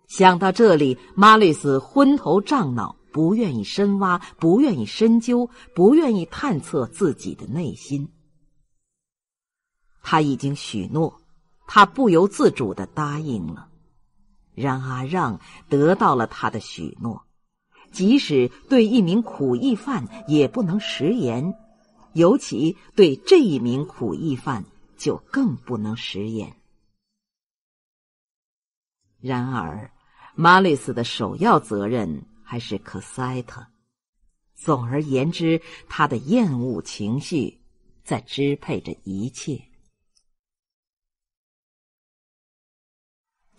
想到这里，玛丽斯昏头胀脑，不愿意深挖，不愿意深究，不愿意探测自己的内心。他已经许诺，他不由自主的答应了。让阿让得到了他的许诺，即使对一名苦役犯也不能食言，尤其对这一名苦役犯就更不能食言。然而，马里斯的首要责任还是科塞特。总而言之，他的厌恶情绪在支配着一切。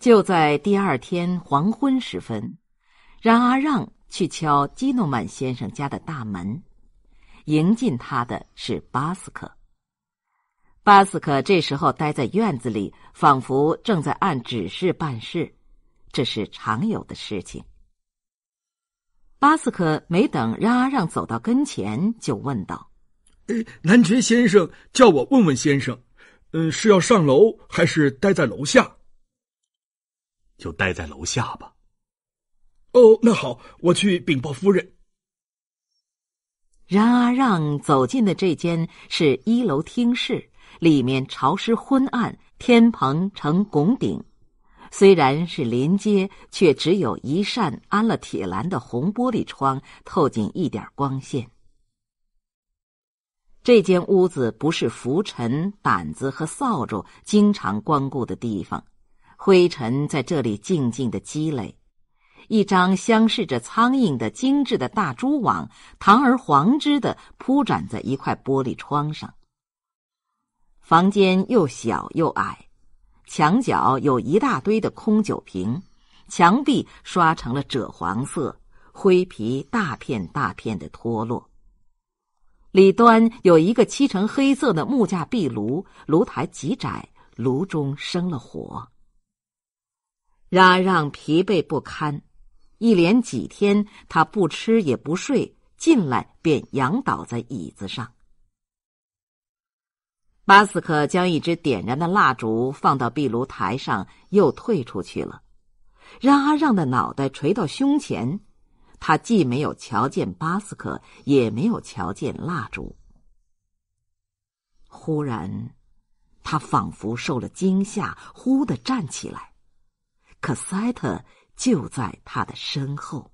就在第二天黄昏时分，让阿让去敲基诺曼先生家的大门。迎进他的是巴斯克。巴斯克这时候待在院子里，仿佛正在按指示办事，这是常有的事情。巴斯克没等让阿让走到跟前，就问道：“诶，南爵先生叫我问问先生，嗯，是要上楼还是待在楼下？”就待在楼下吧。哦，那好，我去禀报夫人。冉阿让走进的这间是一楼厅室，里面潮湿昏暗，天棚呈拱顶。虽然是临街，却只有一扇安了铁栏的红玻璃窗，透进一点光线。这间屋子不是拂尘、掸子和扫帚经常光顾的地方。灰尘在这里静静的积累，一张镶饰着苍蝇的精致的大蛛网，堂而皇之的铺展在一块玻璃窗上。房间又小又矮，墙角有一大堆的空酒瓶，墙壁刷成了赭黄色，灰皮大片大片的脱落。里端有一个漆成黑色的木架壁炉，炉台极窄，炉中生了火。让阿让疲惫不堪，一连几天他不吃也不睡，进来便仰倒在椅子上。巴斯克将一支点燃的蜡烛放到壁炉台上，又退出去了。让阿让的脑袋垂到胸前，他既没有瞧见巴斯克，也没有瞧见蜡烛。忽然，他仿佛受了惊吓，忽地站起来。可塞特就在他的身后。